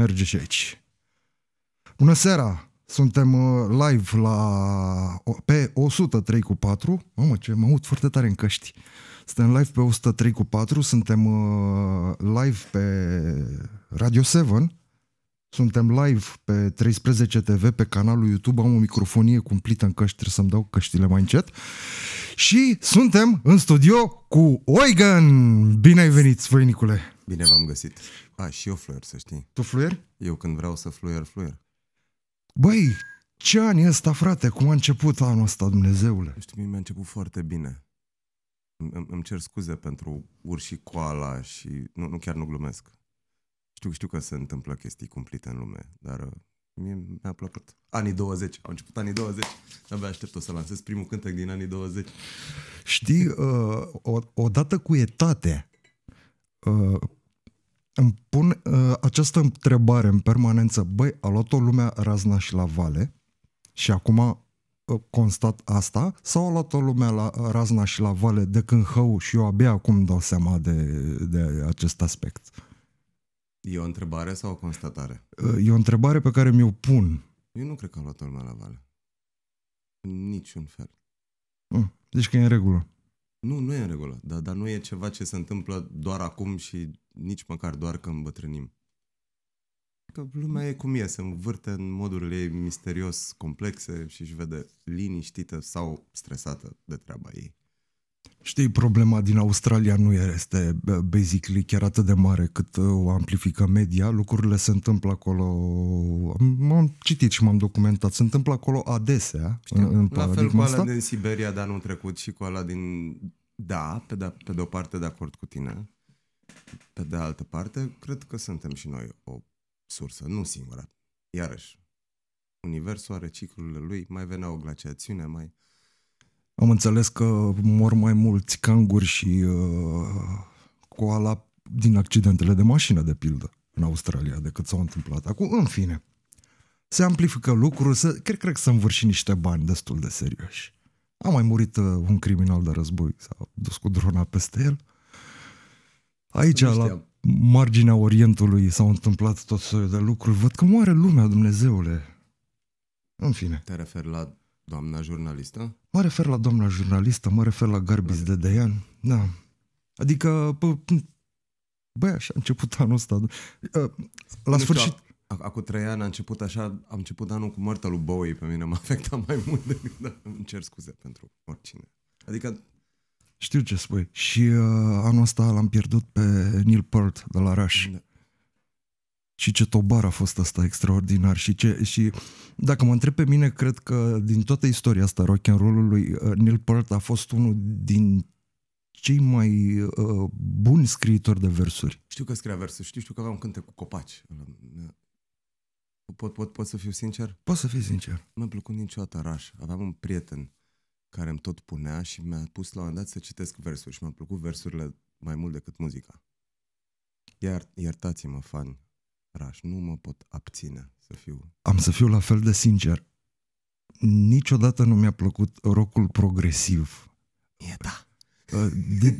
merge și aici. Bună seara! Suntem uh, live la, pe 103 cu 4. Mamă, ce mă aud foarte tare în căști. Suntem live pe 103 cu 4, suntem uh, live pe Radio 7 suntem live pe 13 TV, pe canalul YouTube, am o microfonie cumplită în căști, trebuie să-mi dau căștile mai încet. Și suntem în studio cu Oigan! Bine ai venit, Voinicule! Bine v-am găsit. A, și eu fluier, să știi. Tu fluier? Eu când vreau să fluier, fluier. Băi, ce an e ăsta, frate? Cum a început anul ăsta, Dumnezeule? știu, mi-a început foarte bine. Îmi, cer scuze pentru urși coala și... Nu, nu chiar nu glumesc. Știu, știu că se întâmplă chestii cumplite în lume, dar uh, mie mi-a plăcut. Anii 20, au început anii 20, abia aștept o să lansez primul cântec din anii 20. Știi, uh, o, odată cu etate, uh, îmi pun uh, această întrebare în permanență. Băi, a luat-o lumea razna și la vale și acum uh, constat asta sau a luat-o lumea la uh, razna și la vale de când hău și eu abia acum dau seama de, de acest aspect? E o întrebare sau o constatare? E o întrebare pe care mi-o pun. Eu nu cred că am luat-o lumea la vale. În niciun fel. Mm, deci că e în regulă. Nu, nu e în regulă, dar, dar nu e ceva ce se întâmplă doar acum și nici măcar doar că îmbătrânim. Că lumea e cum e, se învârte în modurile ei misterios complexe și își vede liniștită sau stresată de treaba ei. Știi, problema din Australia nu este basically chiar atât de mare cât uh, o amplifică media. Lucrurile se întâmplă acolo, m-am citit și m-am documentat, se întâmplă acolo adesea. Știu, în, la fel cu ala din Siberia de anul trecut și cu ala din... Da, pe de, pe de o parte de acord cu tine. Pe de altă parte, cred că suntem și noi o sursă, nu singura. Iarăși, universul are ciclurile lui, mai venea o glaciațiune, mai am înțeles că mor mai mulți canguri și uh, coala din accidentele de mașină, de pildă, în Australia, decât s-au întâmplat acum. În fine, se amplifică lucrul, se, cred, cred că s-au învârșit niște bani destul de serioși. A mai murit uh, un criminal de război, s-a dus cu drona peste el. Aici, la marginea Orientului, s-au întâmplat tot soiul de lucruri. Văd că moare lumea, Dumnezeule. În fine. Te referi la doamna jurnalistă? Mă refer la doamna jurnalistă, mă refer la Garbis de Deian. Da. Adică, bă, bă, așa a început anul ăsta. Uh, la nu sfârșit... Acum trei ani a început așa, am început anul cu moartea lui Bowie pe mine, m-a afectat mai mult decât da, îmi cer scuze pentru oricine. Adică... Știu ce spui. Și uh, anul ăsta l-am pierdut pe Neil Peart de la Rush. Da și ce tobar a fost asta extraordinar și ce și dacă mă întreb pe mine cred că din toată istoria asta rock and roll-ului uh, Neil Peart a fost unul din cei mai uh, buni scriitori de versuri. Știu că scria versuri, știu, știu că aveam cânte cu copaci. Pot, pot, pot să fiu sincer? Pot să fiu sincer. Nu mi-a plăcut niciodată Raș. Aveam un prieten care îmi tot punea și mi-a pus la un moment dat să citesc versuri și mi-au plăcut versurile mai mult decât muzica. Iar, iertați-mă, fani, Raș. Nu mă pot abține să fiu... Am să fiu la fel de sincer. Niciodată nu mi-a plăcut rocul progresiv. E, da. Ă,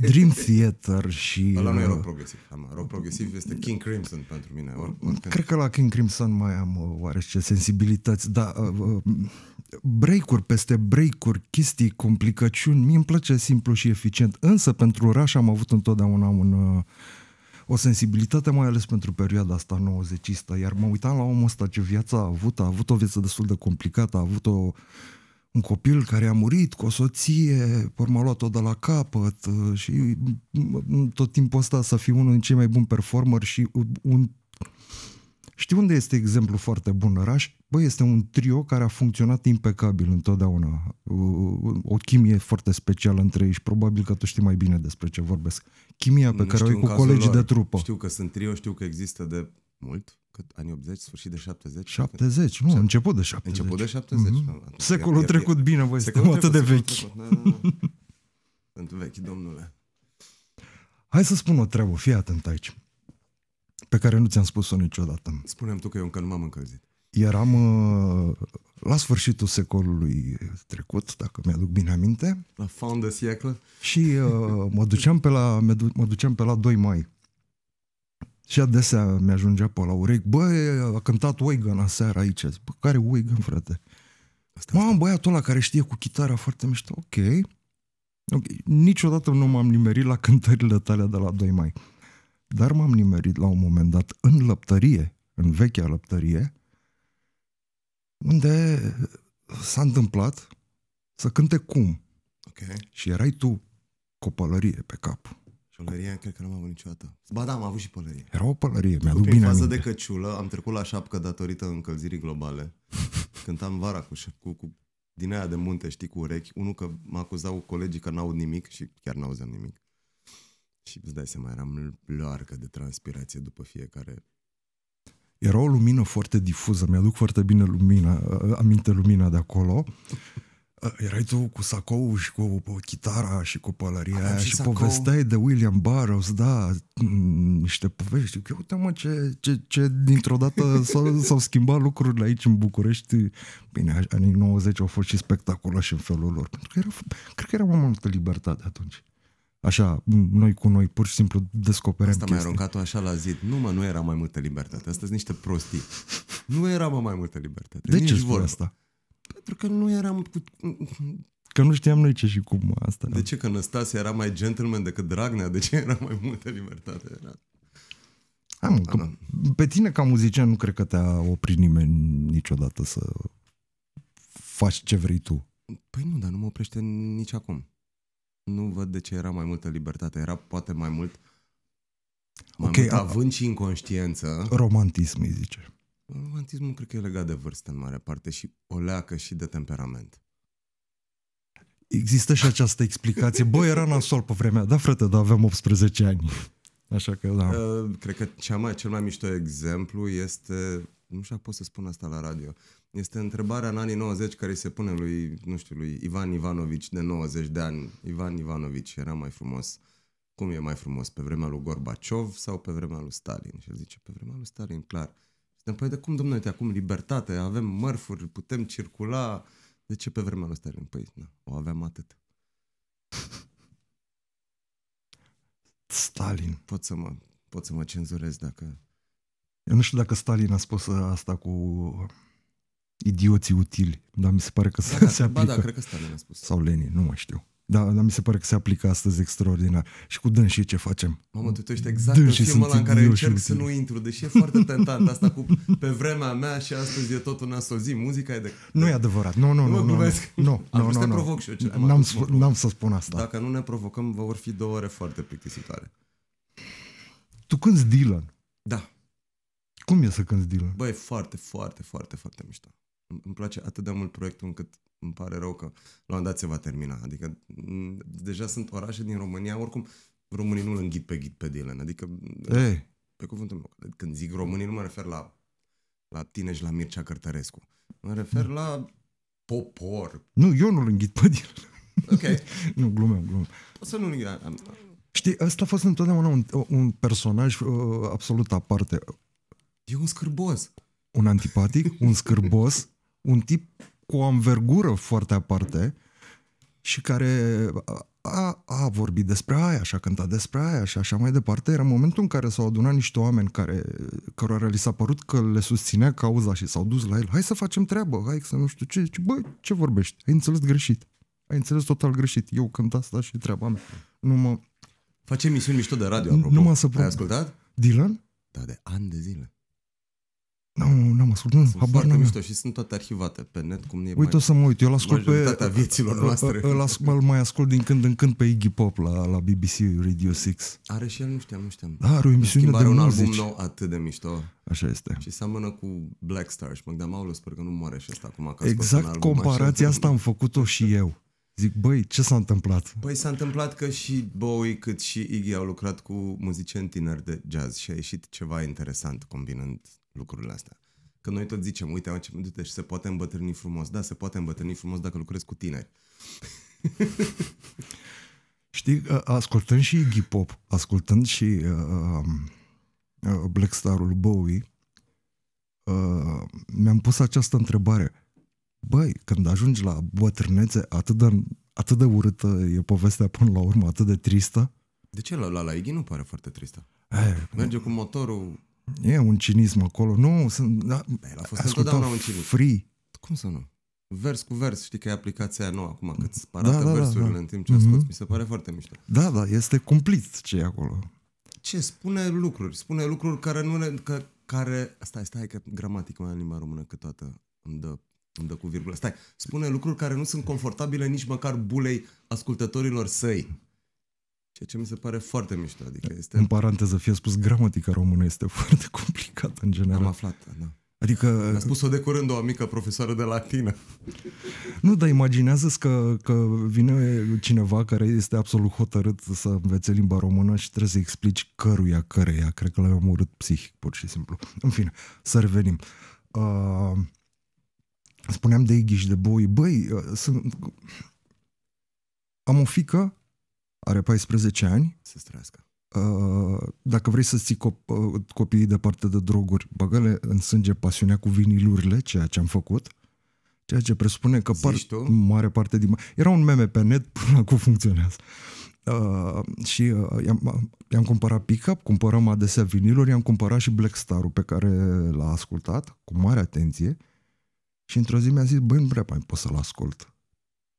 Dream Theater și... Ăla nu e ă, rock progresiv. Am, rock progresiv este King Crimson pentru mine. Or, or, Cred că la King Crimson mai am ă, oarece sensibilități, dar uh, break-uri peste break-uri, chestii, complicăciuni, mi îmi place simplu și eficient. Însă pentru oraș am avut întotdeauna un... Uh, o sensibilitate mai ales pentru perioada asta 90 iar mă uitam la omul ăsta ce viața a avut, a avut o viață destul de complicată, a avut o, un copil care a murit cu o soție, pe urmă a luat-o de la capăt uh, și mm, mm, tot timpul ăsta să fie unul din cei mai buni performer și uh, un... Știi unde este exemplu foarte bun răș. Băi, este un trio care a funcționat impecabil întotdeauna. O chimie foarte specială între ei și probabil că tu știi mai bine despre ce vorbesc. Chimia pe nu care o ai cu colegii lor. de trupă. Știu că sunt trio, știu că există de mult, cât anii 80, sfârșit de 70. 70, nu, 70. început de 70. Început de 70. Mm-hmm. Secolul trecut, bine, voi suntem atât de vechi. Trecut, da, da, da. Sunt vechi, domnule. Hai să spun o treabă, fii atent aici, pe care nu ți-am spus-o niciodată. Spunem tu că eu încă nu m-am încălzit eram uh, la sfârșitul secolului trecut, dacă mi-aduc bine aminte. La fin de siècle. Și uh, mă, duceam pe la, mă duceam pe la 2 mai. Și adesea mi-ajungea pe la urechi, bă, a cântat Oigan aseară aici. Zic, bă, care Oigan, frate? Asta, Mamă, băiatul ăla care știe cu chitara foarte mișto, ok. okay. Niciodată nu m-am nimerit la cântările tale de la 2 mai. Dar m-am nimerit la un moment dat în lăptărie, în vechea lăptărie, unde s-a întâmplat să cânte cum. Okay. Și erai tu cu o pălărie pe cap. Pălăria cred că nu am avut niciodată. Ba da, am avut și pălărie. Era o pălărie, mi-aduc bine fază de căciulă, am trecut la șapcă datorită încălzirii globale. Cântam vara cu, cu, cu din aia de munte, știi, cu urechi. Unul că mă acuzau colegii că n-aud nimic și chiar n-auzeam nimic. Și îți dai seama, eram largă de transpirație după fiecare era o lumină foarte difuză, mi-aduc foarte bine lumina, aminte lumina de acolo. Erai tu cu sacou și cu, chitara și cu pălăria și, și povesteai de William Burroughs, da, mm, niște povești. Eu uite mă ce, ce, ce dintr-o dată s-au, s-au schimbat lucrurile aici în București. Bine, anii 90 au fost și spectaculoși în felul lor, pentru că era, cred că era mai multă libertate atunci. Așa, noi cu noi pur și simplu descoperim Asta mi-a aruncat așa la zid. Nu mă, nu era mai multă libertate. Asta sunt niște prostii. Nu era mă mai multă libertate. De ce spui asta? Pentru că nu eram... Cu... Că nu știam noi ce și cum asta. Da. De ce? Că Năstase era mai gentleman decât Dragnea? De ce era mai multă libertate? Era... Am, că pe tine ca muzician nu cred că te-a oprit nimeni niciodată să faci ce vrei tu. Păi nu, dar nu mă oprește nici acum nu văd de ce era mai multă libertate. Era poate mai mult, mai okay, mult având a... și inconștiență. Romantism, îi zice. Romantismul cred că e legat de vârstă în mare parte și o leacă și de temperament. Există și această explicație. Băi, era nasol pe vremea. Da, frate, dar aveam 18 ani. Așa că, da. Uh, cred că cea mai, cel mai mișto exemplu este, nu știu dacă pot să spun asta la radio, este întrebarea în anii 90 care se pune lui, nu știu, lui Ivan Ivanovici de 90 de ani. Ivan Ivanovici era mai frumos. Cum e mai frumos? Pe vremea lui Gorbaciov sau pe vremea lui Stalin? Și el zice, pe vremea lui Stalin, clar. Suntem, păi de cum, domnule, acum libertate, avem mărfuri, putem circula. De ce pe vremea lui Stalin? Păi, na, o aveam atât. Stalin. Pot să mă, pot să mă cenzurez dacă... Eu nu știu dacă Stalin a spus asta cu idioții utili, dar mi se pare că da, se aplică. Ba da, cred că Stalin a spus. Sau Lenin, nu mai știu. Da, dar mi se pare că se aplică astăzi extraordinar. Și cu dânsii ce facem? Mamă, tu ești exact în filmul ăla în care încerc să nu intru, deși e foarte tentant asta cu pe vremea mea și astăzi e tot un o zi, muzica e de... Nu e adevărat, nu, nu, nu, nu, nu, nu, nu, provoc și eu am n-am să spun asta. Dacă nu ne provocăm, vă vor fi două ore foarte plictisitoare. Tu cânti Dylan. Da. Cum e să cânti Dylan? Băi, foarte, foarte, foarte, foarte mișto îmi place atât de mult proiectul încât îmi pare rău că la un dat se va termina. Adică deja sunt orașe din România, oricum românii nu îl înghit pe ghid pe Dylan. Adică, Ei. pe cuvântul meu, când zic românii nu mă refer la, la tine și la Mircea Cărtărescu. Mă refer la popor. Nu, eu nu îl înghit pe Dylan. Ok. nu, glumeam, glumeam. O să nu Știi, ăsta a fost întotdeauna un, un personaj uh, absolut aparte. E un scârbos. Un antipatic, un scârbos, un tip cu o învergură foarte aparte și care a, a vorbit despre aia și a cântat despre aia și așa mai departe. Era momentul în care s-au adunat niște oameni care, cărora li s-a părut că le susținea cauza și s-au dus la el. Hai să facem treabă, hai să nu știu ce. Zice, Băi, ce vorbești? Ai înțeles greșit. Ai înțeles total greșit. Eu cânt asta și treaba mea. Nu mă... Face misiuni mișto de radio, apropo. Nu m să Ai ascultat? Dylan? Da, de ani de zile. Nu, nu am ascultat, nu, habar n-am. Mișto și sunt toate arhivate pe net, cum e Uite mai... să mă uit, eu îl ascult pe... vieților noastre. Îl, îl mai ascult din când în când pe Iggy Pop la, la BBC Radio 6. Are și el, nu știam, nu știam. Da, are o emisiune de, de un album nou atât de mișto. Așa este. Și seamănă cu Black Star și Magda sper că nu moare și asta acum. Că exact comparația așa, asta am făcut-o și eu. Zic, băi, ce s-a întâmplat? Băi, s-a întâmplat că și Bowie cât și Iggy au lucrat cu muzicieni tineri de jazz și a ieșit ceva interesant combinând lucrurile astea. Că noi tot zicem, uite, ce du-te și se poate îmbătrâni frumos. Da, se poate îmbătrâni frumos dacă lucrezi cu tineri. Știi, ascultând și Iggy Pop, ascultând și uh, uh, Black Star-ul Bowie, uh, mi-am pus această întrebare. Băi, când ajungi la bătrânețe atât de, atât de urâtă e povestea până la urmă, atât de tristă. De ce la, la, la Iggy nu pare foarte tristă? Eh, Merge cu motorul E un cinism acolo. Nu, sunt... Da, a fost ascultăm un cinism. free. Cum să nu? Vers cu vers, știi că e aplicația nouă acum, da, că îți da, arată da, da, versurile da, da. în timp ce asculti. Mm-hmm. Mi se pare foarte mișto. Da, da, este cumplit ce e acolo. Ce? Spune lucruri. Spune lucruri care nu le... Că, care... Stai, stai, că gramatic mai în limba română că toată îmi dă îmi dă cu virgulă. Stai, spune lucruri care nu sunt confortabile nici măcar bulei ascultătorilor săi. Ceea ce mi se pare foarte mișto. Adică este... În paranteză, fie spus, gramatica română este foarte complicată în general. Am aflat, da. Adică... A spus-o de curând o amică profesoară de latină. Nu, dar imaginează-ți că, că vine cineva care este absolut hotărât să învețe limba română și trebuie să-i explici căruia, căreia. Cred că l-am urât psihic, pur și simplu. În fine, să revenim. Uh, spuneam de și de Boi. Băi, uh, sunt... Am o fică are 14 ani. Să străiască. Uh, dacă vrei să ții cop- uh, copiii departe de droguri, băgă-le în sânge pasiunea cu vinilurile, ceea ce am făcut. Ceea ce presupune că par, mare parte din... Era un meme pe net până acum funcționează. Uh, și uh, i-am, i-am cumpărat pick-up, cumpărăm adesea viniluri, i-am cumpărat și Black Star-ul pe care l-a ascultat cu mare atenție și într-o zi mi-a zis, băi, nu prea mai pot să-l ascult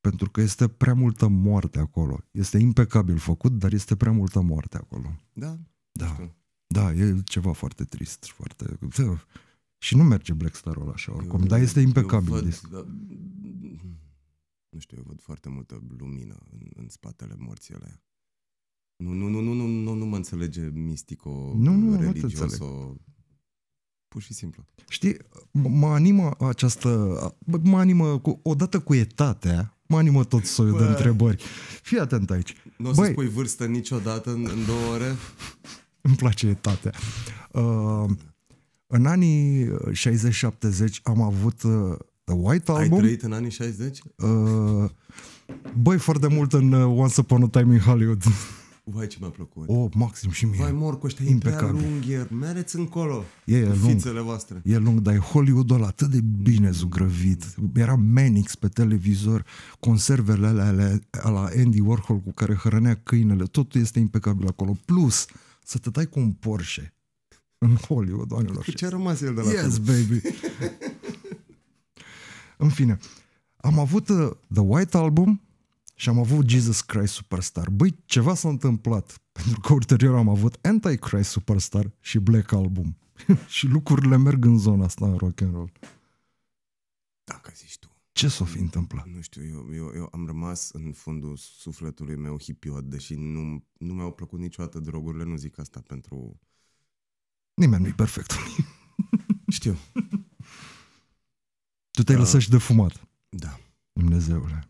pentru că este prea multă moarte acolo. Este impecabil făcut, dar este prea multă moarte acolo. Da? Da. Da, e ceva foarte trist, foarte... Da. Și nu merge Black Star-ul așa, oricum, eu, dar este impecabil. Văd, Da, nu știu, eu văd foarte multă lumină în, în spatele morții alea. Nu, nu, nu, nu, nu, nu, nu mă înțelege mistico, nu, nu, religios, nu pur și simplu. Știi, mă animă această, mă animă cu, odată cu etatea, Mani mă tot soiul de întrebări. Fii atent aici. Nu o să spui vârstă niciodată în, în două ore? Îmi place etatea. Uh, în anii 60-70 am avut uh, The White Album. Ai trăit în anii 60? Uh, băi, foarte mult în uh, Once Upon a Time in Hollywood. Vai, ce mi-a plăcut. O, oh, maxim și mie. Vai, mor, cu ăștia Impecabil. e prea lung e, Mereți încolo e, e lung. fițele voastre. E lung, dar e Hollywoodul atât de bine zugrăvit. Era Manix pe televizor, conservele alea, ale la Andy Warhol cu care hrănea câinele. Totul este impecabil acolo. Plus, să te dai cu un Porsche în Hollywood oamenilor. ce a rămas el de la Yes, tine? baby! în fine, am avut uh, The White Album, și am avut Jesus Christ Superstar. Băi, ceva s-a întâmplat, pentru că ulterior am avut Antichrist Superstar și Black Album. și lucrurile merg în zona asta în rock and roll. Dacă zici tu. Ce s-o fi întâmplat? Nu știu, eu, eu, eu am rămas în fundul sufletului meu hipiot, deși nu, nu mi-au plăcut niciodată drogurile, nu zic asta pentru... Nimeni nu-i perfect. știu. Tu te-ai da. lăsat și de fumat. Da. Dumnezeule.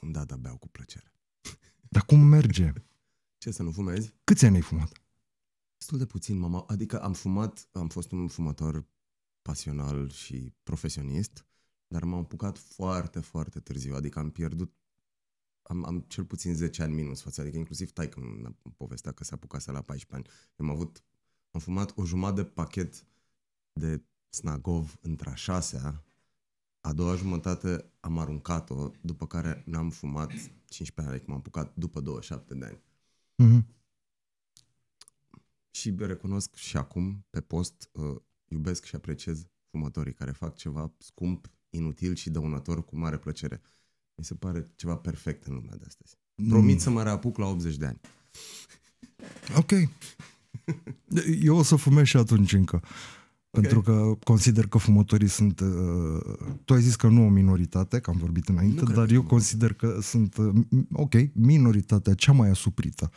Da, da, beau cu plăcere. Dar cum merge? Ce, să nu fumezi? Câți ani ai fumat? Destul de puțin, mama. Adică am fumat, am fost un fumător pasional și profesionist, dar m-am apucat foarte, foarte târziu. Adică am pierdut am, am cel puțin 10 ani minus față, adică inclusiv taică mi-a povestea că s-a se apucase la 14 ani. Am avut, am fumat o jumătate de pachet de snagov între a șasea a doua jumătate am aruncat-o, după care n-am fumat 15 ani, adică m-am apucat după 27 de ani. Mm-hmm. Și recunosc și acum, pe post, uh, iubesc și apreciez fumătorii care fac ceva scump, inutil și dăunător cu mare plăcere. Mi se pare ceva perfect în lumea de astăzi. Mm. Promit mm. să mă reapuc la 80 de ani. Ok. Eu o să fumez și atunci încă. Pentru că consider că fumătorii sunt... Uh, tu ai zis că nu o minoritate, că am vorbit înainte, nu dar eu consider că sunt, uh, ok, minoritatea cea mai asuprită.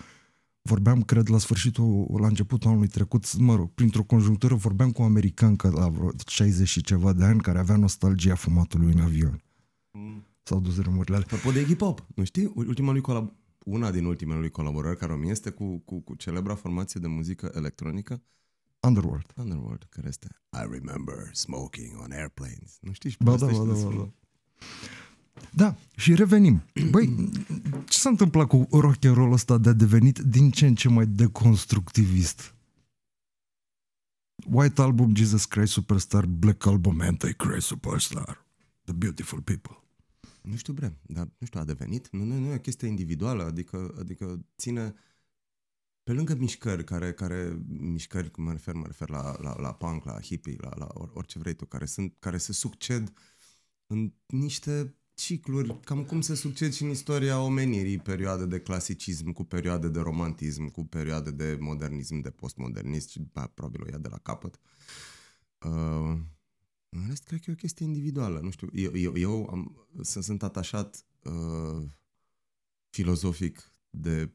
Vorbeam, cred, la sfârșitul, la începutul anului trecut, mă rog, printr-o conjunctură vorbeam cu un american că la vreo 60 și ceva de ani care avea nostalgia fumatului în avion. Mm. S-au dus rămurile alea. Apropo de hip-hop, nu știi? Ultima lui colab- una din ultimele lui colaborări care o mie este cu, cu, cu celebra formație de muzică electronică Underworld. Underworld, care este I remember smoking on airplanes. Nu știi? Da, ba da, ba da, ba da. Da, și revenim. Băi, ce s-a întâmplat cu rock and roll ăsta de a devenit din ce în ce mai deconstructivist? White Album, Jesus Christ Superstar, Black Album, Antichrist Superstar, The Beautiful People. Nu știu, bre, dar nu știu, a devenit. Nu, nu, nu e o chestie individuală, adică, adică ține... Uh, pe lângă mișcări, care, care mișcări, cum mă refer, mă refer la, la, la punk, la hippie, la, la orice vrei tu, care, sunt, care se succed în niște cicluri, cam cum se succed și în istoria omenirii, perioade de clasicism cu perioade de romantism, cu perioade de modernism, de postmodernism și da, probabil o ia de la capăt. Uh, în rest, cred că e o chestie individuală. Nu știu, eu, eu, eu am, sunt atașat uh, filozofic de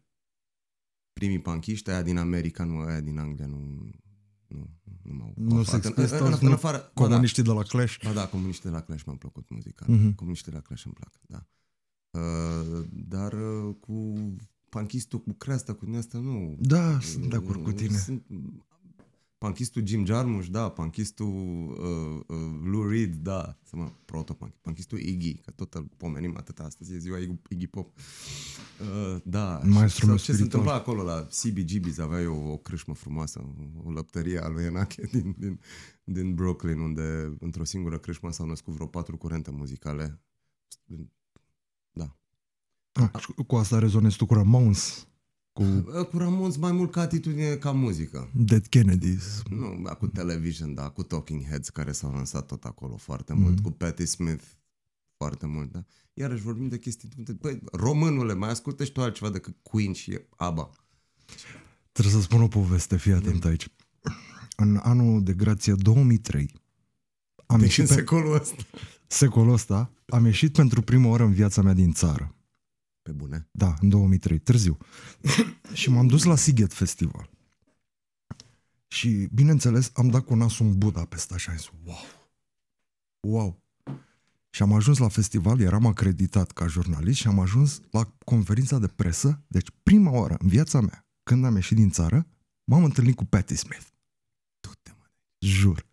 primii panchiști, aia din America, nu aia din Anglia, nu... Nu, nu m-au... Nu se express, în, în, în, afară, comuniștii da, de la Clash. Ba da, comuniștii de la Clash m au plăcut muzica Uh-huh. Comuniștii de la Clash îmi plac, da. Uh, dar uh, cu panchistul, cu creasta, cu din asta, nu. Da, sunt de acord cu tine. Sunt panchistul Jim Jarmusch, da, panchistul uh, uh, Lou Reed, da, să mă, proto panchistul Iggy, că tot îl pomenim atâta astăzi, e ziua Iggy Pop. Uh, da, Maestru ce se întâmpla acolo la CBGB, avea eu o, o crâșmă frumoasă, o lăptărie a lui Enache din, din, din Brooklyn, unde într-o singură crâșmă s-au născut vreo patru curente muzicale. Da. Ah, cu asta rezonezi tu cu Ramones? Cu... Ă, cu Ramones mai mult ca atitudine ca muzică. Dead Kennedys. Nu, da, cu Television, da, cu Talking Heads care s-au lansat tot acolo foarte mm. mult, cu Patti Smith foarte mult, da. Iarăși vorbim de chestii... De, băi, românule, mai ascultă și tu altceva decât Queen și ABBA. Trebuie să spun o poveste, fii atent mm. aici. În anul de grație 2003, am de deci ieșit... Pe... secolul ăsta. Secolul ăsta, am ieșit pentru prima oară în viața mea din țară. Pe bune? Da, în 2003, târziu. și m-am dus la Siget Festival. Și, bineînțeles, am dat cu nasul în Buda peste așa. Am zis, wow! Wow! Și am ajuns la festival, eram acreditat ca jurnalist și am ajuns la conferința de presă. Deci, prima oară în viața mea, când am ieșit din țară, m-am întâlnit cu Patti Smith. Jur.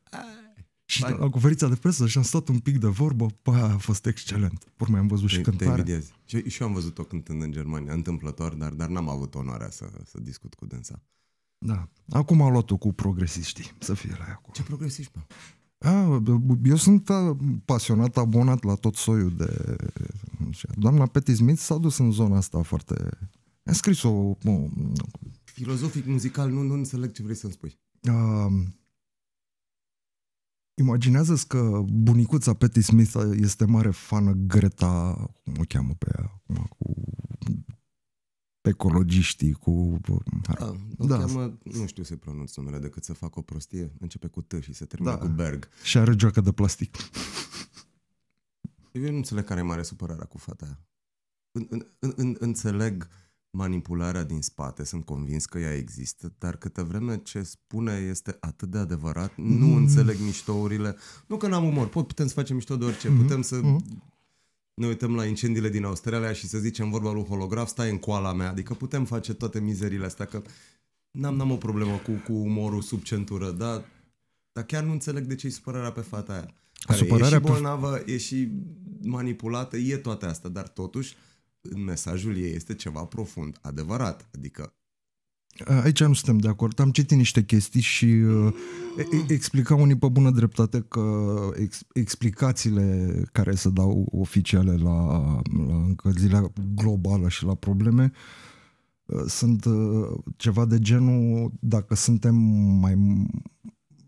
Și Hai. la conferința de presă și am stat un pic de vorbă, bă, a fost excelent. Pur mai am văzut te, și cântarea. Te și, și eu am văzut-o cântând în Germania, întâmplător, dar, dar n-am avut onoarea să, să discut cu dânsa. Da. Acum a luat-o cu progresiștii, să fie la ea acum. Ce progresiști, bă? A, eu sunt pasionat, abonat la tot soiul de... Doamna Patti Smith s-a dus în zona asta foarte... A scris o... Filozofic, muzical, nu, nu înțeleg ce vrei să-mi spui. Uh, imaginează că bunicuța Patti Smith este mare fană Greta, cum o cheamă pe ea acum, cu ecologiștii, cu... A, ah, da. cheamă, nu știu să-i pronunț numele decât să fac o prostie. Începe cu T și se termină da. cu Berg. Și are joacă de plastic. Eu nu înțeleg care e mare supărarea cu fata aia. În, în, în, înțeleg uh, manipularea din spate, sunt convins că ea există, dar câtă vreme ce spune este atât de adevărat, mm. nu înțeleg miștourile. Nu că n-am umor, pot, putem să facem mișto de orice, mm putem să mm ne uităm la incendiile din Australia și să zicem vorba lui holograf, stai în coala mea, adică putem face toate mizerile astea, că n-am, n-am o problemă cu, cu umorul sub centură, dar, dar chiar nu înțeleg de ce e supărarea pe fata aia. Care supărarea e și bolnavă, pe... e și manipulată, e toate astea, dar totuși în mesajul ei este ceva profund adevărat. Adică Aici nu suntem de acord. Am citit niște chestii și uh, explica unii pe bună dreptate că ex, explicațiile care se dau oficiale la, la încălzirea globală și la probleme uh, sunt uh, ceva de genul dacă suntem mai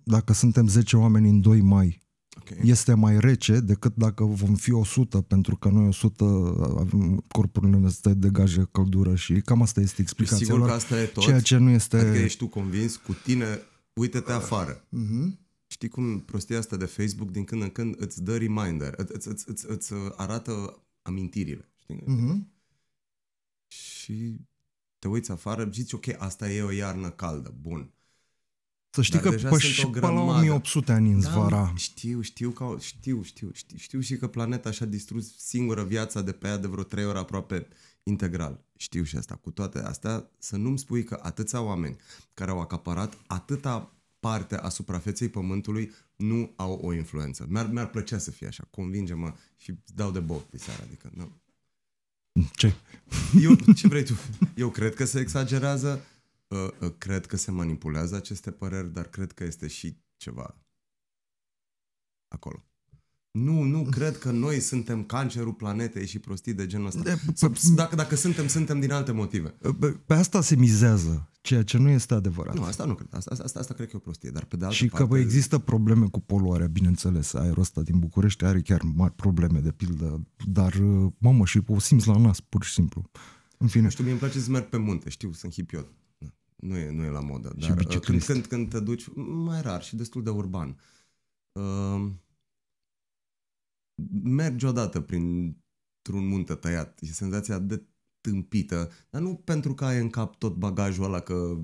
dacă suntem 10 oameni în 2 mai okay. este mai rece decât dacă vom fi 100, pentru că noi 100 avem corpurile noastre degaje căldură și cam asta este explicația Sigur lor, că asta e tot. Ceea ce nu este... Adică ești tu convins, cu tine, uite te afară. Uh-huh. Știi cum prostia asta de Facebook din când în când îți dă reminder, îți, îți, îți, îți arată amintirile. Știi? Uh-huh. Și te uiți afară, zici, ok, asta e o iarnă caldă, bun. Să știi Dar că păi și pe la 1800 ani în da, zvara. Știu, știu, că, știu, știu, știu, știu și că planeta și-a distrus singură viața de pe ea de vreo 3 ori aproape integral. Știu și asta. Cu toate astea, să nu-mi spui că atâția oameni care au acaparat atâta parte a suprafeței Pământului nu au o influență. Mi-ar, mi-ar plăcea să fie așa, convinge-mă și dau de boc de seara, adică nu. Ce? Eu, ce vrei tu? Eu cred că se exagerează, Ă, ă, cred că se manipulează aceste păreri, dar cred că este și ceva acolo. Nu, nu, cred că noi suntem cancerul planetei și prostii de genul ăsta. De, dacă, dacă suntem, suntem din alte motive. Ă, pe asta se mizează, ceea ce nu este adevărat. Nu, asta nu cred. Asta, asta, asta, asta cred că e o prostie, dar pe de altă Și parte... că bă, există probleme cu poluarea, bineînțeles. Aerul ăsta din București are chiar mari probleme, de pildă. Dar, mamă, și o simți la nas, pur și simplu. În fine. Nu știu, mie îmi place să merg pe munte, știu, sunt hipiot nu e, nu e la modă. Și dar și uh, când, când, când te duci, mai rar și destul de urban. Uh, mergi odată printr-un munte tăiat. E senzația de tâmpită, dar nu pentru că ai în cap tot bagajul ăla că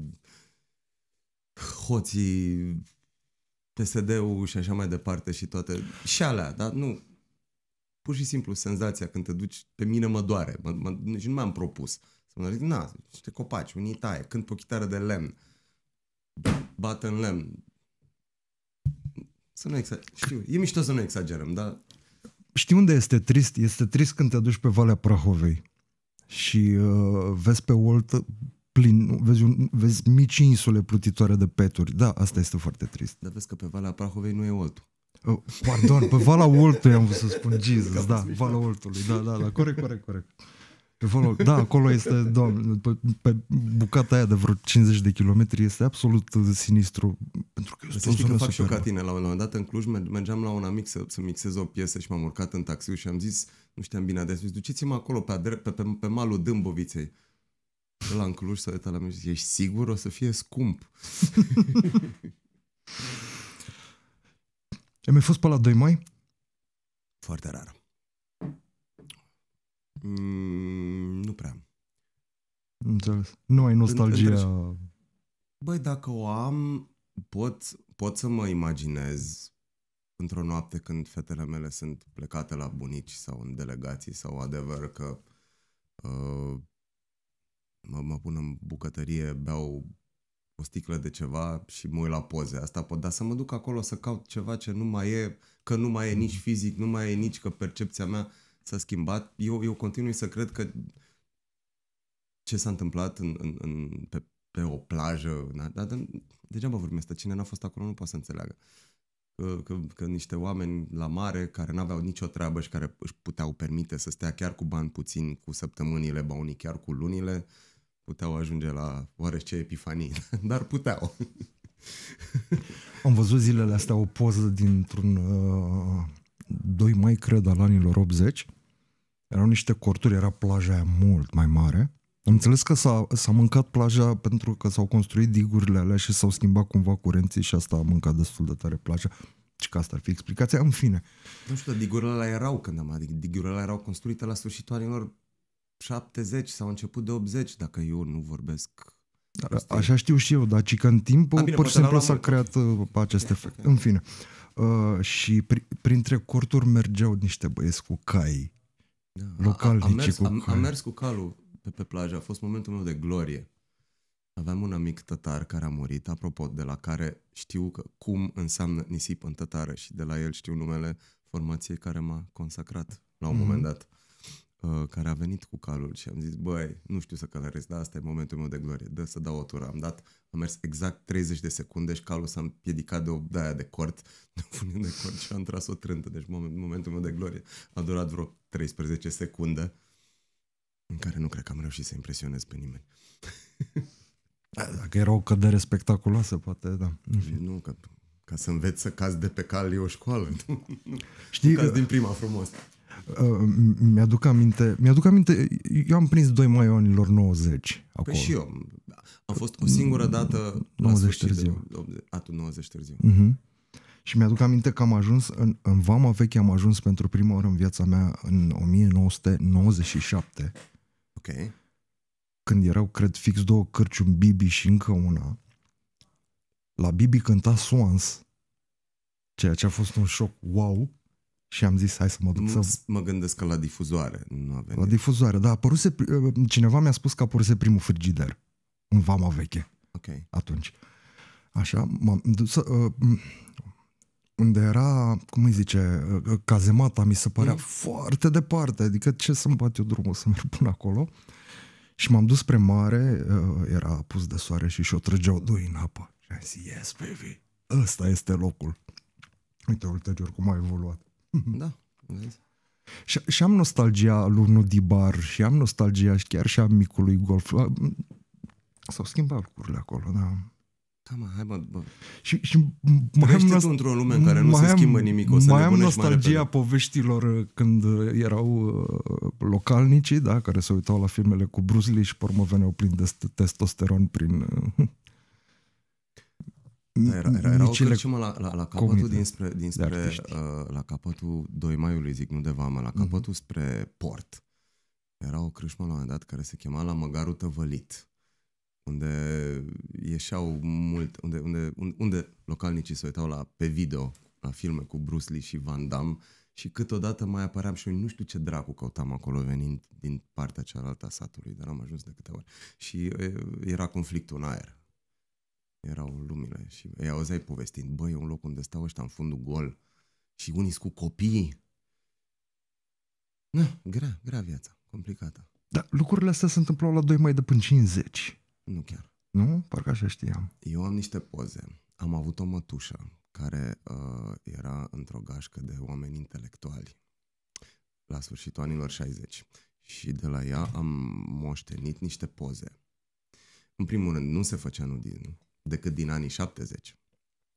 hoții, PSD-ul și așa mai departe și toate. Și alea, dar nu. Pur și simplu senzația când te duci, pe mine mă doare mă, mă, și nu mi-am propus. Să zic, na, niște copaci, unii taie, când pe o chitară de lemn, bat în lemn. Să nu exagerăm. Știu, e mișto să nu exagerăm, dar... Știi unde este trist? Este trist când te duci pe Valea Prahovei și uh, vezi pe Walt plin, vezi, un, vezi mici insule plutitoare de peturi. Da, asta este foarte trist. Dar vezi că pe Valea Prahovei nu e Walt. Uh, oh, pardon, pe Valea Oltului am vrut să spun, Jesus, da, Valea Oltului, da, da, da, corect, corect, corect. Pe follow, da, acolo este, doamne, pe, pe bucata aia de vreo 50 de kilometri este absolut sinistru. Pentru că este să știi că fac și eu ca tine, la un moment dat în Cluj mergeam la un amic să, să mixez o piesă și m-am urcat în taxi. și am zis, nu știam bine zis, duceți-mă acolo pe, adre- pe, pe, pe malul Dâmboviței. La în Cluj să a uitat la mine zis, ești sigur? O să fie scump. Ai mai fost pe la 2 mai? Foarte rar. Mm, nu prea. Înțeles. Nu ai nostalgia... Băi, dacă o am, pot, pot să mă imaginez într-o noapte când fetele mele sunt plecate la bunici sau în delegații sau adevăr că uh, mă, mă pun în bucătărie, beau o sticlă de ceva și mă uit la poze. Asta pot, dar să mă duc acolo să caut ceva ce nu mai e, că nu mai e nici mm. fizic, nu mai e nici că percepția mea s-a schimbat. Eu, eu continui să cred că ce s-a întâmplat în, în, în, pe, pe o plajă, da, dar de, degeaba vorbim asta, cine n-a fost acolo nu poate să înțeleagă. Că, că, că niște oameni la mare care n-aveau nicio treabă și care își puteau permite să stea chiar cu bani puțin, cu săptămânile, ba unii chiar cu lunile, puteau ajunge la ce epifanii, dar puteau. Am văzut zilele astea o poză dintr-un uh, 2 mai, cred, al anilor 80, erau niște corturi, era plaja aia mult mai mare. Am înțeles că s-a, s-a mâncat plaja pentru că s-au construit digurile alea și s-au schimbat cumva curenții și asta a mâncat destul de tare plaja. Și că asta ar fi explicația, în fine. Nu știu, digurile alea erau când am, adică digurile alea erau construite la sfârșitul anilor 70 sau început de 80, dacă eu nu vorbesc Dar, Așa știu și eu, dar ci că în timp, a, bine, pur și simplu s-a creat uh, acest efect. În fine. Uh, Uh, și pri- printre corturi mergeau niște băieți cu cai. Da. Localnici a, a mers, cu cai. A, a mers cu calul pe, pe plajă. A fost momentul meu de glorie. Aveam un amic tătar care a murit, apropo, de la care știu că cum înseamnă nisip în tătară și de la el știu numele formației care m-a consacrat la un mm-hmm. moment mhm. dat. Uh, care a venit cu calul și am zis, băi, nu știu să călăresc, dar asta e momentul meu de glorie, dă să dau o tură. Am dat, am mers exact 30 de secunde și calul s-a împiedicat de o daia de cort, de un de cort și am tras o trântă. Deci moment, momentul meu de glorie a durat vreo 13 secunde în care nu cred că am reușit să impresionez pe nimeni. Dacă era o cădere spectaculoasă, poate, da. Nu, că ca să înveți să cazi de pe cal e o școală. Știi, nu din prima frumos. Uh, mi-aduc aminte, mi-aduc aminte, eu am prins 2 mai anilor 90 acolo. Păi și eu. Am fost o singură dată 90 târziu. De, atunci 90 târziu. Uh-huh. Și mi-aduc aminte că am ajuns în, în Vama Veche, am ajuns pentru prima oară în viața mea în 1997. Ok. Când erau, cred, fix două cărci, un Bibi și încă una. La Bibi cânta Swans, ceea ce a fost un șoc wow și am zis hai să mă duc să... Mă gândesc că la difuzoare nu a venit. La difuzoare, da, apăruse, uh, cineva mi-a spus că apăruse primul frigider în vama veche. Ok. Atunci. Așa, m-am dus, uh, unde era, cum îi zice, uh, uh, cazemata mi se părea mm. foarte departe, adică ce să-mi bat eu drumul să merg până acolo. Și m-am dus spre mare, uh, era apus de soare și și-o trăgeau doi în apă. Și am zis, yes, baby, ăsta este locul. Uite, ulterior cum a evoluat. Mhm. Da, vezi. Și, și am nostalgia lui Dibar și am nostalgia chiar și a micului golf. S-au schimbat lucrurile acolo, da. Da, mă, hai, mă, bă. Și, și mai am nost- într-o lume în care nu se am, schimbă nimic, o să mai am nostalgia mai poveștilor uh, când uh, erau uh, localnicii, da, care se uitau la filmele cu Bruce Lee și pormă veneau plin de testosteron prin era, era, era o cărciumă la, la, la capătul dinspre, da, dinspre uh, la capătul 2 maiului, zic, nu de vama, la mhm. capătul uh-huh. spre port. Era o crâșmă la un moment dat care se chema la Măgarul Tăvălit, unde ieșeau mult, unde, unde, unde, unde localnicii se uitau la, pe video, la filme cu Bruce Lee și Van Damme și câteodată mai apăream și eu nu știu ce dracu căutam acolo venind din partea cealaltă a satului, dar am ajuns de câte ori. Și uh, era conflictul în aer erau lumile și îi auzeai povestind, băi, e un loc unde stau ăștia în fundul gol și unii cu copii. Na, grea, grea viața, complicată. Da, lucrurile astea se întâmplau la 2 mai de până 50. Nu chiar. Nu? Parcă așa știam. Eu am niște poze. Am avut o mătușă care uh, era într-o gașcă de oameni intelectuali la sfârșitul anilor 60 și de la ea am moștenit niște poze. În primul rând, nu se făcea nudism, decât din anii 70.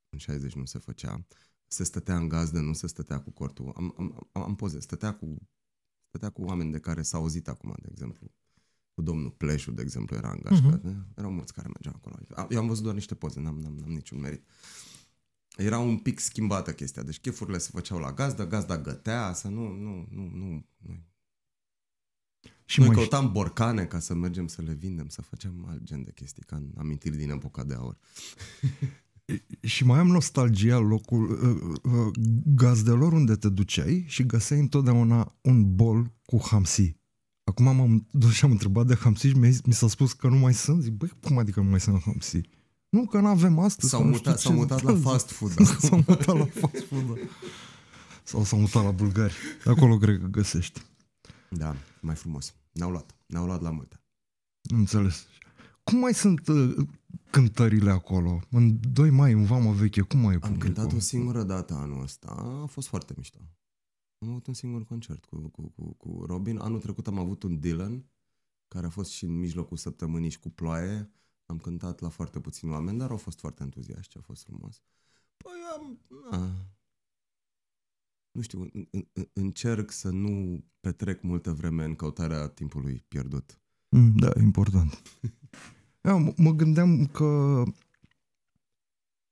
În 60 nu se făcea. Se stătea în gazdă, nu se stătea cu cortul. Am, am, am poze. Stătea cu, stătea cu oameni de care s au auzit acum, de exemplu. Cu domnul Pleșu, de exemplu, era angajat. Uh-huh. Mhm. Erau mulți care mergeau acolo. Eu am văzut doar niște poze, n-am, n-am, n-am niciun merit. Era un pic schimbată chestia. Deci chefurile se făceau la gazdă, gazda gătea, să nu, nu, nu, nu, nu și Noi mă căutam borcane ca să mergem să le vindem, să facem alt gen de chestii, ca în amintiri din epoca de aur. și mai am nostalgia locul uh, uh, uh, gazdelor unde te duceai și găseai întotdeauna un bol cu hamsi. Acum m-am dus și am întrebat de hamsi și mi s-a spus că nu mai sunt. Zic, băi, cum adică nu mai sunt hamsi? Nu, că nu avem astăzi. S-au mutat, s mutat la fast food s au mutat la fast food. S-au mutat la fast food. Sau s-au mutat la bulgari. acolo cred că găsești. Da, mai frumos. Ne-au luat. Ne-au luat la multe. Înțeles. Cum mai sunt uh, cântările acolo? În 2 mai, în Vama Veche, cum mai e publicul? Am cântat o singură dată anul ăsta. A fost foarte mișto. Am avut un singur concert cu, cu, cu, cu Robin. Anul trecut am avut un Dylan, care a fost și în mijlocul săptămânii și cu ploaie. Am cântat la foarte puțini oameni, dar au fost foarte entuziaști, a fost frumos. Păi am... Na, nu știu, încerc să nu petrec multă vreme în căutarea timpului pierdut. Mm, da, important. Eu da, mă gândeam că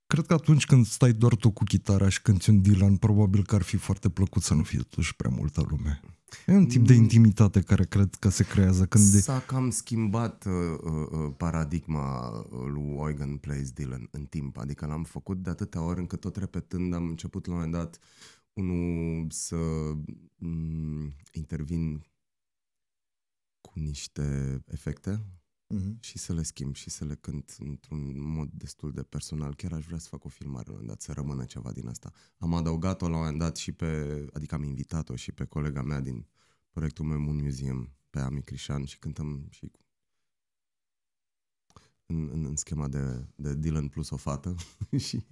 cred că atunci când stai doar tu cu chitara și cânti un Dylan, probabil că ar fi foarte plăcut să nu fie totuși prea multă lume. E un tip de mm. intimitate care cred că se creează când... S-a cam schimbat uh, uh, uh paradigma uh, lui Eugen Plays Dylan în timp, adică l-am făcut de atâtea ori încât tot repetând am început la un moment dat uh, unul să mm, intervin cu niște efecte mm-hmm. și să le schimb și să le cânt într-un mod destul de personal. Chiar aș vrea să fac o filmare la un dat, să rămână ceva din asta. Am adăugat-o la un moment dat și pe, adică am invitat-o și pe colega mea din proiectul meu Moon Museum, pe Ami Crișan și cântăm și cu în, în, în schema de, de Dylan plus o fată și,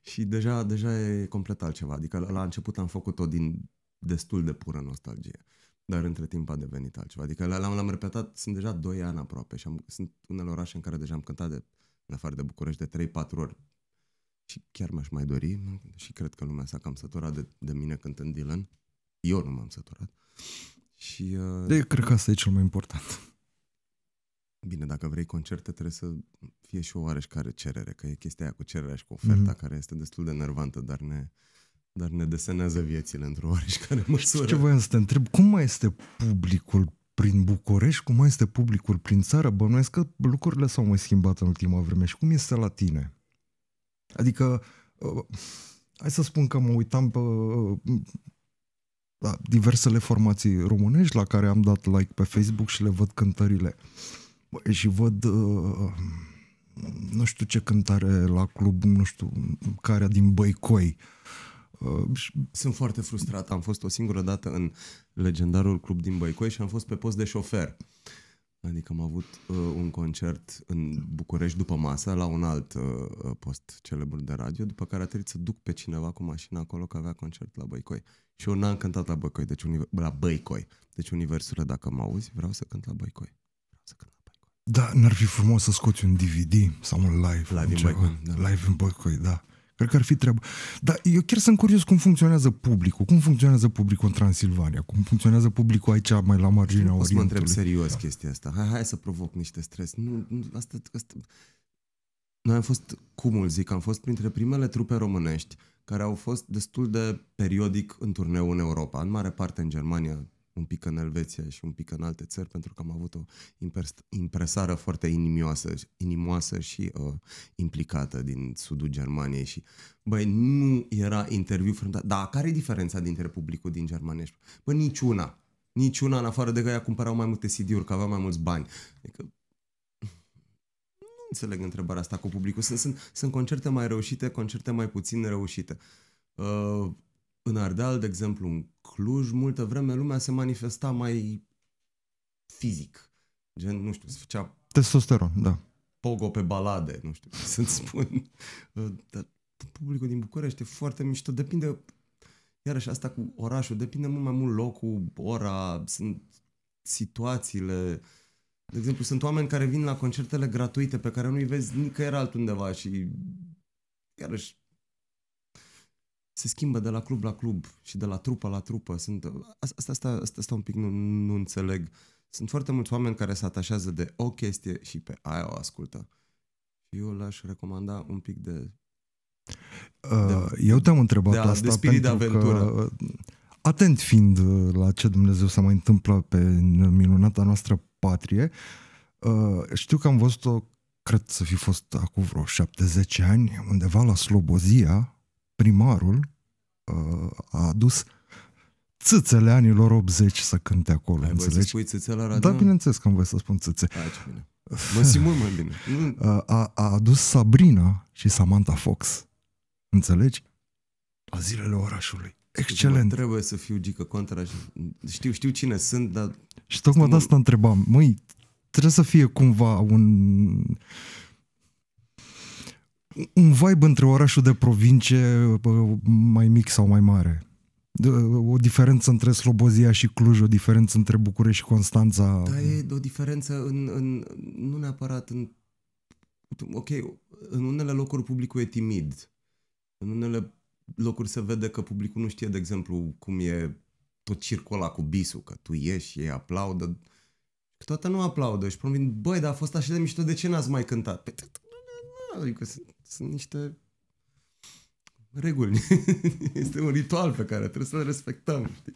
și deja, deja e complet altceva. Adică la, la început am făcut-o din destul de pură nostalgie, dar între timp a devenit altceva. Adică l-am, l-am repetat, sunt deja 2 ani aproape și am, sunt unele orașe în care deja am cântat de, în afară de București de 3-4 ori și chiar mi-aș mai dori și cred că lumea s-a cam săturat de, de mine cântând Dylan. Eu nu m-am săturat. Și, uh... De deci, cred că asta e cel mai important. Bine, dacă vrei concerte, trebuie să fie și o oareșcare cerere, că e chestia aia cu cererea și cu oferta, mm-hmm. care este destul de nervantă, dar ne, dar ne desenează viețile într-o oareșcare măsură. ce voiam să te întreb? Cum mai este publicul prin București? Cum mai este publicul prin țară? Bănuiesc că lucrurile s-au mai schimbat în ultima vreme. Și cum este la tine? Adică, uh, hai să spun că mă uitam pe uh, da, diversele formații românești la care am dat like pe Facebook și le văd cântările și văd uh, nu știu ce cântare la club, nu știu, care din Băicoi. Uh, Sunt foarte frustrat. Am fost o singură dată în legendarul club din Băicoi și am fost pe post de șofer. Adică am avut uh, un concert în București după masă, la un alt uh, post celebr de radio, după care a trebuit să duc pe cineva cu mașina acolo că avea concert la Băicoi. Și eu n-am cântat la Băicoi, deci univ- la Băicoi. Deci universul dacă mă auzi, vreau să cânt la Băicoi. Vreau să cânt la da, n-ar fi frumos să scoți un DVD sau un live. Live în ceva. Da. Live în Băcoi, da. Cred că ar fi treabă. Dar eu chiar sunt curios cum funcționează publicul. Cum funcționează publicul în Transilvania? Cum funcționează publicul aici, mai la marginea Orientului? O să mă întreb serios da. chestia asta. Hai, hai să provoc niște stres. Nu, nu asta, asta... Noi am fost, îl zic, am fost printre primele trupe românești care au fost destul de periodic în turneu în Europa, în mare parte în Germania, un pic în Elveția și un pic în alte țări, pentru că am avut o impresară foarte inimioasă, inimoasă și uh, implicată din sudul Germaniei și, băi, nu era interviu frumos. Dar care e diferența dintre publicul din Germania și... Bă, niciuna. Niciuna, în afară de că ea cumpărau mai multe CD-uri, că aveau mai mulți bani. Adică, nu înțeleg întrebarea asta cu publicul. Sunt, sunt, sunt concerte mai reușite, concerte mai puțin reușite. Uh, în Ardeal, de exemplu, în Cluj, multă vreme lumea se manifesta mai fizic. Gen, nu știu, se făcea... Testosteron, da. Pogo pe balade, nu știu ce să-ți spun. Uh, dar publicul din București e foarte mișto. Depinde, iarăși asta cu orașul, depinde mult mai mult locul, ora, sunt situațiile. De exemplu, sunt oameni care vin la concertele gratuite pe care nu-i vezi nicăieri altundeva și iarăși se schimbă de la club la club și de la trupă la trupă. Sunt, asta, asta, asta, asta un pic nu, nu înțeleg. Sunt foarte mulți oameni care se atașează de o chestie și pe aia o ascultă. Eu l-aș recomanda un pic de... Uh, de eu te-am întrebat de a, asta de spirit pentru de aventură. că, atent fiind uh, la ce Dumnezeu s-a mai întâmplat pe minunata noastră patrie, uh, știu că am văzut-o, cred să fi fost acum vreo 70 ani, undeva la Slobozia, primarul uh, a adus țâțele anilor 80 să cânte acolo. Ai înțelegi? să spui țâțe la radio? Da, bineînțeles că am voie să spun țâțe. Hai, bine. Mă simt mult mai bine. A, a adus Sabrina și Samantha Fox. Înțelegi? La zilele orașului. Excelent. Mă, trebuie să fiu Gică Contra. Știu, știu cine sunt, dar... Și tocmai de asta întrebam. Măi, trebuie să fie cumva un un vibe între orașul de provincie mai mic sau mai mare. O diferență între Slobozia și Cluj, o diferență între București și Constanța. Da, e o diferență în, în nu neapărat în... Ok, în unele locuri publicul e timid. În unele locuri se vede că publicul nu știe, de exemplu, cum e tot circula cu bisul, că tu ieși, ei aplaudă. toată nu aplaudă și promit, băi, dar a fost așa de mișto, de ce n-ați mai cântat? Păi, adică sunt sunt niște reguli. este un ritual pe care trebuie să-l respectăm. Știi?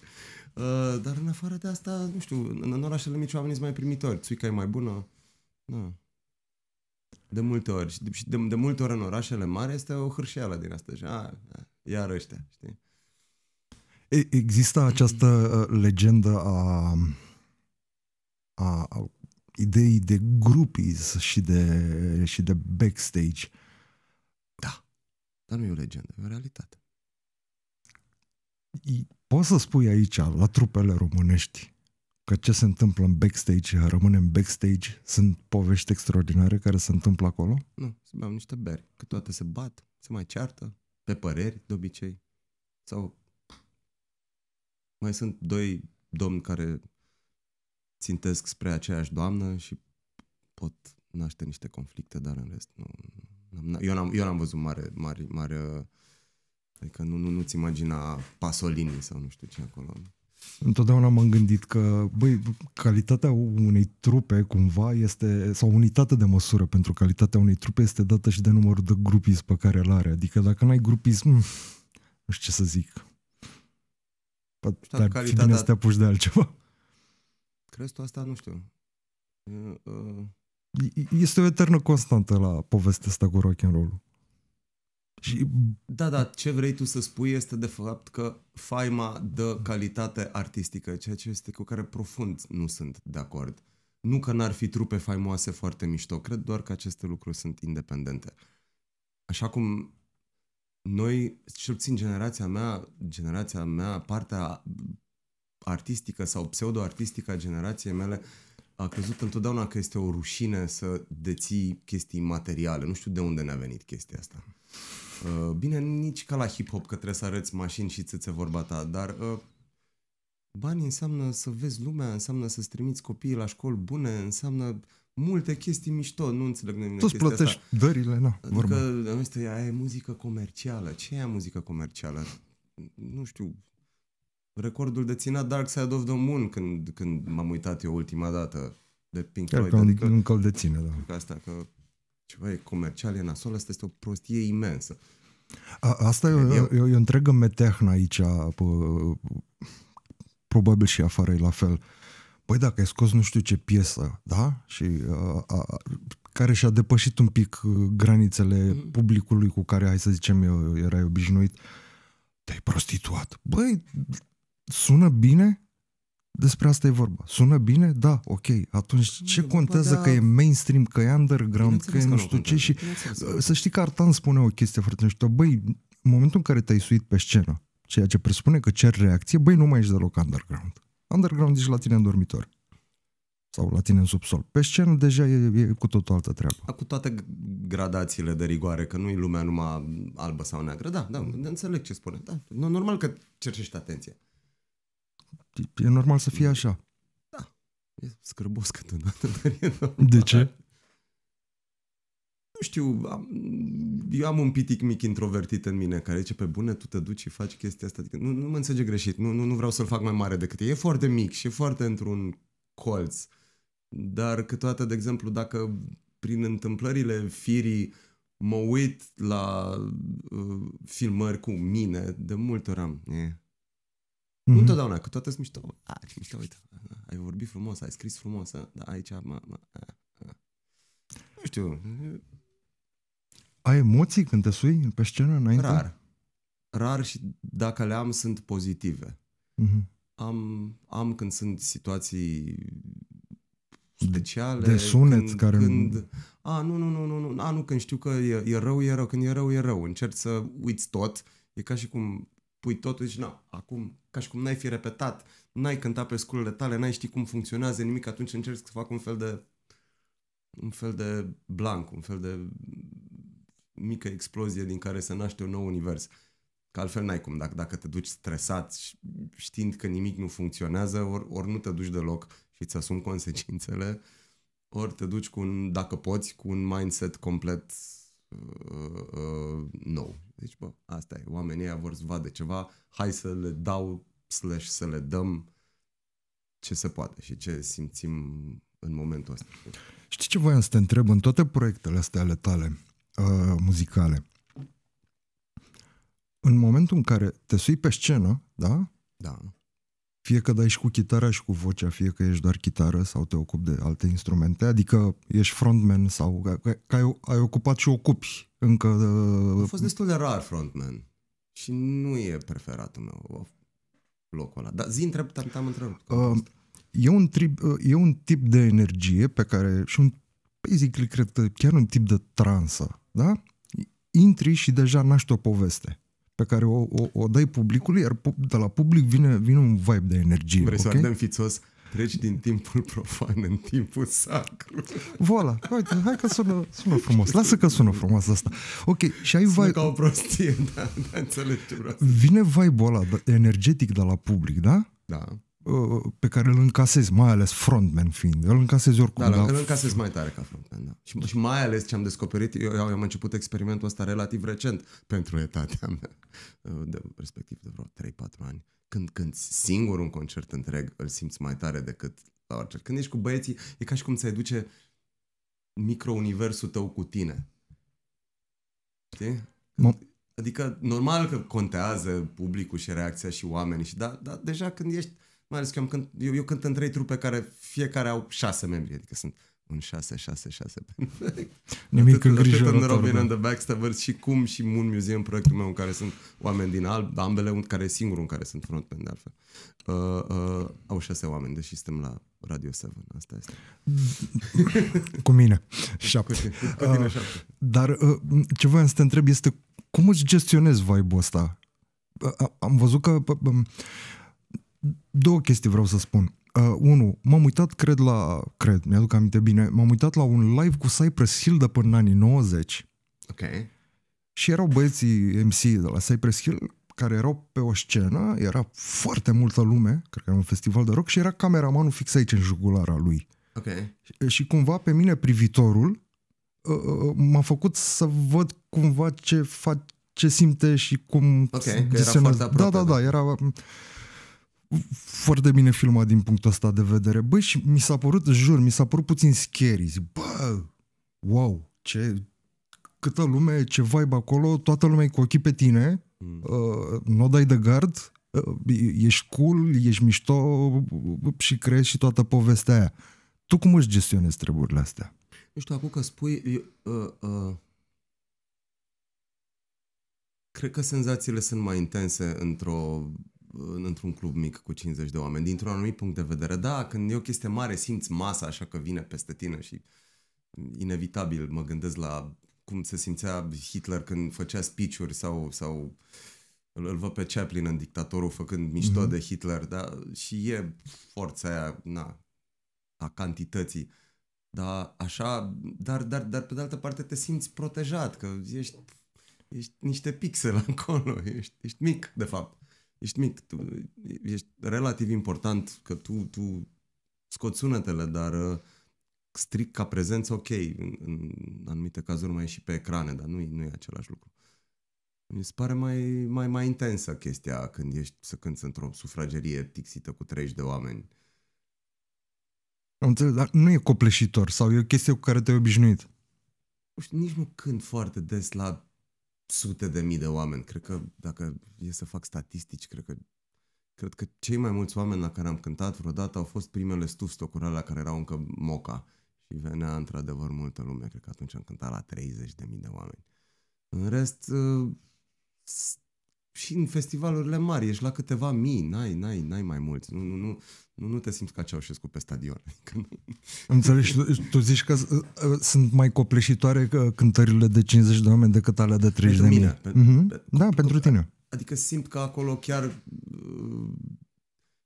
Uh, dar în afară de asta, nu știu, în, în orașele mici oamenii sunt mai primitori. Țuica e mai bună. Da. De multe ori. Și de, de, de multe ori în orașele mari este o hârșeală din asta. Și, a, iar ăștia, știi? Există această uh, legendă a, a, a ideii de groupies și de, și de backstage. Uh, dar nu e o legendă, e o realitate. Poți să spui aici, la trupele românești, că ce se întâmplă în backstage rămâne în backstage? Sunt povești extraordinare care se întâmplă acolo? Nu, se beau niște beri, că toate se bat, se mai ceartă, pe păreri, de obicei. Sau mai sunt doi domni care țintesc spre aceeași doamnă și pot naște niște conflicte, dar în rest nu, eu n-am, eu n-am văzut mare, mare, mare adică nu, nu, nu-ți imagina Pasolini sau nu știu ce acolo. Întotdeauna m-am gândit că, băi, calitatea unei trupe cumva este, sau unitate de măsură pentru calitatea unei trupe este dată și de numărul de grupis pe care îl are. Adică dacă n-ai grupis, hmm, nu știu ce să zic. Poate ar fi bine să te apuci de altceva. Crezi tu asta? Nu știu. uh este o eternă constantă la povestea asta cu rock and roll și... Da, da, ce vrei tu să spui este de fapt că faima dă calitate artistică, ceea ce este cu care profund nu sunt de acord. Nu că n-ar fi trupe faimoase foarte mișto, cred doar că aceste lucruri sunt independente. Așa cum noi, cel puțin generația mea, generația mea, partea artistică sau pseudo-artistică a generației mele, uh, a crezut întotdeauna că este o rușine să deții chestii materiale. Nu știu de unde ne-a venit chestia asta. Uh, bine, nici ca la hip-hop că trebuie să arăți mașini și să-ți vorba ta, dar uh, bani banii înseamnă să vezi lumea, înseamnă să-ți trimiți copiii la școli bune, înseamnă multe chestii mișto, nu înțeleg nimic. Tu plătești asta. dările, nu? adică, nu este, aia e muzică comercială. Ce e muzică comercială? Nu știu, recordul ținea Dark Side of the Moon când, când m-am uitat eu ultima dată de Pink Floyd. Adică da. Că adică încă îl deține, da. Asta, că ceva e comercial, e nasol, asta este o prostie imensă. A, asta Cred e, eu. e, e o întregă meteahnă aici, pă, probabil și afară e la fel. Păi dacă ai scos nu știu ce piesă, da? Și a, a, care și-a depășit un pic uh, granițele mm. publicului cu care, hai să zicem, eu, erai obișnuit, te-ai prostituat. Băi, sună bine? Despre asta e vorba. Sună bine? Da, ok. Atunci ce contează da. că e mainstream, că e underground, că e nu știu ce și... Uh, să știi că Artan spune o chestie foarte mișto. Băi, în momentul în care te-ai suit pe scenă, ceea ce presupune că cer reacție, băi, nu mai ești deloc underground. Underground ești la tine în dormitor sau la tine în subsol. Pe scenă deja e, e cu tot o altă treabă. Cu toate gradațiile de rigoare, că nu e lumea numai albă sau neagră, da, da, înțeleg ce spune. Da, normal că cerșești atenție. E normal să fie așa. Da. E scârbos câteodată, dar e normal. De ce? Nu știu, am, eu am un pitic mic introvertit în mine care zice, pe bune, tu te duci și faci chestia asta. Adică nu, nu mă înțelege greșit, nu, nu, nu vreau să-l fac mai mare decât e. E foarte mic și e foarte într-un colț. Dar câteodată, de exemplu, dacă prin întâmplările firii mă uit la uh, filmări cu mine, de multe ori am... Yeah. Mm-hmm. Nu mhm. întotdeauna, că toate sunt mișto. A, ce mișto, uite, ai vorbit frumos, ai scris frumos, dar aici... Mă, mă, a, a. Nu știu. Ai emoții când te sui pe scenă înainte? Rar. Rar și dacă le am, sunt pozitive. Mm-hmm. Am, am când sunt situații speciale. De sunet când, care... Când, a, nu, nu, nu, nu, nu, a, nu, când știu că e, e rău, e rău, când e rău, e rău. Încerc să uiți tot. E ca și cum pui totul, zici, na, acum, ca și cum n-ai fi repetat, n-ai cântat pe sculele tale, n-ai ști cum funcționează nimic, atunci încerci să fac un fel de un fel de blank, un fel de mică explozie din care se naște un nou univers. Că altfel n-ai cum, dacă, dacă te duci stresat știind că nimic nu funcționează, ori, or nu te duci deloc și îți asumi consecințele, ori te duci cu un, dacă poți, cu un mindset complet uh, uh, nou. Deci, bă, asta e. Oamenii vor să vadă ceva, hai să le dau slash să le dăm ce se poate și ce simțim în momentul ăsta. Știi ce voiam să te întreb? În toate proiectele astea ale tale, uh, muzicale, în momentul în care te sui pe scenă, da? Da fie că dai și cu chitara și cu vocea, fie că ești doar chitară sau te ocupi de alte instrumente, adică ești frontman sau că, că ai, ai ocupat și ocupi încă... A uh, fost destul de rar frontman și nu e preferatul meu locul ăla. Dar zi întreb, am întrebat. Uh, e, un trip, uh, e un tip de energie pe care și un, basically, păi cred că chiar un tip de transă, da? Intri și deja naște o poveste pe care o, o, o dai publicului, iar de la public vine, vine un vibe de energie. Vrei okay? să ardem fițos? Treci din timpul profan în timpul sacru. Voila, uite, hai, hai că sună, sună frumos. Lasă că sună frumos asta. Ok, și ai vibe... ca o prostie, da, da, înțeleg ce vreau Vine vibe-ul ăla energetic de la public, da? Da. Uh, pe care îl încasezi, mai ales frontman fiind. Îl încasezi oricum. Da, dar... Da. îl încasezi mai tare ca frontman, da. Și, și mai ales ce am descoperit, eu, eu am început experimentul ăsta relativ recent pentru etatea mea, uh, de, respectiv de vreo 3-4 ani. Când când singur un concert întreg, îl simți mai tare decât la orice. Când ești cu băieții, e ca și cum ți-ai duce microuniversul tău cu tine. Știi? Mă... Adică, normal că contează publicul și reacția și oamenii, și da, da, deja când ești mai ales că eu, cânt, eu, eu cânt în trei trupe care fiecare au șase membri, adică sunt un șase, șase, șase. Nimic îngrijorător. Atât în Robin bă. Da. and the Backstabbers și cum și Moon Museum, proiectul meu în care sunt oameni din alb, ambele, un, care e singurul în care sunt frontman de altfel. Uh, uh, au șase oameni, deși suntem la Radio 7, asta este. Cu mine, șapte. Cu tine, cu uh, tine, șapte. dar uh, ce voiam să te întreb este cum îți gestionezi vibe-ul ăsta? Uh, uh am văzut că uh, două chestii vreau să spun. Uh, unu, m-am uitat, cred la, cred, mi-aduc aminte bine, m-am uitat la un live cu Cypress Hill de până în anii 90. Ok. Și erau băieții MC de la Cypress Hill care erau pe o scenă, era foarte multă lume, cred că era un festival de rock și era cameramanul fix aici în jugulara lui. Ok. Și, și cumva pe mine privitorul uh, uh, uh, m-a făcut să văd cumva ce face ce simte și cum Ok. că era foarte aproape, da, da, da, da era foarte bine filmat din punctul ăsta de vedere. Băi, și mi s-a părut, jur, mi s-a părut puțin scary. Zic, bă, wow, ce, câtă lume, ce vibe acolo, toată lumea e cu ochii pe tine, mm. uh, nu dai de gard, uh, ești cool, ești mișto și crezi și toată povestea aia. Tu cum își gestionezi treburile astea? Nu știu, acum că spui... Uh, uh, cred că senzațiile sunt mai intense într-o într-un club mic cu 50 de oameni, dintr-un anumit punct de vedere. Da, când e o chestie mare, simți masa așa că vine peste tine și inevitabil mă gândesc la cum se simțea Hitler când făcea speech-uri sau, sau îl văd pe Chaplin în dictatorul făcând mișto mm-hmm. de Hitler, da? Și e forța aia, na, a cantității. Da, așa, dar, dar, dar pe de altă parte te simți protejat, că ești, ești niște pixel acolo, ești, ești mic, de fapt ești mic, tu ești relativ important că tu, tu scoți sunetele, dar uh, strict ca prezență, ok, în, în anumite cazuri mai e și pe ecrane, dar nu, nu e același lucru. Mi se pare mai, mai, mai intensă chestia când ești să cânți într-o sufragerie tixită cu 30 de oameni. Am înțeles, dar nu e copleșitor sau e o chestie cu care te-ai obișnuit? Nici nu cânt foarte des la sute de mii de oameni. Cred că dacă e să fac statistici, cred că cred că cei mai mulți oameni la care am cântat vreodată au fost primele stuf stocurale care erau încă moca și venea într-adevăr multă lume. Cred că atunci am cântat la 30 de mii de oameni. În rest, ă, și în festivalurile mari, ești la câteva mii, n-ai, n-ai, n-ai mai mulți. Nu, nu, nu, nu, nu te simți ca Ceaușescu pe stadion. Înțelegi, tu, tu zici că uh, uh sunt mai copleșitoare uh, cântările de 50 de oameni decât alea de 30 pentru de mine, mii. Pe, mm-hmm. pe, da, pentru tine. Adică simt că acolo chiar uh,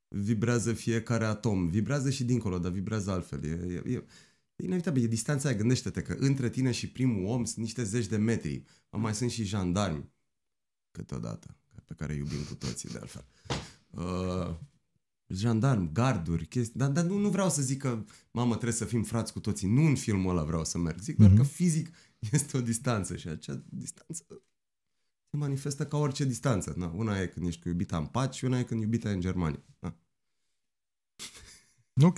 vibrează fiecare atom. Vibrează și dincolo, dar vibrează altfel. E, e, e, inevitabil, e distanța aia. Gândește-te că între tine și primul om sunt niște zeci de metri. Mai sunt și jandarmi câteodată pe care iubim cu toții, de altfel. Uh, jandarm, garduri, chestii, dar, dar nu, nu vreau să zic că, mamă, trebuie să fim frați cu toții, nu în filmul ăla vreau să merg, zic mm-hmm. doar mhm. că fizic este o distanță și acea distanță se manifestă ca orice distanță. Na, una e când ești cu iubita în pace și una e când iubita e în Germania. Na. Ok.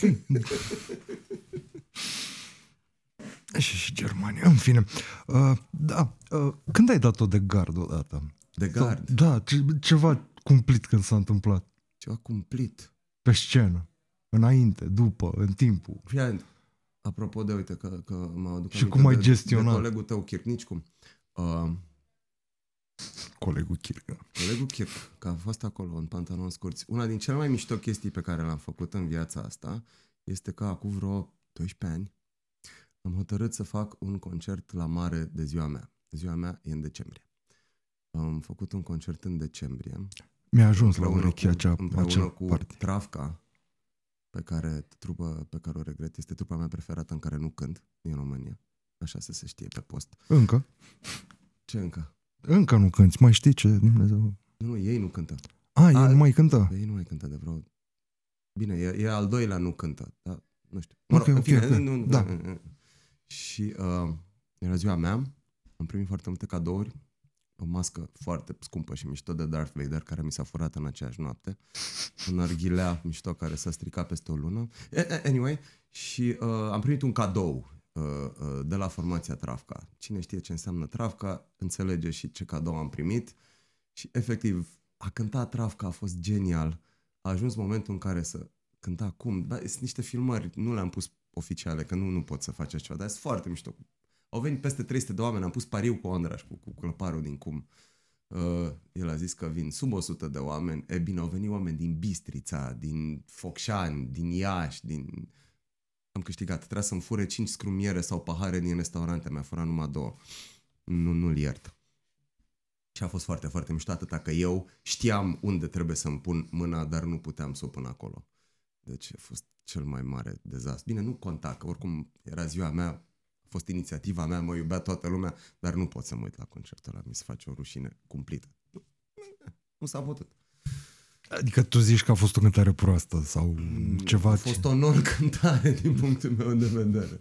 și, și Germania, în fine. Uh, da, uh, când ai dat-o de gardul dată? De da, gard. Da, ce, ceva cumplit când s-a întâmplat. Ceva cumplit. Pe scenă. Înainte, după, în timpul. Fiind. apropo de, uite, că, că m aduc Și cum ai de, gestionat? De colegul tău, nici cum? Uh, Colegul Chirc. Colegul Chirc, că a fost acolo în pantalon scurți. Una din cele mai mișto chestii pe care l-am făcut în viața asta este că acum vreo 12 ani am hotărât să fac un concert la mare de ziua mea. Ziua mea e în decembrie. Am făcut un concert în decembrie. Mi-a ajuns la urechi acea, acea cu parte. Travca, pe care trupa, pe care o regret, este trupa mea preferată în care nu cânt din România. Așa să se știe pe post. Încă? Ce încă? Încă nu cânti, mai știi ce, Dumnezeu. Nu, ei nu cântă. A, ei nu mai cântă. Ei nu mai cântă de vreo... Bine, e, e al doilea nu cântă, dar nu știu. Mă rog, okay, okay, fine, okay. nu, da. Și uh, era ziua mea, am primit foarte multe cadouri, o mască foarte scumpă și mișto de Darth Vader care mi s-a furat în aceeași noapte, un arghilea mișto care s-a stricat peste o lună. Anyway, și uh, am primit un cadou uh, uh, de la formația Travca. Cine știe ce înseamnă Travca, înțelege și ce cadou am primit și efectiv a cântat Travca a fost genial. A ajuns momentul în care să cânta acum, dar sunt niște filmări, nu le-am pus oficiale, că nu, nu pot să faci așa, dar sunt foarte mișto au venit peste 300 de oameni, am pus pariu cu Ondra și cu, cu clăparul din cum. Uh, el a zis că vin sub 100 de oameni. E bine, au venit oameni din Bistrița, din Focșani, din Iași, din... Am câștigat. Trebuia să-mi fure 5 scrumiere sau pahare din restaurante. Mi-a furat numai două. Nu, nu-l iert. Și a fost foarte, foarte mișto, atâta că eu știam unde trebuie să-mi pun mâna, dar nu puteam să o pun acolo. Deci a fost cel mai mare dezastru. Bine, nu conta, că oricum era ziua mea, fost inițiativa mea, mă iubea toată lumea, dar nu pot să mă uit la concertul ăla, mi se face o rușine cumplită. Nu, nu s-a putut. Adică tu zici că a fost o cântare proastă sau mm, ceva? A fost o non-cântare din punctul meu de vedere.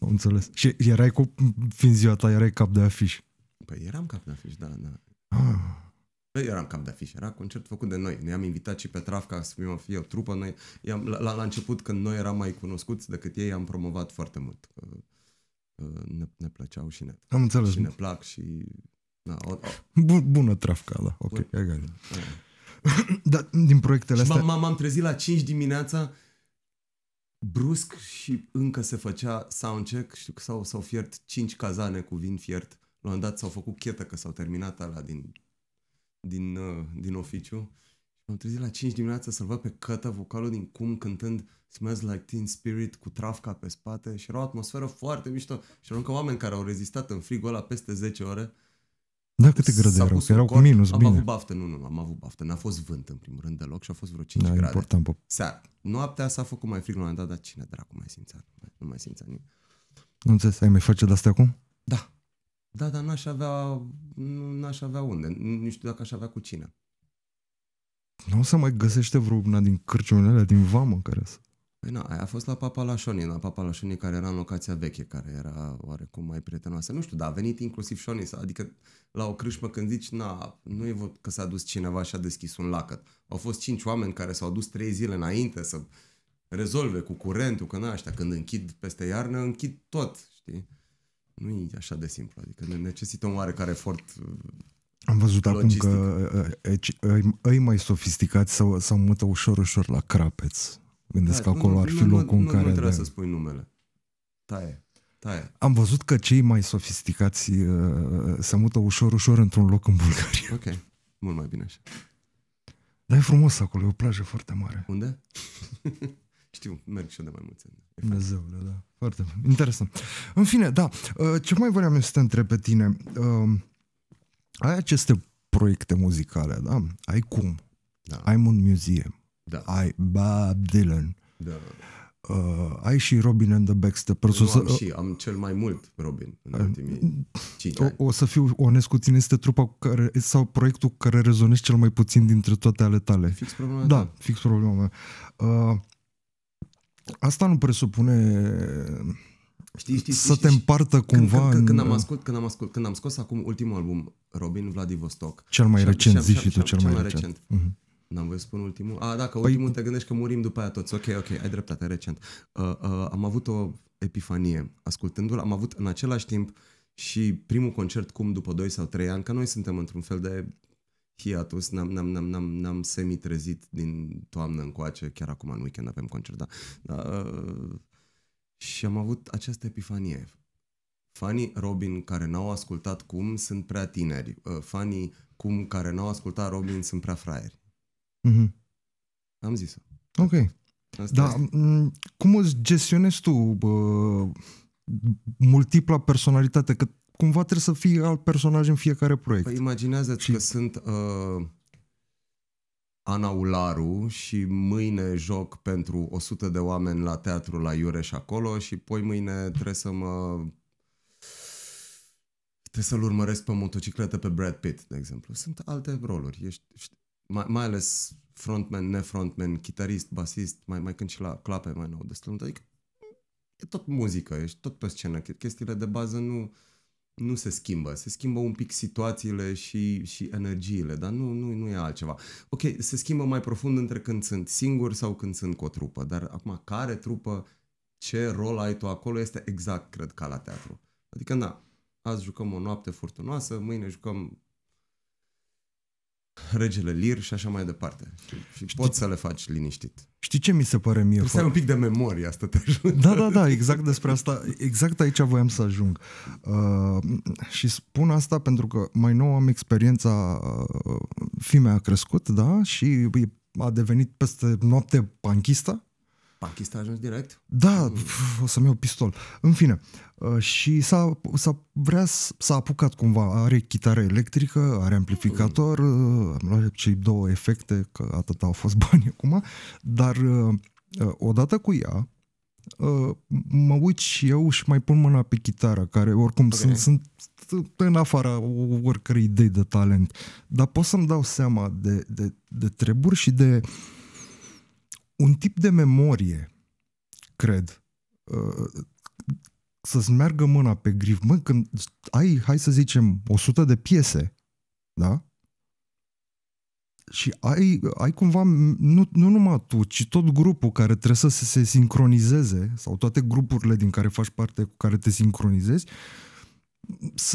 Am înțeles. Și erai cu, fiind ziua ta, erai cap de afiș. Păi eram cap de afiș, da, da. Ah. Păi eram cap de afiș, era concert făcut de noi. Ne-am invitat și pe Trafca să fim o fie o trupă. Noi, am la, la, la, început, când noi eram mai cunoscuți decât ei, am promovat foarte mult. Uh, ne, ne plăceau și ne, Am înțeles. Și ne plac și... Na, o, o. Bună bună da. ok, Bun. egal. Dar din proiectele și astea... M-am trezit la 5 dimineața brusc și încă se făcea soundcheck, știu că s-au, s-au fiert 5 cazane cu vin fiert. La un dat s-au făcut chetă că s-au terminat ala din, din, uh, din oficiu M-am trezit la 5 dimineața să-l văd pe Cătă, vocalul din Cum, cântând Smells Like Teen Spirit cu Trafca pe spate și era o atmosferă foarte mișto și erau încă oameni care au rezistat în frigul ăla peste 10 ore. Da, câte grade erau? Că erau cu minus, am bine. Am avut baftă, nu, nu, am avut baftă. N-a fost vânt în primul rând deloc și a fost vreo 5 da, grade. important, pop. Seara. Noaptea s-a făcut mai frig la un moment dat, dar cine dracu mai simțea? Nu mai simțea nimic. Nu înțeles, ai mai face de-astea acum? Da. Da, dar n-aș avea, n-aș avea unde. Nu știu dacă aș avea cu cine nu o să mai găsește vreo din cărciumile alea, din vamă care să... Păi na, aia a fost la Papalașonii, la Papa Papalașonii care era în locația veche, care era oarecum mai prietenoasă. Nu știu, dar a venit inclusiv Șonis, adică la o crâșmă când zici, na, nu e că s-a dus cineva și a deschis un lacăt. Au fost cinci oameni care s-au dus trei zile înainte să rezolve cu curentul, că na, ăștia când închid peste iarnă, închid tot, știi? Nu e așa de simplu, adică ne necesită un oarecare efort am văzut logistic. acum că uh, uh, uh, ei mai sofisticați sau, să mută ușor, ușor la crapeț. Gândesc că da, acolo nu, ar fi nu, locul nu, în care... Nu trebuie de... să spui numele. Taie. Taie. Am văzut că cei mai sofisticați uh, se mută ușor, ușor într-un loc în Bulgaria. Ok. Mult mai bine așa. Dar e frumos acolo, e o plajă foarte mare. Unde? Știu, merg și eu de mai mulți ani. Dumnezeu, da. Foarte interesant. În fine, da, ce mai vreau eu să te întreb pe tine? Uh, ai aceste proiecte muzicale, da? Ai cum? Da. Ai un Museum. Da. Ai Bob Dylan. Da. Uh, ai și Robin and the Baxter. Nu, să... am și, am cel mai mult Robin în uh, ultimii 5 ani. O, o să fiu onest cu tine, este trupa cu care, sau proiectul cu care rezonezi cel mai puțin dintre toate ale tale. Fix problema Da, ta. fix problema mea. Uh, asta nu presupune Știi, știi, să știi, te știi, împartă cumva când, când, când, am uh, ascult, când, am ascult, când am scos acum ultimul album, Robin Vladivostok. Cel mai recent, Zici și tu, cel mai recent. recent. Mm-hmm. N-am voie să spun ultimul. A, dacă păi... ultimul te gândești că murim după aia toți. Ok, ok, ai dreptate, recent. Uh, uh, am avut o epifanie ascultându-l. Am avut în același timp și primul concert cum după 2 sau 3 ani, că noi suntem într-un fel de hiatus, n-am, n-am, n-am, n-am, n-am semi-trezit din toamnă încoace, chiar acum în weekend avem concert, da. Dar, uh, și am avut această epifanie. Fanii Robin care n-au ascultat cum sunt prea tineri. Uh, fanii cum care n-au ascultat Robin sunt prea fraieri. Mm-hmm. Am zis-o. Ok. Asta da, e. cum îți gestionezi tu bă, multipla personalitate? Că cumva trebuie să fii alt personaj în fiecare proiect. Păi imaginează-ți și... că sunt uh, Ana Ularu și mâine joc pentru 100 de oameni la teatru la Iureș acolo și poi mâine trebuie să mă trebuie să-l urmăresc pe motocicletă pe Brad Pitt, de exemplu. Sunt alte roluri. Ești, ești, mai, mai ales frontman, nefrontman, chitarist, basist, mai, mai când și la clape mai nou destul. Adică e tot muzică, ești tot pe scenă. Chestiile de bază nu, nu se schimbă. Se schimbă un pic situațiile și, și energiile, dar nu, nu, nu e altceva. Ok, se schimbă mai profund între când sunt singur sau când sunt cu o trupă, dar acum care trupă, ce rol ai tu acolo este exact, cred, ca la teatru. Adică, na, azi jucăm o noapte furtunoasă, mâine jucăm regele lir și așa mai departe. Și Știi... poți să le faci liniștit. Știi ce mi se pare mie? Trebuie să ai un pic de memorie, asta te ajută. Da, da, da, exact despre asta, exact aici voiam să ajung. Uh, și spun asta pentru că mai nou am experiența, uh, fimea a crescut, da, și a devenit peste noapte panchistă Pachis a ajuns direct? Da, pf, o să-mi iau pistol. În fine, uh, și s-a, s-a, vrea, s-a apucat cumva, are chitară electrică, are amplificator, uh, am luat cei două efecte, că atât au fost bani acum, dar uh, odată cu ea, mă uit și eu și mai pun mâna pe chitară, care oricum okay. sunt, sunt în afara oricărei idei de talent, dar pot să-mi dau seama de, de, de treburi și de uh, un tip de memorie, cred, uh, să-ți meargă mâna pe griv. Mă, când ai, hai să zicem, 100 de piese, da? Și ai, ai cumva, nu, nu numai tu, ci tot grupul care trebuie să se, se sincronizeze, sau toate grupurile din care faci parte cu care te sincronizezi, uh,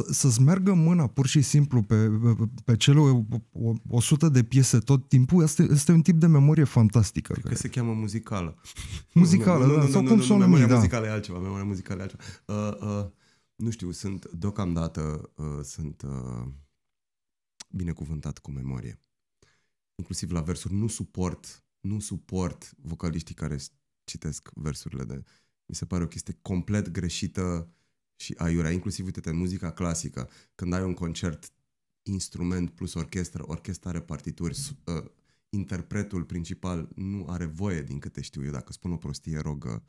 să-ți meargă mâna pur și simplu pe, pe cele 100 de piese tot timpul, asta este un tip de memorie fantastică. Cred că se cheamă muzicală. Muzicală, nu, nu, nu, sau nu, cum s-o numim, da. muzicală e altceva, memoria muzicală e altceva. Uh, uh, nu știu, sunt, deocamdată uh, sunt uh, binecuvântat cu memorie. Inclusiv la versuri nu suport, nu suport vocaliștii care citesc versurile de... Mi se pare o chestie complet greșită și aiurea, inclusiv, uite în muzica clasică, când ai un concert instrument plus orchestră, orchestra are partituri, uh, interpretul principal nu are voie, din câte știu eu, dacă spun o prostie, rog uh,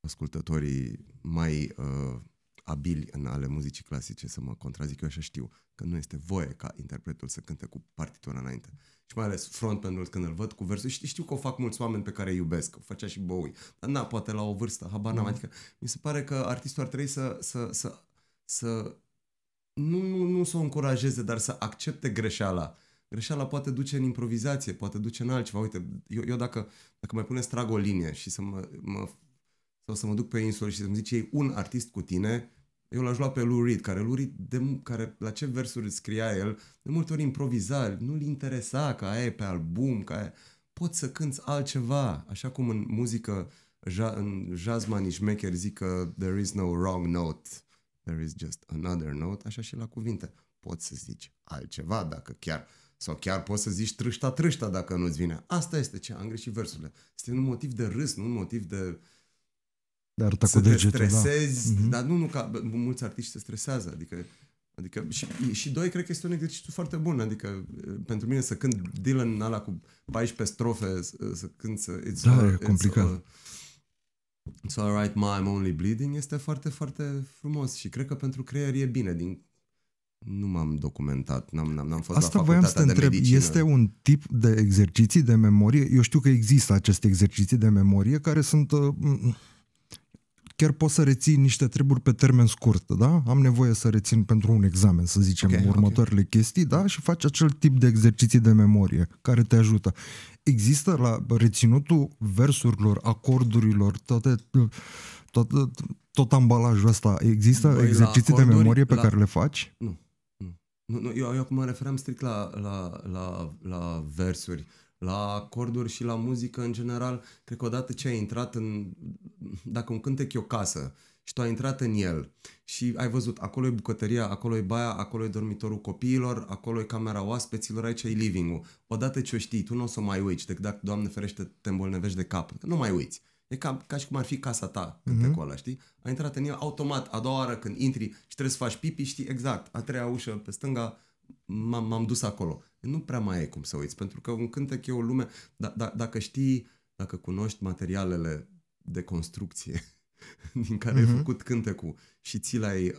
ascultătorii mai uh, abili în ale muzicii clasice să mă contrazic eu așa știu că nu este voie ca interpretul să cânte cu partitura înainte. Și mai ales frontman când îl văd cu versul, știu, știu că o fac mulți oameni pe care îi iubesc, o făcea și Bowie, dar na, poate la o vârstă, habar n-am, mhm. adică mi se pare că artistul ar trebui să, să, să, să nu, nu, nu să o încurajeze, dar să accepte greșeala. Greșeala poate duce în improvizație, poate duce în altceva. Uite, eu, eu dacă, dacă mai puneți trag o linie și să mă, mă sau să mă duc pe insulă și să-mi zice ei un artist cu tine, eu l-aș lua pe Lou Reed, care, Lou Reed de, care la ce versuri scria el, de multe ori improviza, nu-l interesa că aia e pe album, că aia... Poți să cânți altceva, așa cum în muzică, ja, în jazzmanii șmecheri zic că there is no wrong note, there is just another note, așa și la cuvinte. Poți să zici altceva dacă chiar... Sau chiar poți să zici trâșta, trâșta dacă nu-ți vine. Asta este ce am greșit versurile. Este un motiv de râs, nu un motiv de dar arăta să cu degetul, te da. stresezi, da. dar nu, nu ca mulți artiști se stresează, adică Adică și, și doi, cred că este un exercițiu foarte bun. Adică pentru mine să cânt Dylan ala cu 14 strofe, să, să cânt să... It's da, all, e complicat. It's, all, it's alright, ma, I'm only bleeding, este foarte, foarte frumos și cred că pentru creier e bine. Din, nu m-am documentat, n-am, n-am, n-am fost Asta la voiam să te întreb, medicină. este un tip de exerciții de memorie? Eu știu că există aceste exerciții de memorie care sunt... Uh, chiar pot să reții niște treburi pe termen scurt, da? Am nevoie să rețin pentru un examen, să zicem, okay, următoarele okay. chestii, da? Și faci acel tip de exerciții de memorie care te ajută. Există la reținutul versurilor, acordurilor, toate, toate tot ambalajul ăsta, există Băi, exerciții acorduri, de memorie pe la... care le faci? Nu. Nu, nu, eu, eu acum mă referam strict la, la, la, la versuri. Uh, la acorduri și la muzică în general, cred că odată ce ai intrat în... Dacă un cântec e o casă și tu ai intrat în el și ai văzut, acolo e bucătăria, acolo e baia, acolo e dormitorul copiilor, acolo e camera oaspeților, aici e living-ul. Odată ce o știi, tu nu o să mai uiți, decât dacă, Doamne ferește, te îmbolnăvești de cap. Nu mai uiți. E ca, ca și cum ar fi casa ta mhm. când te coala, știi? a intrat în el automat, a doua oară când intri și trebuie să faci pipi, știi exact, a treia ușă pe stânga, m-am, m-am dus acolo. Nu prea mai e cum să uiți, pentru că un cântec e o lume... Da, da, dacă știi, dacă cunoști materialele de construcție din care uh-huh. Mhm. ai făcut cântecul și ți l-ai, uh,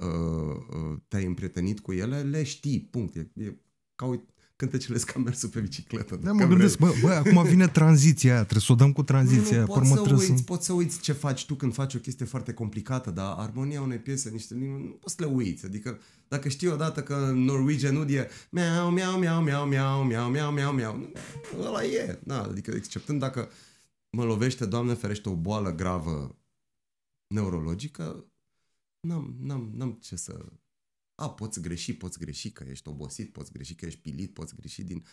uh, te-ai împrietenit cu ele, le știi, punct. E, e ca, uit, cântecele ca mersul pe bicicletă. Da, mă gândesc, bă, bă, acum vine tranziția aia, trebuie să o dăm cu tranziția aia. Poți să, uiți, să... poți să uiți ce faci tu când faci o chestie foarte complicată, dar armonia unei piese, niște limbi, nu poți să le uiți. Adică dacă știi odată că Norwegian Ud e miau, miau, miau, miau, miau, miau, miau, miau, miau, ăla e. Da, adică exceptând dacă mă lovește, Doamne ferește, o boală gravă neurologică, n-am, n-am, n-am ce să a, poți greși, poți greși că ești obosit, poți greși că ești pilit, poți greși din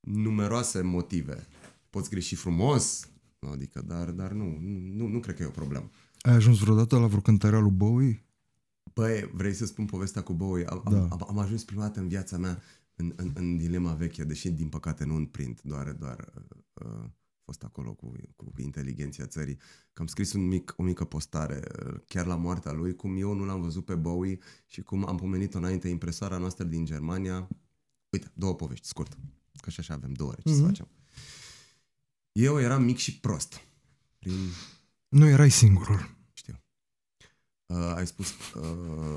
numeroase motive. Poți greși frumos, adică, dar, dar nu, nu, nu cred că e o problemă. Ai ajuns vreodată la vreo cântarea lui Bowie? Păi, vrei să spun povestea cu Bowie? Am, da. am, am ajuns prima dată în viața mea în, în, în dilema veche, deși din păcate nu în print, doar, doar uh, uh fost acolo cu, cu inteligenția țării, că am scris un mic, o mică postare uh, chiar la moartea lui, cum eu nu l-am văzut pe Bowie și cum am pomenit înainte impresoara noastră din Germania. Uite, două povești, scurt, că și așa avem două ore, ce mm-hmm. să mhm. facem. Eu eram mic și prost. Prin... Nu erai singurul. Uh, ai, spus, uh,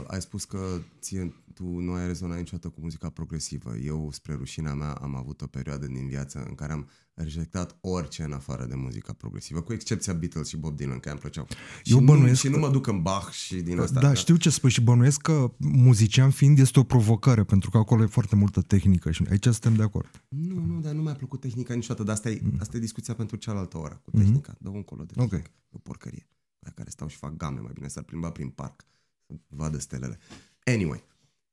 ai spus că ție, tu nu ai rezonat niciodată cu muzica progresivă. Eu, spre rușinea mea, am avut o perioadă din viață în care am rejectat orice în afară de muzica progresivă, cu excepția Beatles și Bob Dylan, care îmi plăceau. Eu și, bănuiesc nu, și nu mă duc în Bach și din asta. Da, da, știu ce spui și bănuiesc că muzician fiind este o provocare, pentru că acolo e foarte multă tehnică și aici suntem de acord. Nu, nu, dar nu mi-a plăcut tehnica niciodată, dar asta e, mm. asta e discuția pentru cealaltă oră, cu mm-hmm. tehnica. Mm-hmm. Dă încolo de tehnică, okay. o porcărie la care stau și fac game, mai bine s-ar plimba prin parc să vadă stelele. Anyway,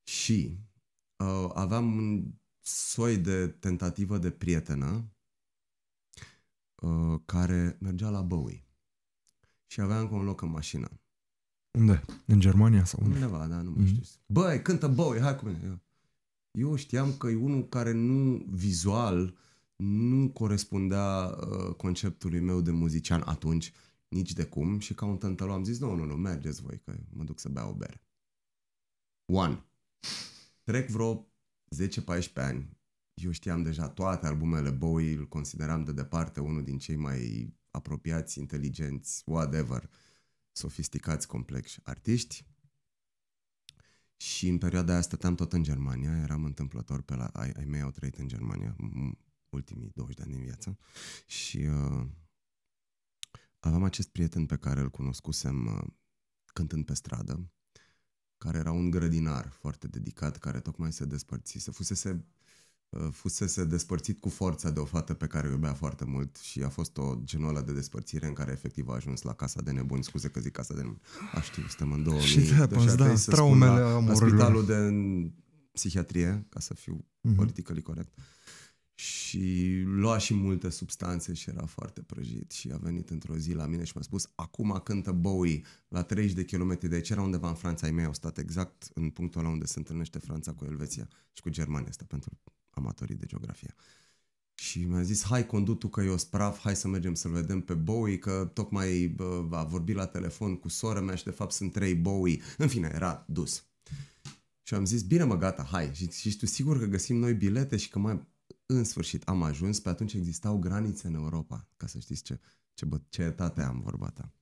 și uh, aveam un soi de tentativă de prietenă uh, care mergea la Bowie și avea încă un loc în mașină. Unde? În Germania sau unde? Undeva, da, nu mai mm-hmm. știu. Băi, cântă Bowie, hai cu mine. Eu, eu știam că e unul care nu vizual nu corespundea uh, conceptului meu de muzician atunci nici de cum și ca un tântălu am zis, nu, nu, nu, mergeți voi că mă duc să beau o bere. One. Trec vreo 10-14 ani. Eu știam deja toate albumele Bowie, îl consideram de departe unul din cei mai apropiați, inteligenți, whatever, sofisticați, complexi artiști. Și în perioada aia stăteam tot în Germania, eram întâmplător pe la... Ai, ai mei au trăit în Germania ultimii 20 de ani din viață și uh, Aveam acest prieten pe care îl cunoscusem uh, cântând pe stradă, care era un grădinar foarte dedicat, care tocmai se despărțise, fusese, uh, fusese despărțit cu forța de o fată pe care o iubea foarte mult și a fost o genoală de despărțire în care efectiv a ajuns la casa de nebuni, scuze că zic casa de nebuni, a știu, suntem în 2000, și de deci da, să traumele spun la, la spitalul de psihiatrie, ca să fiu mm-hmm. politică corect și lua și multe substanțe și era foarte prăjit și a venit într-o zi la mine și mi-a spus acum cântă Bowie la 30 de kilometri de aici, era undeva în Franța, ai mei au stat exact în punctul ăla unde se întâlnește Franța cu Elveția și cu Germania, asta pentru amatorii de geografie. Și mi-a zis, hai condu tu că eu spraf, hai să mergem să-l vedem pe Bowie, că tocmai bă, a vorbit la telefon cu sora mea și de fapt sunt trei Bowie. În fine, era dus. Și am zis, bine mă, gata, hai. Și, și tu sigur că găsim noi bilete și că mai în sfârșit am ajuns, pe atunci existau granițe în Europa, ca să știți ce, ce, bă, ce etate am vorba ta.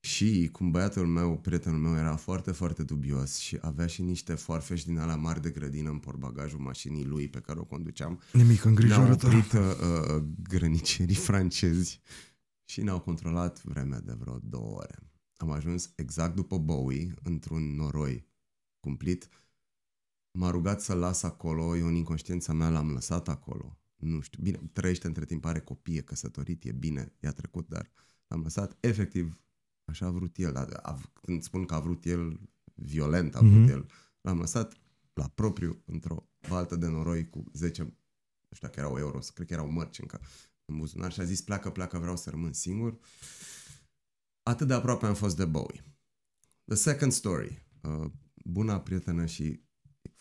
Și cum băiatul meu, prietenul meu, era foarte, foarte dubios și avea și niște foarfeși din ala mari de grădină în portbagajul mașinii lui pe care o conduceam. Nimic îngrijorător. Ne-au oprit uh, uh, grănicerii francezi și ne-au controlat vremea de vreo două ore. Am ajuns exact după Bowie, într-un noroi cumplit, m-a rugat să-l las acolo, eu în inconștiența mea l-am lăsat acolo. Nu știu, bine, trăiește între timp, are copie, căsătorit, e bine, i-a trecut, dar l-am lăsat efectiv așa a vrut el. A, a, când spun că a vrut el, violent a vrut mm-hmm. el, l-am lăsat la propriu într-o baltă de noroi cu 10, nu știu dacă erau euro, cred că erau mărci încă în buzunar și a zis pleacă, pleacă, vreau să rămân singur. Atât de aproape am fost de Bowie. The Second Story. Uh, buna prietenă și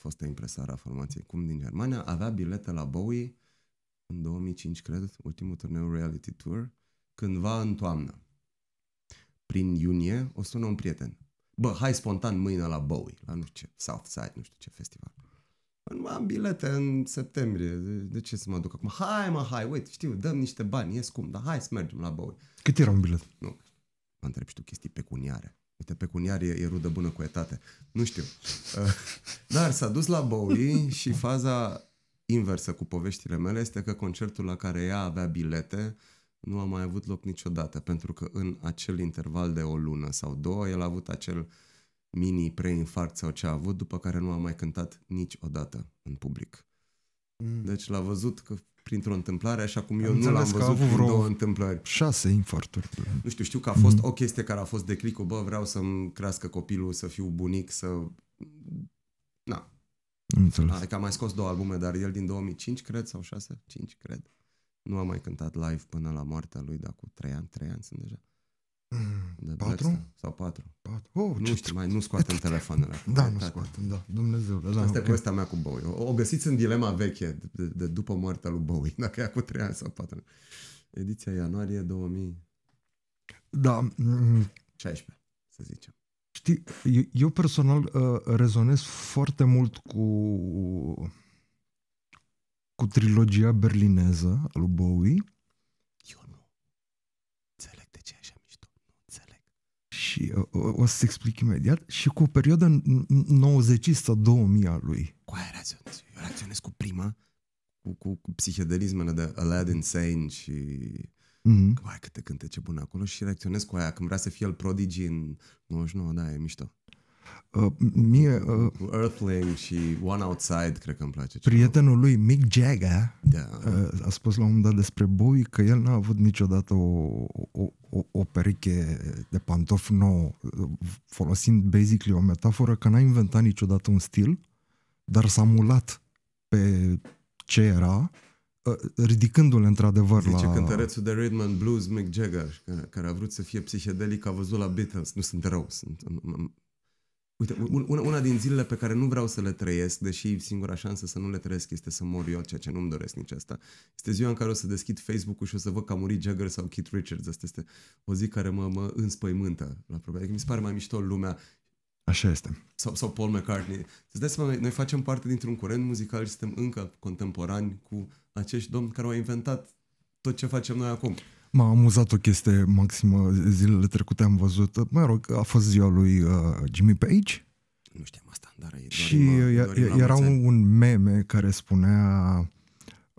fostă impresară a formației Cum din Germania, avea bilete la Bowie în 2005, cred, ultimul turneu Reality Tour, cândva în toamnă. Prin iunie o sună un prieten. Bă, hai spontan mâine la Bowie, la nu știu ce, Southside, nu știu ce festival. Nu am bilete în septembrie, de, de ce să mă duc acum? Hai mă, hai, uite, știu, dăm niște bani, e scump, dar hai să mergem la Bowie. Cât era un bilet? Nu, mă întreb și tu chestii pecuniare. Uite, pecuniar e, e rudă bună cu etate. Nu știu. Dar s-a dus la Bowie și faza inversă cu poveștile mele este că concertul la care ea avea bilete nu a mai avut loc niciodată, pentru că în acel interval de o lună sau două, el a avut acel mini preinfarct sau ce a avut, după care nu a mai cântat niciodată în public. Mm. Deci l-a văzut că printr-o întâmplare, așa cum eu nu l-am văzut avut vreo două întâmplări. șase infarturi. Nu știu, știu că a fost mm-hmm. o chestie care a fost clicul, bă, vreau să-mi crească copilul, să fiu bunic, să... Na. Înțeles. Adică am mai scos două albume, dar el din 2005, cred, sau șase, 5, cred. Nu a mai cântat live până la moartea lui, dar cu trei ani, trei ani sunt deja. Mm, de patru? Blackstone. sau patru. patru. Oh, nu ce știu, mai nu scoatem telefoanele. Da, da, nu scoatem, da. Dumnezeu. Da, da Asta e povestea mea cu Bowie. O, o găsiți în dilema veche de, de, de după moartea lui Bowie, dacă e cu trei ani sau patru Ediția ianuarie 2000. Da. 16, mm, mm. să zicem. Știi, eu, eu personal uh, rezonez foarte mult cu cu trilogia berlineză a lui Bowie și o, uh, uh, o să-ți explic imediat, și cu o perioadă 90-2000 a lui. Cu aia reacționez. Eu reacționez cu prima, cu, cu, cu psihedelismele de Aladdin Sane și... Mm-hmm. Că, câte cântece bune acolo și reacționez cu aia. Când vrea să fie el prodigi în 99, da, e mișto. Uh, mie, uh, Earthling și One Outside cred că îmi place. Ceva. Prietenul lui Mick Jagger yeah. Da. uh, a spus la un moment dat despre Bowie că el n-a avut niciodată o, o, o, o pereche de pantofi nou folosind basically o metaforă că n-a inventat niciodată un stil, dar s-a mulat pe ce era, uh, ridicându-le într-adevăr la... Zice cântărețul de rhythm and blues Mick Jagger, care a vrut să fie psihedelic, a văzut la Beatles. Nu sunt rău, sunt Uite, una, una din zilele pe care nu vreau să le trăiesc, deși singura șansă să nu le trăiesc este să mor eu, ceea ce nu-mi doresc nici asta, este ziua în care o să deschid Facebook-ul și o să văd că a murit Jagger sau Keith Richards. Asta este o zi care mă, mă înspăimântă la propriu. Adică mi se pare mai mișto lumea Așa este. Sau, sau Paul McCartney. Să dai seama, noi facem parte dintr-un curent muzical și suntem încă contemporani cu acești domni care au inventat tot ce facem noi acum. M-a amuzat o chestie maximă zilele trecute, am văzut, mă rog, a fost ziua lui uh, Jimmy Page. Nu știam asta, dar dorim, Și dorim, uh, era un meme care spunea,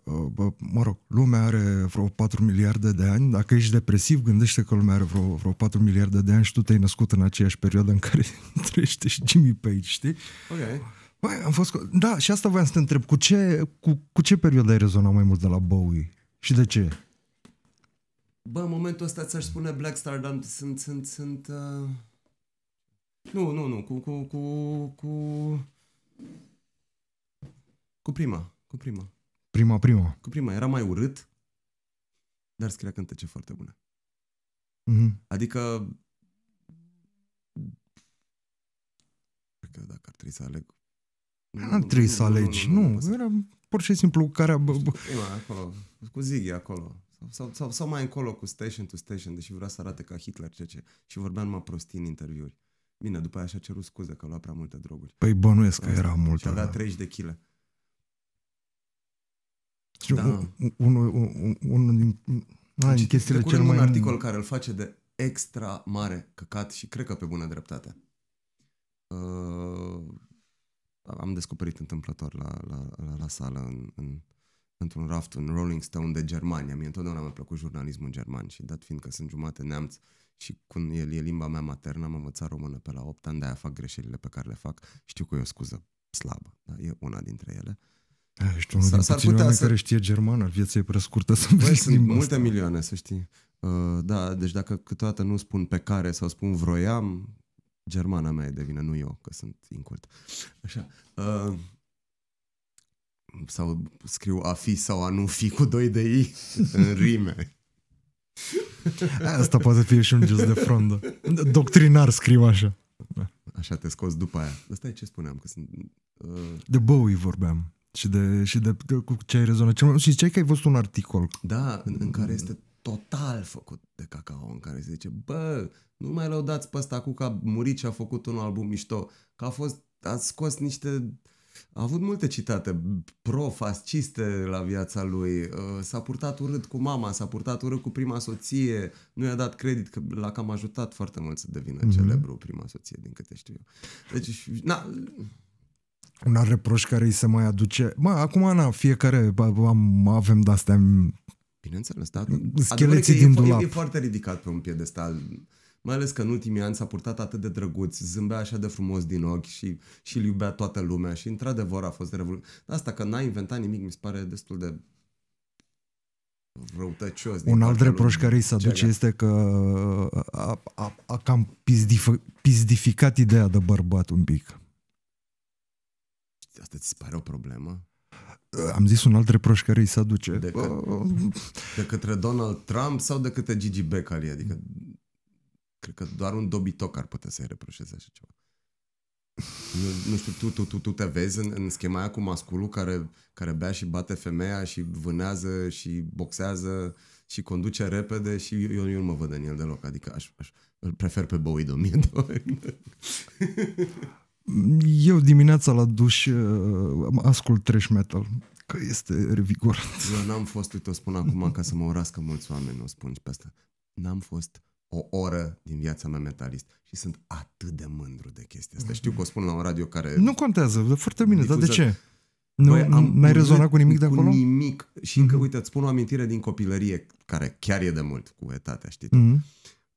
uh, bă, mă rog, lumea are vreo 4 miliarde de ani, dacă ești depresiv, gândește că lumea are vreo, vreo 4 miliarde de ani și tu te-ai născut în aceeași perioadă în care trăiește și Jimmy Page, știi? Ok. Băi, am fost... Da, și asta voiam să te întreb. Cu ce, cu, cu ce perioadă ai rezonat mai mult de la Bowie? Și de ce? Bă, în momentul ăsta ți-aș spune Black Star, dar sunt, sunt, sunt... Uh... Nu, nu, nu, cu, cu, cu, cu... Cu prima, cu prima. Prima, prima. Cu prima, era mai urât, dar scria cântece foarte bune. Mm-hmm. Adică... Cred că dacă ar trebui să aleg... Nu, nu trebuie să alegi, nu. nu, nu, nu, nu nu, nu, nu, nu, nu, nu, era pur și simplu care... Prima, acolo, cu Ziggy acolo. Sau, sau, sau mai încolo cu station to station, deși vrea să arate ca Hitler, ce ce. Și vorbeam numai prostii în interviuri. Bine, după aia și-a cerut scuze că a luat prea multe droguri. Păi bănuiesc că da. era multe. avea 30 de chile. da. un, un, un, un din, un, din deci, chestiile cel mai... un articol care îl face de extra mare căcat și cred că pe bună dreptate. Uh, am descoperit întâmplător la, la, la, la sală în, în într-un raft în Rolling Stone de Germania. Mie întotdeauna mi-a plăcut jurnalismul german și dat fiindcă sunt jumate neamț și cum el e limba mea maternă, am învățat română pe la 8 ani, de-aia fac greșelile pe care le fac. Știu că e o scuză slabă, dar e una dintre ele. Da, ești unul S-ar din putea să... care știe germană, viața e prea scurtă să Băi, sunt multe milioane, să știi. Uh, da, deci dacă câteodată nu spun pe care sau spun vroiam, germana mea e de nu eu, că sunt incult. Așa. Uh, sau scriu a fi sau a nu fi cu doi de i în rime. Asta poate fi și un gest de frondă. Doctrinar scriu așa. Așa te scoți după aia. Asta e ce spuneam. Că sunt, uh... De Bowie vorbeam. Și de, și de, cu ce ai rezonat. și ce că ai văzut un articol. Da, în, în care este total făcut de cacao, în care se zice, bă, nu mai lăudați pe ăsta cu că a murit și a făcut un album mișto, că a fost, a scos niște a avut multe citate pro-fasciste la viața lui, uh, s-a purtat urât cu mama, s-a purtat urât cu prima soție, nu i-a dat credit că l-a cam ajutat foarte mult să devină mm-hmm. celebru prima soție, din câte știu eu. Deci, na, un alt reproș care îi se mai aduce. Mă, acum, na, fiecare am, avem de-astea Bineînțeles, da. Scheleții din e, dulap. E, e foarte ridicat pe un piedestal. Mai ales că în ultimii ani s-a purtat atât de drăguț, zâmbea așa de frumos din ochi și, și iubea toată lumea și într-adevăr a fost revoluție. Asta că n-a inventat nimic mi se pare destul de răutăcios. Un alt reproș care îi se aduce este că a, a, a cam pizdif- pizdificat ideea de bărbat un pic. Asta ți se pare o problemă? Am zis un alt reproș care îi se aduce. De, că, uh, de către Donald Trump sau de către Gigi Becali? Adică... Cred că doar un dobitoc ar putea să-i reproșeze așa ceva. Nu, nu știu, tu, tu, tu, tu te vezi în, în schema aia cu masculul care, care bea și bate femeia și vânează și boxează și conduce repede și eu, eu nu mă văd în el deloc. Adică aș, aș, îl prefer pe Bowie de 1000 de ori. Eu dimineața la duș uh, ascult trash metal, că este revigorant. Eu n-am fost, uite, o spun acum ca să mă urască mulți oameni, o spun și pe asta. N-am fost o oră din viața mea metalist. Și sunt atât de mândru de chestia asta. Știu că o spun la un radio care... Nu contează, dar foarte bine, dar de ce? Nu am ai rezonat cu nimic de acolo? Cu nimic. Și încă, mm uite, îți spun o amintire din copilărie, care chiar e de mult cu etatea, știi? Mhm.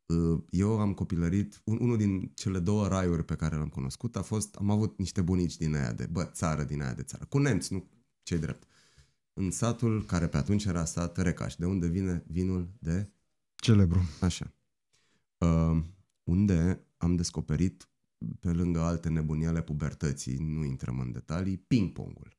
Uh, eu am copilărit, un, unul din cele două raiuri pe care l-am cunoscut a fost, am avut niște bunici din aia de, bă, țară, din aia de țară, cu nemți, nu ce drept. În satul care pe atunci era sat Recaș, de unde vine vinul de... Celebru. Așa unde am descoperit, pe lângă alte nebunii ale pubertății, nu intrăm în detalii, ping-pongul.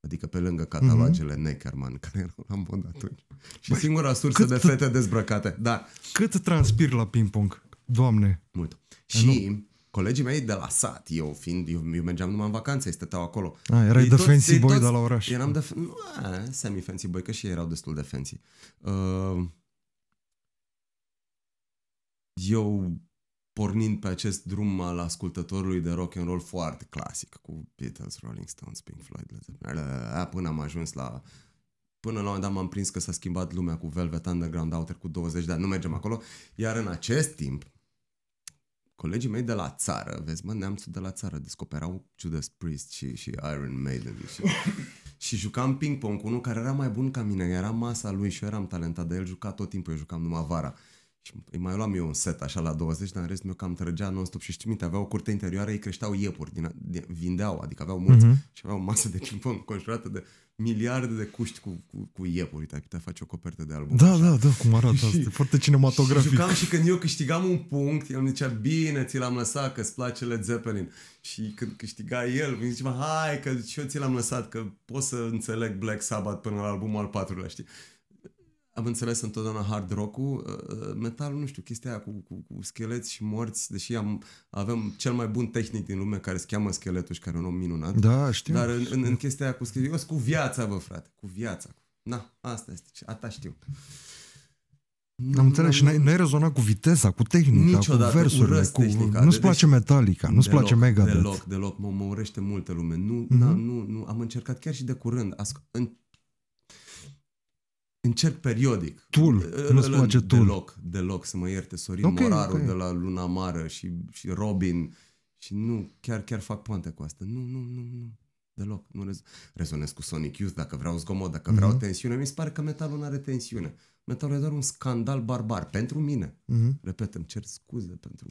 Adică pe lângă catalogele mm-hmm. Neckerman care erau la mod atunci. Și Băi, singura sursă de fete dezbrăcate. Da. Cât transpir la ping-pong? Doamne! Mult. Și nu. colegii mei de la sat, eu fiind, eu, eu mergeam numai în vacanță, ei stăteau acolo. A, erai de fancy boy toți, de la oraș. Eram de, nu, semi-fancy boy, că și ei erau destul de fancy. Uh, eu pornind pe acest drum al ascultătorului de rock and roll foarte clasic, cu Beatles, Rolling Stones, Pink Floyd, Led Zeppelin, până am ajuns la... Până la un moment dat m-am prins că s-a schimbat lumea cu Velvet Underground au cu 20 de ani, nu mergem acolo. Iar în acest timp, colegii mei de la țară, vezi mă, neamțul de la țară, descoperau Judas Priest și, și Iron Maiden și, și jucam ping-pong cu unul care era mai bun ca mine, era masa lui și eu eram talentat dar el, juca tot timpul, eu jucam numai vara. Uh, și îi mai luam eu un set așa la 20, dar în rest mi-o cam trăgea non-stop și știi minte, aveau o curte interioară, ei creșteau iepuri, din, din, vindeau, adică aveau mulți uh-huh. și aveau o masă de ping-pong conjurată de miliarde de cuști cu, cu, cu iepuri. Uite, ai putea face o copertă de album. Da, așa. da, da, cum arată și, asta, foarte cinematografic. Și jucam și când eu câștigam un punct, el îmi zicea, bine, ți l-am lăsat, că îți place Led Zeppelin. Și când câștiga el, îmi zicea, hai, că și eu ți l-am lăsat, că pot să înțeleg Black Sabbath până la albumul al patrulea, știi? am înțeles întotdeauna hard rock-ul, uh, uh, metalul, nu știu, chestia aia cu, cu, cu scheleți și morți, deși am, avem cel mai bun tehnic din lume care se cheamă scheletul și care e un om minunat. Da, știu. Dar în, în, în chestia aia cu scheletul, eu cu viața, vă frate, cu viața. Na, asta este, asta știu. Am înțeles și n-ai, ai rezonat cu viteza, cu tehnica, cu versurile, cu... nu-ți place deci, Metallica, nu-ți place Megadeth. Deloc, deloc, mă, mă urește multă lume. Nu, mhm. nu, nu, am încercat chiar și de curând, asc- în, Încerc periodic. Tul, nu-ți place tul. Deloc, deloc, să mă ierte Sorin okay, Moraru okay. de la Luna Mară și, și Robin și nu, chiar, chiar fac poante cu asta. Nu, nu, nu, nu. Deloc. Nu rez- rezonez cu Sonic Youth dacă vreau zgomot, dacă uh-huh. vreau mhm. tensiune. Mi se pare că metalul nu are tensiune. Metalul e doar un scandal barbar pentru mine. Uh-huh. Repet, îmi cer scuze pentru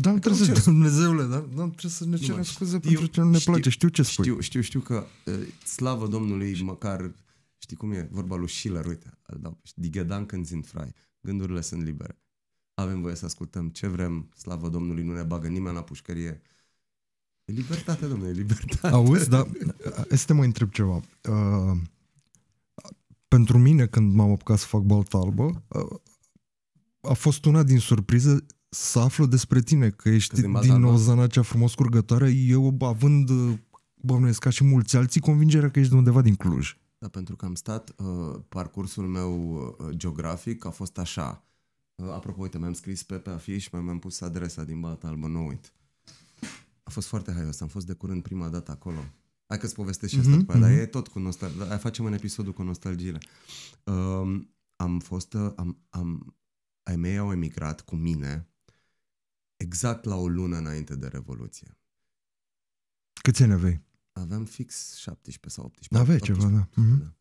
da, nu trebuie să, ne Dumnezeule, da? da trebuie să ne cerem scuze știu, pentru ce nu ne știu, place. Știu ce spui. Știu, știu, știu că, slavă Domnului, știu. măcar Știi cum e vorba lui Schiller, uite, îl dau pe Die Gedanken sind frei, gândurile sunt libere. Avem voie să ascultăm ce vrem, slavă Domnului, nu ne bagă nimeni la pușcărie. E libertate, domnule, e libertate. Auzi, dar este mai întreb ceva. Uh, pentru mine, când m-am apucat să fac balta albă, uh, a fost una din surprize să aflu despre tine, că ești că din o zană cea frumos curgătoare, eu având, bănuiesc ca și mulți alții, convingerea că ești de undeva din Cluj. Da, pentru că am stat, uh, parcursul meu uh, geografic a fost așa. Uh, apropo, uite, mi-am scris pe, pe afiș, mi-am pus adresa din Bata Albă, nu uit. A fost foarte haios, am fost de curând prima dată acolo. Hai că-ți povestesc și asta mm-hmm, după aia, mm-hmm. dar mhm. e tot cu nostalgie. Da, hai facem un episodul cu nostalgiile. Um, am fost, uh, am, am, ai mei au emigrat cu mine exact la o lună înainte de Revoluție. Câți ani aveai? aveam fix 17 sau 18. Da, Aveai ceva, da. Mm-hmm.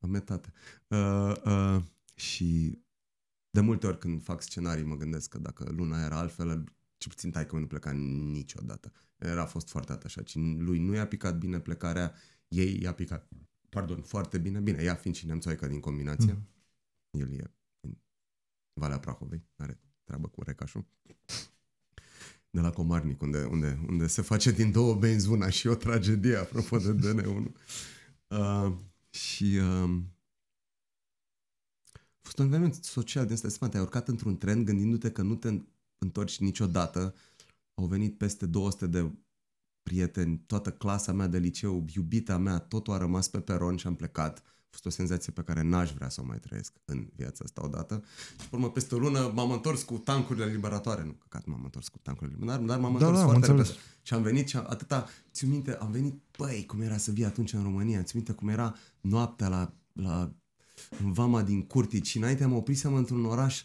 Am Uh, uh, și de multe ori când fac scenarii mă gândesc că dacă luna era altfel, ce puțin tai că nu pleca niciodată. Era fost foarte atașat și lui nu i-a picat bine plecarea, ei i-a picat, pardon, foarte bine, bine, ea fiind și nemțoaică din combinație, mm-hmm. el e în Valea Prahovei, are treabă cu recașul de la Comarnic, unde, unde, unde se face din două benzi una și o tragedie, apropo de DN1. Uh, și uh, a fost un eveniment social din asta, te-ai urcat într-un tren gândindu-te că nu te întorci niciodată. Au venit peste 200 de prieteni, toată clasa mea de liceu, iubita mea, totul a rămas pe peron și am plecat fost o senzație pe care n-aș vrea să o mai trăiesc în viața asta odată. Și pe urmă, peste o lună, m-am întors cu tancurile liberatoare. Nu, căcat m-am întors cu tancurile liberatoare, dar m-am da, întors da, foarte repede. Și am venit și am, atâta, ți minte, am venit, băi, cum era să vii atunci în România, ți minte cum era noaptea la, la în vama din Curtici și înainte oprit seama într-un oraș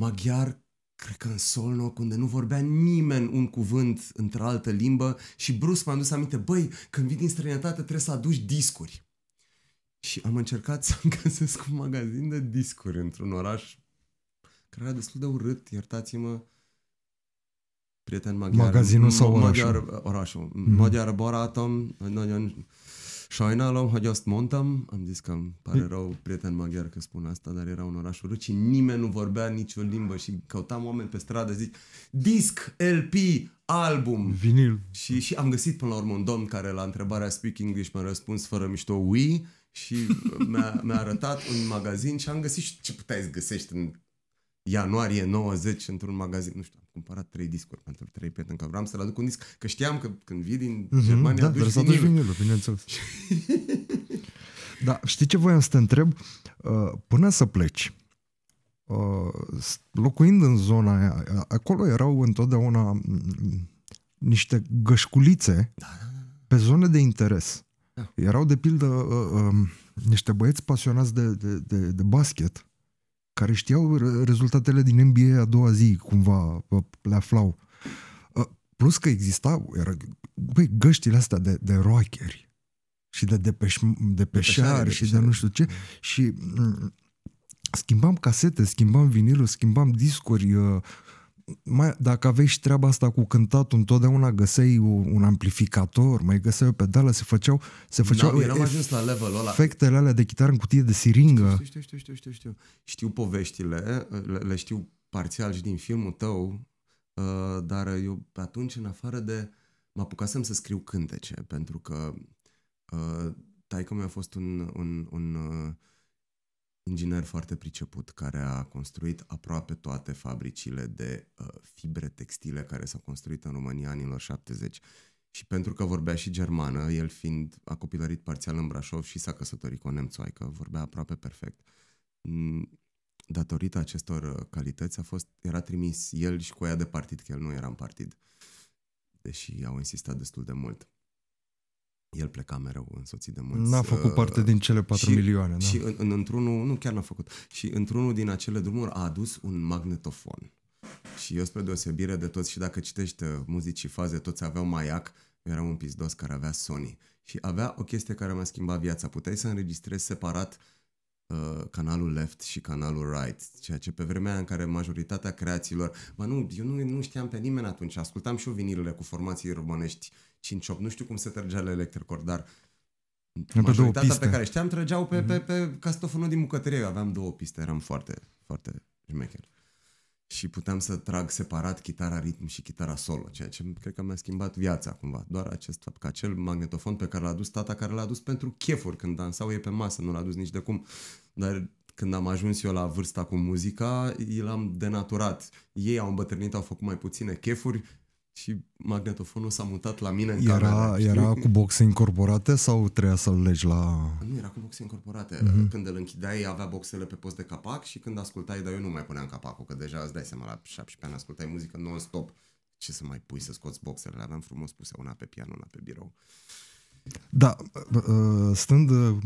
maghiar cred că în Solno, unde nu vorbea nimeni un cuvânt într-o altă limbă și brusc m-am dus aminte, băi, când vii din străinătate trebuie să aduci discuri. Și am încercat să-mi găsesc un magazin de discuri într-un oraș care era destul de urât, iertați-mă, prieten maghiar. Magazinul sau orașul? maghiar orașul. Mm. Magyar barátom, nagyon sajnálom, hogy montam, am zis că îmi pare hm. rău, prieten maghiar că spun asta, dar era un oraș urât și nimeni nu vorbea nicio limbă și căutam oameni pe stradă, zic, disc, LP, album. Vinil. Și, și am găsit până la urmă un domn care la întrebarea Speak English mi-a răspuns fără mișto, oui, și mi-a, mi-a arătat un magazin și am găsit ce puteai să găsești în ianuarie 90 într-un magazin. Nu știu, am cumpărat trei discuri pentru trei prieteni, că vreau să-l aduc un disc, că știam că când vii din mm-hmm, Germania da, aduci vinilul. vinilul, bineînțeles. da, știi ce voiam să te întreb? Uh, până să pleci, uh, locuind în zona aia, acolo erau întotdeauna mm, niște gășculițe da, da, da. pe zone de interes. Da. Erau, de pildă, uh, uh, um, niște băieți pasionați de, de, de, de basket, care știau rezultatele din NBA a doua zi, cumva le aflau. Uh, plus că existau era, băi, găștile astea de, de rockeri și de de depeșari de și de nu știu ce. Și mm, schimbam casete, schimbam vinilul schimbam discuri, uh, mai, dacă aveai și treaba asta cu cântatul, întotdeauna găseai un amplificator, mai găseai o pedală, se făceau, se da, făceau no, am ajuns la levelul ăla. efectele alea de chitară în cutie de siringă. Știu, știu, știu, știu, știu, știu. știu poveștile, le, le știu parțial și din filmul tău, uh, dar eu atunci, în afară de... Mă apucasem să scriu cântece, pentru că uh, taică mi-a fost un, un, un, un uh, inginer foarte priceput care a construit aproape toate fabricile de uh, fibre textile care s-au construit în România anilor 70. Și pentru că vorbea și germană, el fiind a copilărit parțial în Brașov și s-a căsătorit cu o nemțoaică, vorbea aproape perfect. Mm, datorită acestor uh, calități a fost, era trimis el și cu ea de partid, că el nu era în partid, deși au insistat destul de mult. El pleca mereu însoțit de mulți. N-a făcut uh, parte uh, din cele 4 și, milioane. Da. Și în, în, într-unul, nu chiar n-a făcut, și într-unul din acele drumuri a adus un magnetofon. Și eu, spre deosebire de toți, și dacă citești uh, muzici și faze, toți aveau maiac, era un pizdos care avea Sony. Și avea o chestie care mi-a schimbat viața. Puteai să înregistrezi separat uh, canalul left și canalul right, ceea ce pe vremea în care majoritatea creațiilor, Bă, nu, eu nu, nu știam pe nimeni atunci, ascultam și eu vinilele cu formații românești 5-8. Nu știu cum se trăgea la electricord, dar majoritatea pe care știam trăgeau pe, mhm. pe, pe castofonul din bucătărie. Eu aveam două piste, eram foarte, foarte șmecher. Și puteam să trag separat chitara ritm și chitara solo, ceea ce cred că mi-a schimbat viața cumva. Doar acest fapt, că acel magnetofon pe care l-a dus tata, care l-a dus pentru chefuri când dansau e pe masă, nu l-a dus nici de cum. Dar când am ajuns eu la vârsta cu muzica, l-am denaturat. Ei au îmbătrânit, au făcut mai puține chefuri, și magnetofonul s-a mutat la mine în era, cameră. Era cu boxe incorporate sau trebuia să-l legi la... Nu, era cu boxe incorporate. Mm-hmm. Când îl închideai, avea boxele pe post de capac și când ascultai, dar eu nu mai puneam capacul, că deja îți dai seama, la 17 ani ascultai muzică non-stop. Ce să mai pui să scoți boxele? Le aveam frumos puse una pe pian, una pe birou. Uh, da, stând, îmi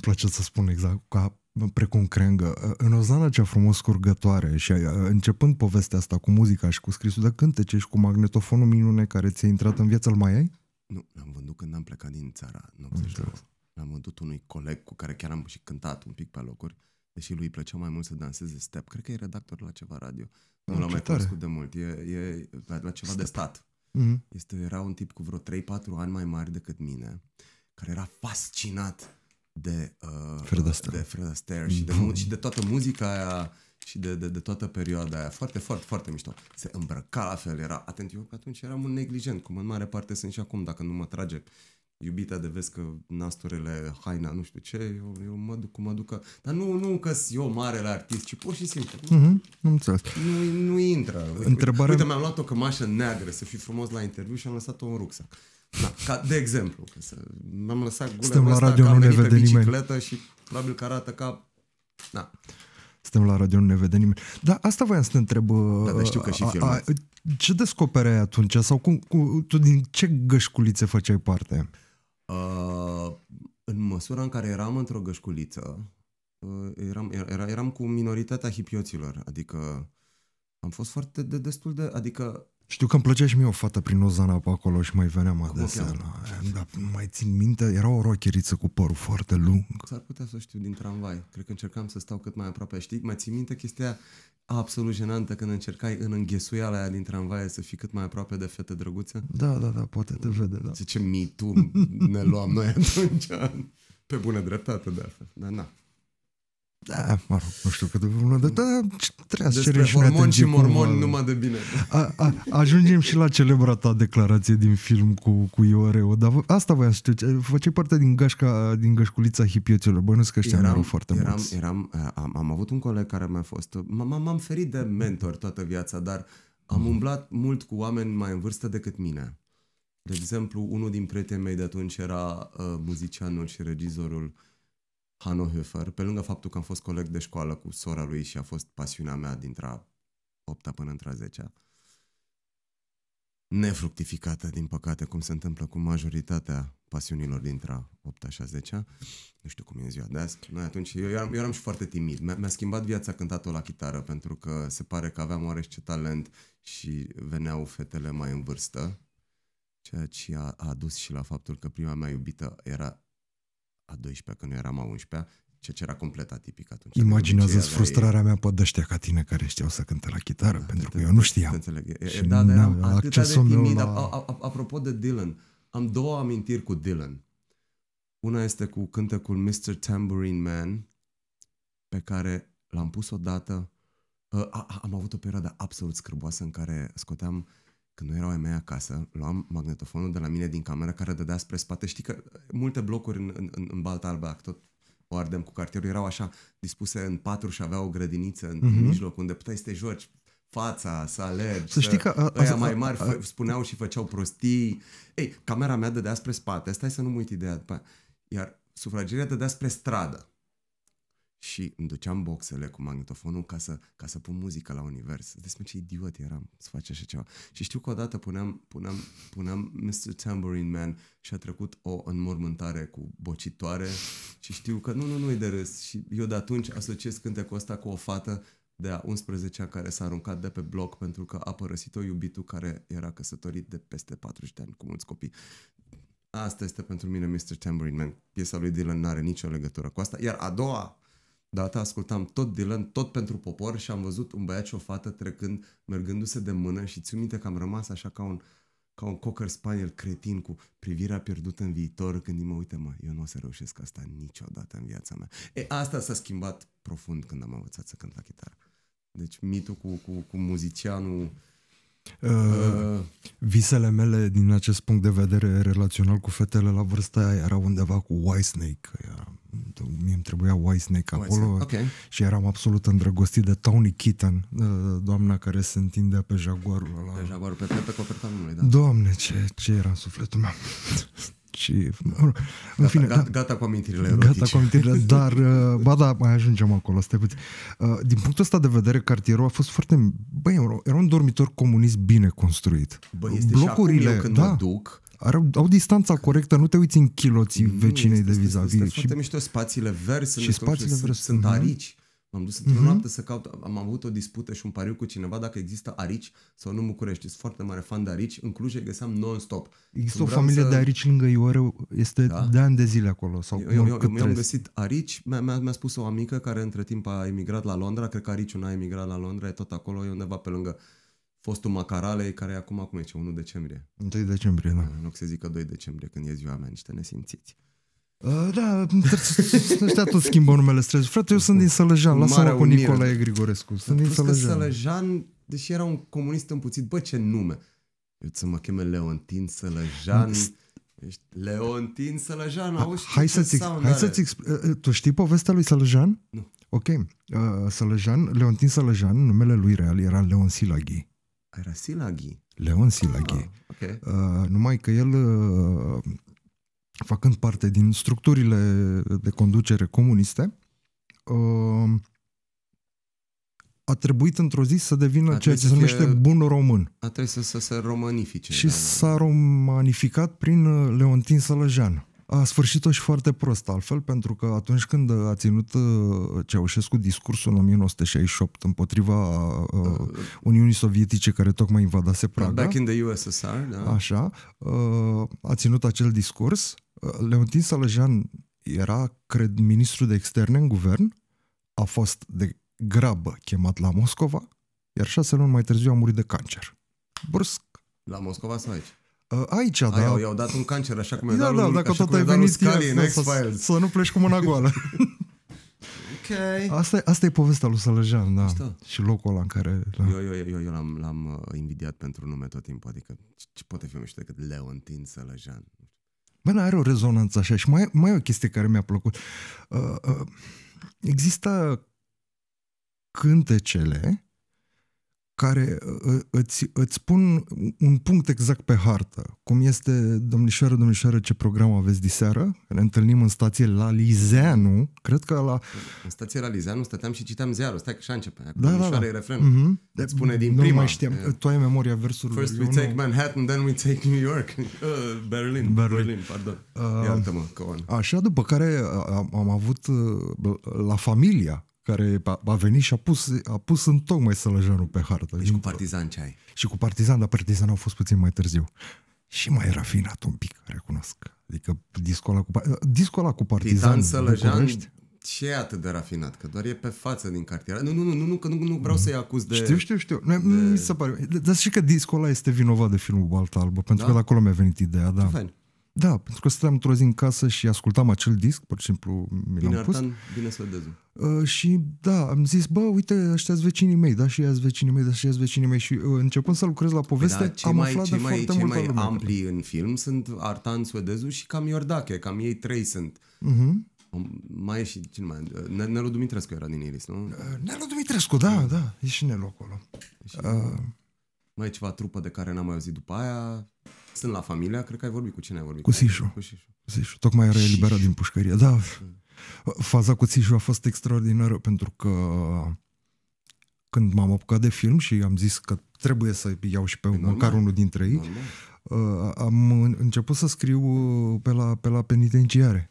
place să spun exact, ca precum crengă. Ă, în zană cea frumos curgătoare și ă, începând povestea asta cu muzica și cu scrisul de cântece și cu magnetofonul minune care ți-a intrat în viață, îl mai ai? Nu, l-am vândut când am plecat din țara, în 89. L-am vândut unui coleg cu care chiar am și cântat un pic pe locuri, deși lui îi plăcea mai mult să danseze step. Cred că e redactor la ceva radio. Nu ah, l-am mai cunoscut de mult. E, e la ceva step. de stat. Mm-hmm. Este, era un tip cu vreo 3-4 ani mai mari decât mine, care era fascinat de uh, Fred Astaire, de, Fred Astaire și, de, mhm. și de toată muzica aia și de, de, de toată perioada aia. Foarte, foarte, foarte mișto. Se îmbrăca la fel, era atent. Eu atunci eram un neglijent, cum în mare parte sunt și acum, dacă nu mă trage iubita de vezi că nasturele, haina, nu știu ce, eu, eu mă duc cum mă duc. Dar nu, nu că eu marele artist, ci pur și simplu. Mm-hmm, nu înțeles. Nu, nu intră. Întrebarea... Uite, mi-am luat o cămașă neagră să fiu frumos la interviu și am lăsat-o în rucsac. Da, ca, de exemplu, că să, am lăsat gura Suntem la radio, nu ne vede bicicletă nimeni. și probabil că arată ca... Da. Suntem la radio, nu ne vede nimeni. Da, asta voiam să te întreb. Da, uh, dar știu că și A, a, ce descoperi atunci? Sau cum, cu, tu din ce gășculițe făceai parte? Uh, Uh, în măsura în care eram într-o gășculiță, uh, eram, era, eram cu minoritatea hipioților, adică am fost foarte de, destul de, adică știu că îmi plăcea și mie o fată prin Ozana pe acolo și mai veneam adesea la dar nu mai țin minte, era o rocheriță cu părul foarte lung. S-ar putea să o știu din tramvai. Cred că încercam să stau cât mai aproape. Știi, mai țin minte chestia absolut jenantă când încercai în înghesuiala aia din tramvai să fii cât mai aproape de fete drăguțe? Da, da, da, poate te vede, da. Ce, mi tu ne luam noi atunci? Pe bună dreptate, de altfel. Dar na, da, mă rog, nu știu cât de bună, dar da, trebuie să cerem și hormon și cum, numai de bine. A, a, ajungem și la celebra ta declarație din film cu, cu Ioreo, dar asta voiam să știu, făceai parte din, gașca, din gașculița hipioților, bănuiesc că ăștia eram, foarte eram, mulți. Eram, am, am avut un coleg care mi-a fost, m-am ferit de mentor toată viața, dar am mm. umblat mult cu oameni mai în vârstă decât mine. De exemplu, unul din prietenii mei de atunci era uh, muzicianul și regizorul uh, Hannohofer, pe lângă faptul că am fost coleg de școală cu sora lui și a fost pasiunea mea dintre 8 până între 10 nefructificată, din păcate, cum se întâmplă cu majoritatea pasiunilor dintre 8 și a 10 Nu știu cum e ziua de azi. Noi atunci, eu eram, eu eram și foarte timid. Mi-a, mi schimbat viața cântatul la chitară, pentru că se pare că aveam oarește talent și veneau fetele mai în vârstă, ceea ce a, a adus și la faptul că prima mea iubită era a 12-a, că nu eram a 11-a, ceea ce era complet atipic atunci. Adică Imaginează-ți frustrarea mea pe dăștia ca tine care știau să cânte la chitară, pentru că eu nu știam. Da, dar eram atât de timid. Apropo de Dylan, am două amintiri cu Dylan. Una este cu cântecul Mr. Tambourine Man, pe care l-am pus odată. Uh, a, a, am avut o perioadă absolut scârboasă în care scoteam când nu erau ai mei acasă, luam magnetofonul de la mine din camera care dădea spre spate. Știi că multe blocuri în, în, în Balta Albă, tot o ardem cu cartierul, erau așa dispuse în patru și aveau o grădiniță în, mm-hmm. mijloc unde puteai să te joci fața, să alergi. Să știi că... A, ăia a, mai mari a, a, spuneau și făceau prostii. Ei, camera mea dădea spre spate, stai să nu mă uit ideea după aia. Iar sufragerea dădea spre stradă și îmi duceam boxele cu magnetofonul ca să, ca să pun muzică la univers. Despre ce idiot eram să faci așa ceva. Și știu că odată puneam, puneam, puneam Mr. Tambourine Man și a trecut o înmormântare cu bocitoare și știu că nu, nu, nu e de râs. Și eu de atunci asociez cântecul ăsta cu o fată de a 11-a care s-a aruncat de pe bloc pentru că a părăsit-o iubitul care era căsătorit de peste 40 de ani cu mulți copii. Asta este pentru mine Mr. Tambourine Man. Piesa lui Dylan nu are nicio legătură cu asta. Iar a doua data da, ascultam tot Dylan, tot pentru popor și am văzut un băiat și o fată trecând, mergându-se de mână și ți minte că am rămas așa ca un, ca un cocker spaniel cretin cu privirea pierdută în viitor când îmi uite mă, eu nu o să reușesc asta niciodată în viața mea. E, asta s-a schimbat profund când am învățat să cânt la chitară. Deci mitul cu, cu, cu muzicianul Uh, uh, visele mele din acest punct de vedere relațional cu fetele la vârsta aia era undeva cu White Că mie îmi trebuia Whitesnake acolo okay. și eram absolut îndrăgostit de Tony Keaton, doamna care se întindea pe jaguarul ăla. Pe jaguarul, pe, pe, pe coperta lumii, da. Doamne, ce, ce era în sufletul meu. și, mă în fine, gata, da, gata cu amintirile erotice. Gata cu amintirile, dar, uh, ba da, mai ajungem acolo, stai puțin. Uh, din punctul ăsta de vedere, cartierul a fost foarte, băi, era un dormitor comunist bine construit. Băi, este Blocurile, și acum eu când da. mă duc, are, au distanța corectă, nu te uiți în chiloții mm, vecinei este, de vis-a-vis. Este, foarte mișto, spațiile verzi, și spațiile verzi. sunt mhm. arici. M-am dus într-o mhm. noapte să caut, am avut o dispută și un pariu cu cineva dacă există arici sau nu în București. Sunt foarte mare fan de arici, în Cluj găseam non-stop. Există Când o familie să... de arici lângă Ioreu, este da? de ani de zile acolo. Sau eu, eu, eu, eu am găsit arici, mi-a, mi-a spus o amică care între timp a emigrat la Londra, cred că ariciul a emigrat la Londra, e tot acolo, e undeva pe lângă fostul Macarale, care acum, acum e ce, 1 decembrie. 1 decembrie, da. Nu se zică 2 decembrie, când e ziua mea, niște nesimțiți. Uh, da, ăștia tot schimbă numele străzi. Frate, eu sunt din Sălăjan, lasă-mă cu Nicolae Grigorescu. Sunt din Sălăjan. Sălăjan, deși era un comunist împuțit, bă, ce nume! Eu să mă cheme Leontin Sălăjan... Ești Leontin Sălăjan, auzi Hai să-ți, hai să-ți uh, uh, Tu știi povestea lui Sălăjan? Nu. Ok. Uh, Sălăjan, Leontin Sălăjan, numele lui real era Leon Silaghi. Era Silaghi. Leon Silaghi. Ah, okay. uh, numai că el, uh, făcând parte din structurile de conducere comuniste, uh, a trebuit într-o zi să devină a ceea ce se numește bun român. A trebuit să, să se romanifice. Și da, da, da. s-a romanificat prin Leontin Sălăjean. Uh-huh a sfârșit-o și foarte prost altfel, pentru că atunci când a ținut uh, Ceaușescu discursul în 1968 împotriva uh, uh, Uniunii Sovietice care tocmai invadase Praga, Back in the USSR, da. așa, uh, a ținut acel discurs. Uh, Leontin Salăjan era, cred, ministru de externe în guvern, a fost de grabă chemat la Moscova, iar șase luni mai târziu a murit de cancer. Brusc. La Moscova sau aici? Uh, aici, da. Ai, i-au dat un cancer, așa cum i-a da, dat da, lui, dacă tot ai venit Scully în să, să, nu pleci cu mâna goală. okay. asta, asta e povestea lui Sălăjean, da. Asta. Și locul ăla în care... Da. Eu, eu, eu, eu l-am, l-am uh, invidiat pentru nume tot timpul, adică ce poate fi mișto decât Leo întin Sălăjean. Bă, nu, are o rezonanță așa și mai, mai e o chestie care mi-a plăcut. Uh, uh, există cântecele care ă, îți, îți pun un punct exact pe hartă, cum este, domnișoară, domnișoară, ce program aveți diseară, ne întâlnim în stație la Lizeanu, cred că la... În stație la Lizeanu stăteam și citeam ziarul, stai că și începe. da, da, da. e mm-hmm. îți spune din nu prima. Nu mai știam, yeah. tu ai memoria versurilor. First we take Manhattan, then we take New York, uh, Berlin, Berlin, Berlin pardon, uh, iartă-mă, Așa, după care am, am avut uh, la familia care a, a venit și a pus, a pus în tocmai Sălăjanul pe hartă. Deci cu Partizan ce ai? Și cu Partizan, dar Partizan au fost puțin mai târziu. Și mai rafinat un pic, recunosc. Adică discola cu, discola cu Partizan Titan Sălăjan, ce e atât de rafinat? Că doar e pe față din cartier. Nu, nu, nu, nu, că nu, nu vreau mm. să-i acuz de... Știu, știu, știu. De... Mi se pare. Dar și că Discola este vinovat de filmul Balta Albă, pentru da? că de acolo mi-a venit ideea, da. Fain. Da, pentru că stăteam într-o zi în casă și ascultam acel disc, pur și simplu mi l-am pus. Bine suedezul. Uh, și da, am zis, bă, uite, ăștia vecinii mei, da, și ăia vecinii mei, da, și ăia vecinii mei. Și uh, începând să lucrez la păi poveste, da, am mai, aflat de mai, foarte cei mai lume. ampli în film sunt Artan Suedezu și Cam Iordache, cam ei trei sunt. Uh-huh. Mai e și cine mai? Nelu Dumitrescu era din Iris, nu? Uh, Nelu Dumitrescu, da, da, e și Nelu acolo. Și, uh, mai e ceva trupă de care n-am mai auzit după aia. Sunt la familia, cred că ai vorbit cu cine ai vorbit. Cu Sișu. Cu Sișu. Sișu. Tocmai era eliberat din pușcărie. Da. Mm. Faza cu Sișu a fost extraordinară pentru că când m-am apucat de film și am zis că trebuie să iau și pe Normal. măcar unul dintre ei, Normal. Uh, am început să scriu uh, pe la, pe la penitenciare.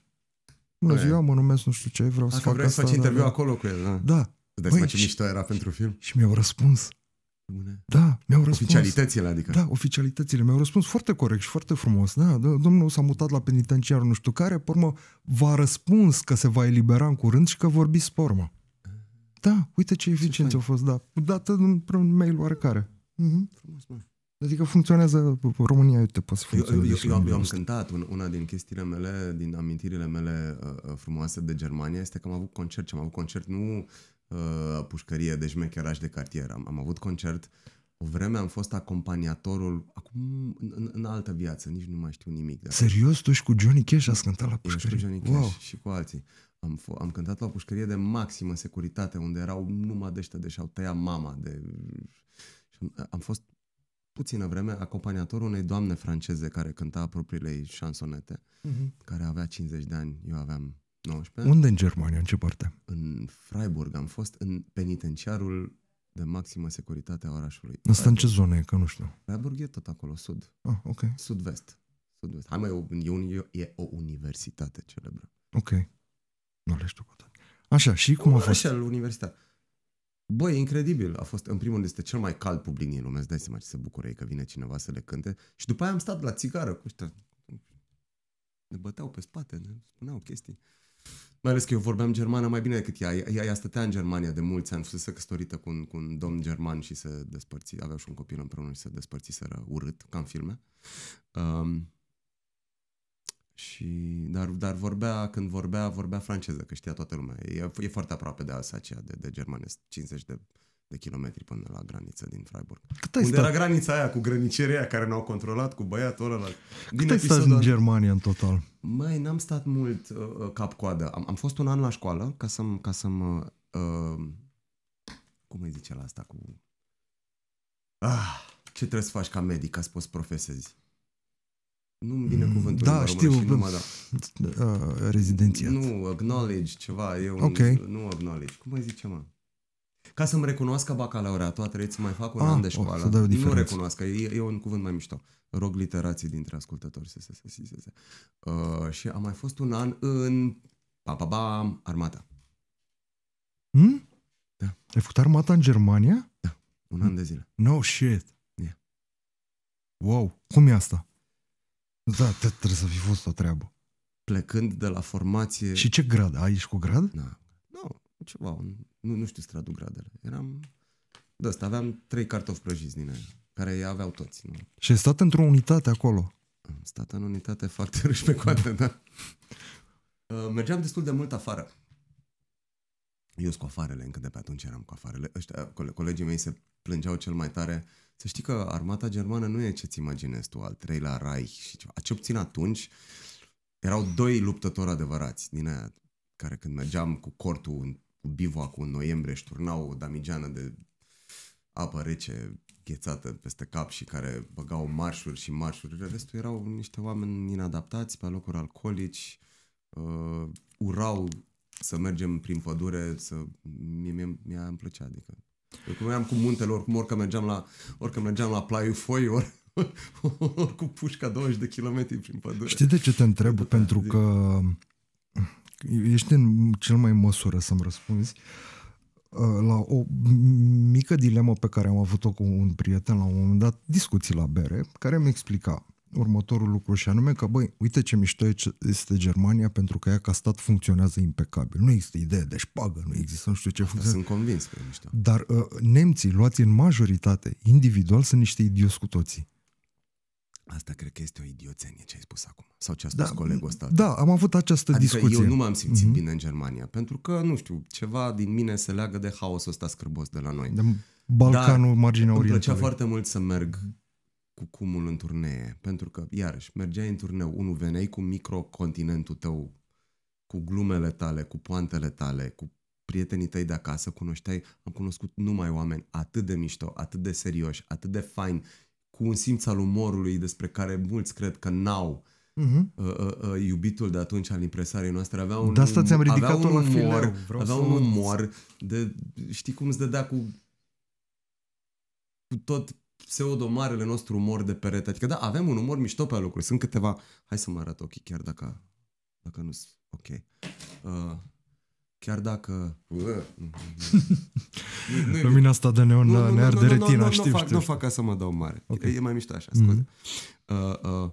Bună păi. ziua, mă numesc nu știu ce, vreau Dacă să fac vrei asta. să faci da, interviu da, acolo cu el, da? Da. Deci ce mișto era pentru film. Și mi-au răspuns. Bune. Da, mi-au răspuns. Oficialitățile, adică. Da, oficialitățile. Mi-au răspuns foarte corect și foarte frumos. Da, da, domnul s-a mutat la penitenciarul nu știu care, pe urmă v-a răspuns că se va elibera în curând și că vorbi spormă. Da, uite ce eficiență a fost, da. Dată într-un mail oarecare. Mm-hmm. Frumos, mai. Adică funcționează România, uite, poți. să funcționeze. Eu, eu, eu, eu, am cântat una din chestiile mele, din amintirile mele uh, uh, frumoase de Germania, este că am avut concert, am avut concert nu uh, pușcărie de șmecheraș de cartier. Am, am avut concert, o vreme am fost acompaniatorul, acum în, în, altă viață, nici nu mai știu nimic. Dar... Serios? Tu și cu Johnny Cash ați cântat la pușcărie? Eu cu Johnny Cash wow. și cu alții. Am, f- am cântat la pușcărie de maximă securitate, unde erau numai de ăștia, deși au tăiat mama. De... Am fost puțină vreme acompaniatorul unei doamne franceze care cânta propriile ei șansonete, uh-huh. care avea 50 de ani, eu aveam 19. Unde în Germania? În ce parte? În Freiburg. Am fost în penitenciarul de maximă securitate a orașului. Asta în ce zonă e? Că nu știu. Freiburg e tot acolo, sud. Ah, ok. Sud-vest. Sud-vest. Hai mai, e, un, e o universitate celebră. Ok. Nu le știu cu toate. Așa, și cum o, a fost? Așa, universitate. Băi, incredibil. A fost, în primul rând, este cel mai cald public din lume. Îți dai seama ce se bucură ei că vine cineva să le cânte. Și după aia am stat la țigară cu ăștia. Ne băteau pe spate, ne spuneau chestii. Mai ales că eu vorbeam germană mai bine decât ea. Ea, ea stătea în Germania de mulți ani, fusese căsătorită cu un, cu un domn german și se despărți, avea și un copil împreună și se despărțiseră urât, ca în filme. Um, și, dar, dar vorbea, când vorbea, vorbea franceză, că știa toată lumea. E, e foarte aproape de Alsacea, de, de germanesc, 50 de de kilometri până la granița din Freiburg. Cât ai Unde stat? era granița aia cu grănicerea care ne-au controlat cu băiatul ăla. Din Cât ai stat în Germania în total? Mai n-am stat mult uh, uh cap-coadă. Am, am fost un an la școală ca să-mi... Ca să uh, uh, cum îi zice la asta cu... Ah, ce trebuie să faci ca medic ca să poți profesezi? Nu-mi vine mm, cuvântul. Da, știu. Numai, da. Uh, rezidenția. Nu, acknowledge ceva. Eu okay. nu, nu acknowledge. Cum mai zice, mă? Ca să-mi recunoască bacalaureatul a trebuit să mai fac un ah, an de școală. Oh, nu recunoască, e, e un cuvânt mai mișto. Rog literații dintre ascultători să se sesizeze. Uh, și a mai fost un an în pa, pa, bam, armata. Hmm? Da. Ai făcut armata în Germania? Da, un an de zile. No shit. Yeah. Wow, cum e asta? Da, te, trebuie să fi fost o treabă. Plecând de la formație... Și ce grad? Ai ești cu grad? Da. Nu, no, ceva, un nu, nu știu să traduc gradele. Eram, de asta, aveam trei cartofi prăjiți din aia, care îi aveau toți. Nu? Și ai stat într-o unitate acolo. Am stat în unitate foarte și pe coate, da. Uh, mergeam destul de mult afară. Eu sunt cu afarele, încă de pe atunci eram cu afarele. Ăștia, colegii mei se plângeau cel mai tare. Să știi că armata germană nu e ce-ți imaginezi tu, al treilea Reich și ceva. Ce obțin atunci, erau doi luptători adevărați din aia, care când mergeam cu cortul în cu bivacul în noiembrie și turnau o damigeană de apă rece ghețată peste cap și care băgau marșuri și marșuri. Restul erau niște oameni inadaptați, pe locuri alcoolici, uh, urau să mergem prin pădure, să... Mie, mi-a îmi plăcea, adică... Eu cum eram cu muntele, oricum, orică mergeam la, orică mergeam la plaiu foi, ori, ori cu pușca 20 de kilometri prin pădure. Știi de ce te întreb? Pentru că ești în cel mai măsură să-mi răspunzi uh, la o mică dilemă pe care am avut-o cu un prieten la un moment dat, discuții la bere, care mi explica următorul lucru și anume că, băi, uite ce mișto este Germania pentru că ea ca stat funcționează impecabil. Nu există idee de șpagă, nu există nu știu ce funcționează. Sunt convins că e mișto. Dar uh, nemții luați în majoritate, individual, sunt niște idioți cu toții. Asta cred că este o idioțenie ce ai spus acum. Sau ce a spus da, colegul ăsta. Da, am avut această adică discuție. eu nu m-am simțit mm-hmm. bine în Germania, pentru că, nu știu, ceva din mine se leagă de haosul ăsta scârbos de la noi. De Balcanul, Dar marginea Orientului. Îmi plăcea foarte mult să merg cu cumul în turnee, pentru că, iarăși, mergeai în turneu, unul veneai cu microcontinentul tău, cu glumele tale, cu poantele tale, cu prietenii tăi de acasă, cunoșteai, am cunoscut numai oameni atât de mișto, atât de serioși, atât de fain cu un simț al umorului despre care mulți cred că n-au uh-huh. uh, uh, uh, iubitul de atunci al impresarii noastre. Avea un, asta ți-am ridicat avea un umor, la avea un umor de, știi cum îți dădea cu, cu tot pseudomarele nostru umor de perete. Adică da, avem un umor mișto pe lucruri. Sunt câteva... Hai să mă arăt ochii chiar dacă, dacă nu sunt ok. Uh, Chiar dacă... nu, Lumina asta de neon nu, ne arde retina, știu, Nu fac, nu fac ca să mă dau mare. Okay. E mai mișto așa, scuze. Mm-hmm. Uh, uh,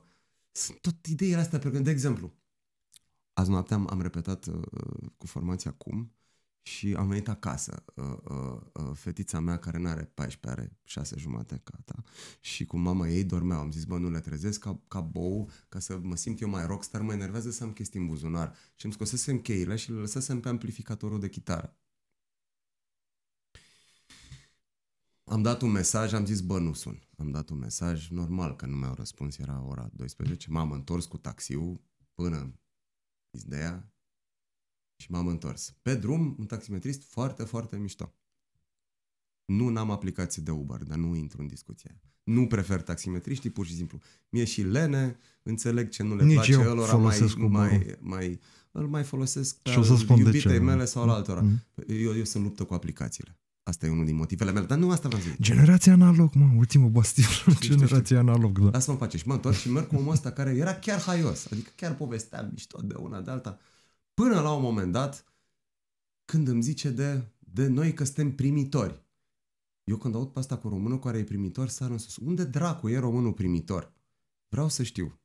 sunt tot ideile astea, pentru că, de exemplu, azi noapte am, am repetat uh, cu formația acum și am venit acasă. Uh, uh, uh, fetița mea, care nu are 14, are 6 jumate ca ta, și cu mama ei dormeau. Am zis, bă, nu le trezesc ca, ca bou, ca să mă simt eu mai rockstar, mă enervează să am chestii în buzunar. Și îmi scosesem cheile și le lăsasem pe amplificatorul de chitară. Am dat un mesaj, am zis, bă, nu sun. Am dat un mesaj, normal că nu mi-au răspuns, era ora 12, m-am întors cu taxiul până izdea. Și m-am întors. Pe drum, un taximetrist foarte, foarte mișto. Nu n-am aplicații de Uber, dar nu intru în discuție. Nu prefer taximetriștii, pur și simplu. Mie și lene, înțeleg ce nu le Nici place Nici eu folosesc mai, mai, mai, îl mai folosesc pe și o să spun de ce, mele sau la altora. Mm-hmm. Eu, eu sunt luptă cu aplicațiile. Asta e unul din motivele mele, dar nu asta v-am zis. Generația analog, mă, ultimul bastion, generația analog, da. Lasă-mă face și mă întorc și merg cu omul ăsta care era chiar haios, adică chiar povestea mișto de una de alta. Până la un moment dat, când îmi zice de, de noi că suntem primitori. Eu când aud pe asta cu românul care e primitor, sar în sus. Unde dracu e românul primitor? Vreau să știu.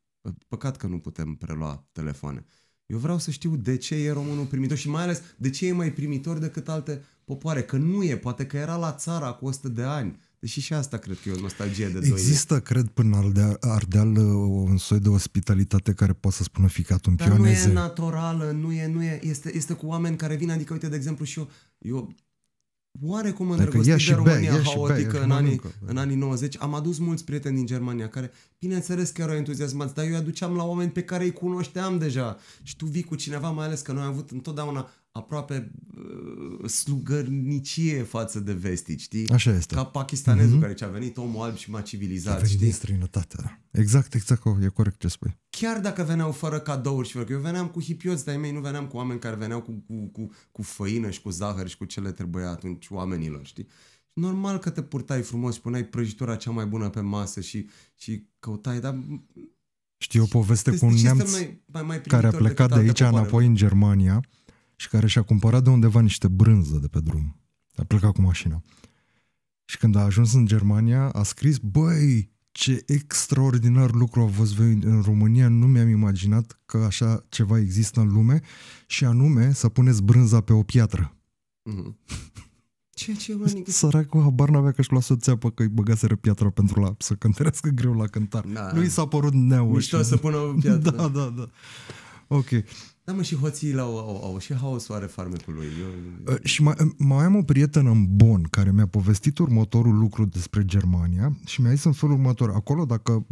Păcat că nu putem prelua telefoane. Eu vreau să știu de ce e românul primitor și mai ales de ce e mai primitor decât alte popoare. Că nu e, poate că era la țara cu 100 de ani Deși și asta cred că e o nostalgie de doi Există, doile. cred, până ardea, Ardeal uh, un soi de ospitalitate care poate să spună un pioneze. Dar nu e naturală, nu e, nu e, este, este cu oameni care vin, adică uite, de exemplu, și eu, eu oarecum adică îndrăgostit adică de România bea, haotică bea, în, anii, în anii 90. Am adus mulți prieteni din Germania care, bineînțeles că erau entuziasmați, dar eu îi aduceam la oameni pe care îi cunoșteam deja. Și tu vii cu cineva, mai ales că noi am avut întotdeauna aproape uh, slugărnicie față de vestici, știi? Așa este. Ca pakistanezul mm-hmm. care ce-a venit omul alb și m-a civilizat, a venit știi? din străinătate, da. Exact, exact, e corect ce spui. Chiar dacă veneau fără cadouri și fără... Eu veneam cu hipioți de-ai mei, nu veneam cu oameni care veneau cu, cu, cu, cu făină și cu zahăr și cu ce le trebuia atunci oamenilor, știi? Normal că te purtai frumos și puneai prăjitura cea mai bună pe masă și, și căutai, dar știu o poveste cu un neamț mai, mai, mai care a plecat de aici înapoi în Germania și care și-a cumpărat de undeva niște brânză de pe drum. A plecat cu mașina. Și când a ajuns în Germania, a scris, băi, ce extraordinar lucru a voi în România, nu mi-am imaginat că așa ceva există în lume și anume să puneți brânza pe o piatră. Mhm. Ce ce ironic. Săracul habar n-avea că-și lua soția pe că îi băgaseră piatra pentru la să cântărească greu la cântar. Da. Lui s-a părut neu. Mișto și... să pună piatră. da, da, da. Ok. Da, mă, și hoții au, au, au și haosul are farmecul lui. Eu... Uh, și mai, mai am o prietenă în Bon, care mi-a povestit următorul lucru despre Germania și mi-a zis în felul următor, acolo dacă,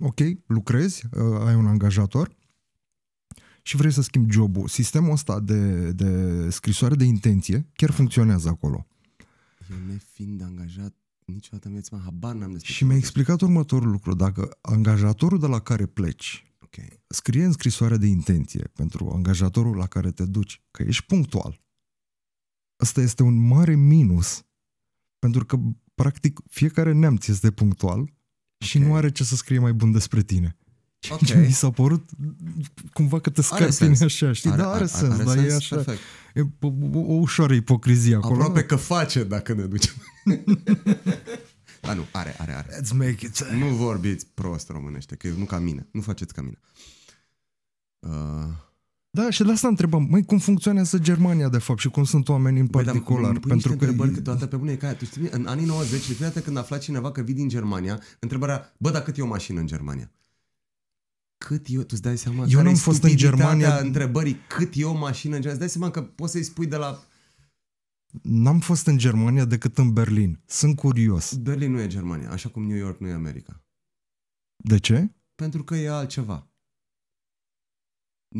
ok, lucrezi, uh, ai un angajator și vrei să schimbi jobul, sistemul ăsta de, de scrisoare de intenție chiar funcționează acolo. Eu fiind angajat, niciodată în ați mai habar n-am despre Și mi-a explicat următorul lucru, dacă angajatorul de la care pleci Ok. Scrie în scrisoarea de intenție pentru angajatorul la care te duci că ești punctual. Asta este un mare minus pentru că, practic, fiecare neamț este punctual okay. și nu are ce să scrie mai bun despre tine. Okay. Ce mi s-a părut cumva că te scarpini așa, știi? Are, da, are, are sens, are dar sens? e așa. Perfect. E o, o ușoară ipocrizie acolo. Aproape că face dacă ne ducem. A, nu, are, are, are. Let's make it. Nu vorbiți prost românește, că nu ca mine. Nu faceți ca mine. Uh... Da, și de asta întrebăm, măi, cum funcționează Germania, de fapt, și cum sunt oamenii în Băi, particular? Dar, pentru că întrebări câteodată pe bune, e ca aia. Tu știi, în anii 90, de fiecare când afla cineva că vii din Germania, întrebarea, bă, dar cât e o mașină în Germania? Cât eu, tu îți dai seama eu nu am fost în Germania întrebării cât e o mașină în Germania? Îți dai seama că poți să-i spui de la N-am fost în Germania decât în Berlin. Sunt curios. Berlin nu e Germania, așa cum New York nu e America. De ce? Pentru că e altceva.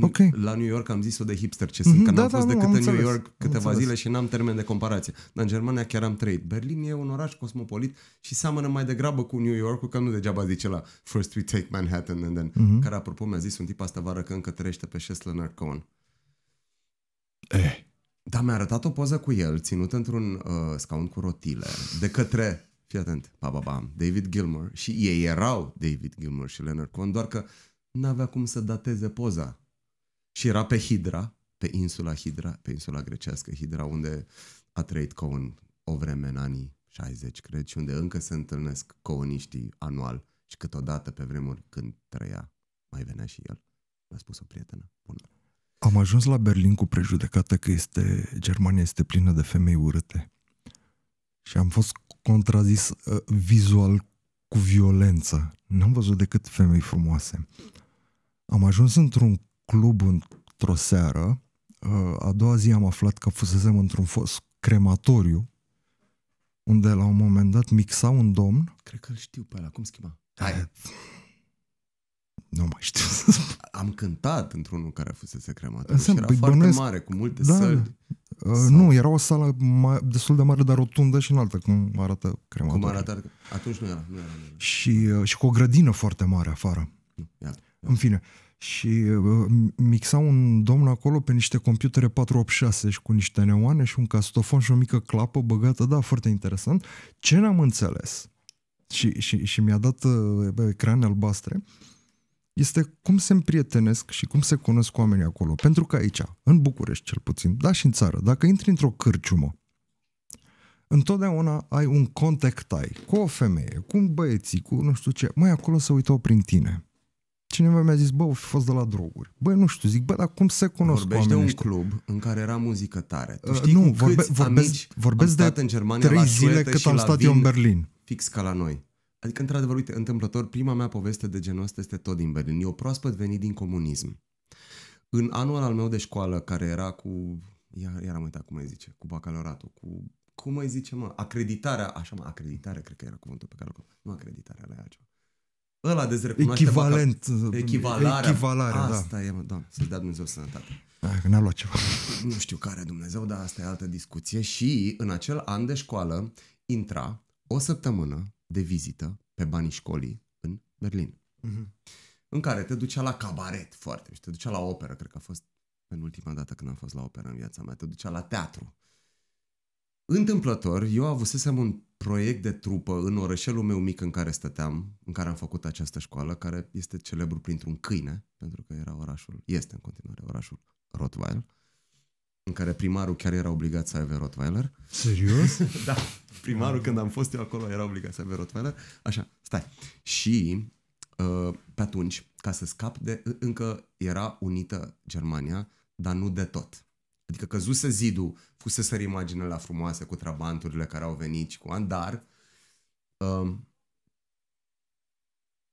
Okay. La New York am zis-o de hipster ce mhm, sunt, mm-hmm, că n-am da, fost da, decât nu, în New York câteva zile și n-am termen de comparație. Dar în Germania chiar am trăit. Berlin e un oraș cosmopolit și seamănă mai degrabă cu New York, că nu degeaba zice la First we take Manhattan and then, mm-hmm. care apropo mi-a zis un tip asta vară că încă trăiește pe Shesler Cohen. Eh. Dar mi-a arătat o poză cu el, ținut într-un uh, scaun cu rotile, de către, fii atent, pa, ba, bam, David Gilmour. Și ei erau David Gilmour și Leonard Cohen, doar că n-avea cum să dateze poza. Și era pe Hydra, pe insula Hydra, pe insula grecească Hydra, unde a trăit Cohen o vreme în anii 60, cred, și unde încă se întâlnesc coniștii anual și câteodată pe vremuri când trăia, mai venea și el. Mi-a spus o prietenă bună. Am ajuns la Berlin cu prejudecată că este, Germania este plină de femei urâte. Și am fost contrazis uh, vizual cu violență. N-am văzut decât femei frumoase. Am ajuns într-un club într-o seară. Uh, a doua zi am aflat că fusesem într-un fost crematoriu unde la un moment dat mixa un domn. Cred că îl știu pe ăla, cum schimba? Hai. Nu mai știu să spun. Am cântat într-unul care a fusese cremat. Deci era era foarte bănuiesc... mare, cu multe da, săli. Da. Uh, Sau... Nu, era o sală mai, destul de mare, dar rotundă și înaltă, cum arată crematoriu. Cum arată, atunci nu era. Nu era, nu era. Și, uh, și cu o grădină foarte mare afară. Iată, iată. În fine. Și uh, mixa un domn acolo pe niște computere 486 și cu niște neoane și un castofon și o mică clapă băgată, da, foarte interesant. Ce n-am înțeles și, și, și mi-a dat uh, ecrane albastre, uh, este cum se împrietenesc și cum se cunosc oamenii acolo. Pentru că aici, în București cel puțin, dar și în țară, dacă intri într-o cârciumă, întotdeauna ai un contact ai cu o femeie, cu un băieții, cu nu știu ce. Mai acolo să uitau prin tine. Cineva mi-a zis, bă, fi fost de la droguri. Băi, nu știu, zic, bă, dar cum se cunosc Vorbești de un ăștia? club în care era muzică tare. Tu uh, știi uh, nu, vorbe, vorbesc, vorbesc de în Germania, trei zile cât am stat eu în Berlin. Fix ca la noi. Adică, într-adevăr, uite, întâmplător, prima mea poveste de genul ăsta este tot din Berlin. Eu proaspăt venit din comunism. În anul al meu de școală, care era cu... Iar, iar am uitat cum mai zice, cu bacaloratul, cu... Cum mai zice, mă? Acreditarea, așa mă, acreditarea, cred că era cuvântul pe care Nu acreditarea, la altceva. Ăla de recunoaște Echivalent. Uh, echivalarea. Echivalarea, da. Asta da. e, mă, doamne, să-ți dea Dumnezeu sănătate. Da, ne-a luat ceva. Nu știu care Dumnezeu, dar asta e altă discuție. Și în acel an de școală intra o săptămână de vizită pe banii școlii în Berlin. Mm-hmm. În care te ducea la cabaret foarte și te ducea la operă, cred că a fost în ultima dată când am fost la operă în viața mea, te ducea la teatru. Întâmplător, eu avusesem un proiect de trupă în orășelul meu mic în care stăteam, în care am făcut această școală, care este celebru printr-un câine, pentru că era orașul, este în continuare orașul Rottweil. Uh, în care primarul chiar era obligat să aibă Rottweiler. Serios? da. Primarul, când am fost eu acolo, era obligat să aibă Rottweiler. Așa, stai. Și uh, pe atunci, ca să scap de... Încă era unită Germania, dar nu de tot. Adică căzuse zidul, fusese imagine la frumoase cu trabanturile care au venit și cu an, dar uh,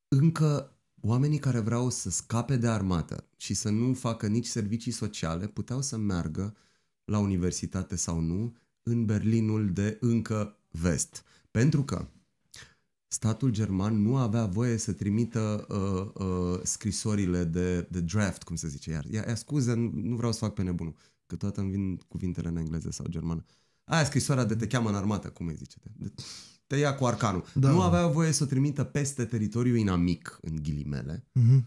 încă oamenii care vreau să scape de armată și să nu facă nici servicii sociale puteau să meargă la universitate sau nu în Berlinul de încă vest. Pentru că statul german nu avea voie să trimită uh, uh, scrisorile de, de draft, cum se zice. Iar, ia, ia scuze, nu, vreau să fac pe nebunul, că toată îmi vin cuvintele în engleză sau germană. Aia scrisoarea de te cheamă în armată, cum îi zice. De, te ia cu arcanul. Da. Nu da. avea voie să o trimită peste teritoriul inamic, în ghilimele. Uh-huh.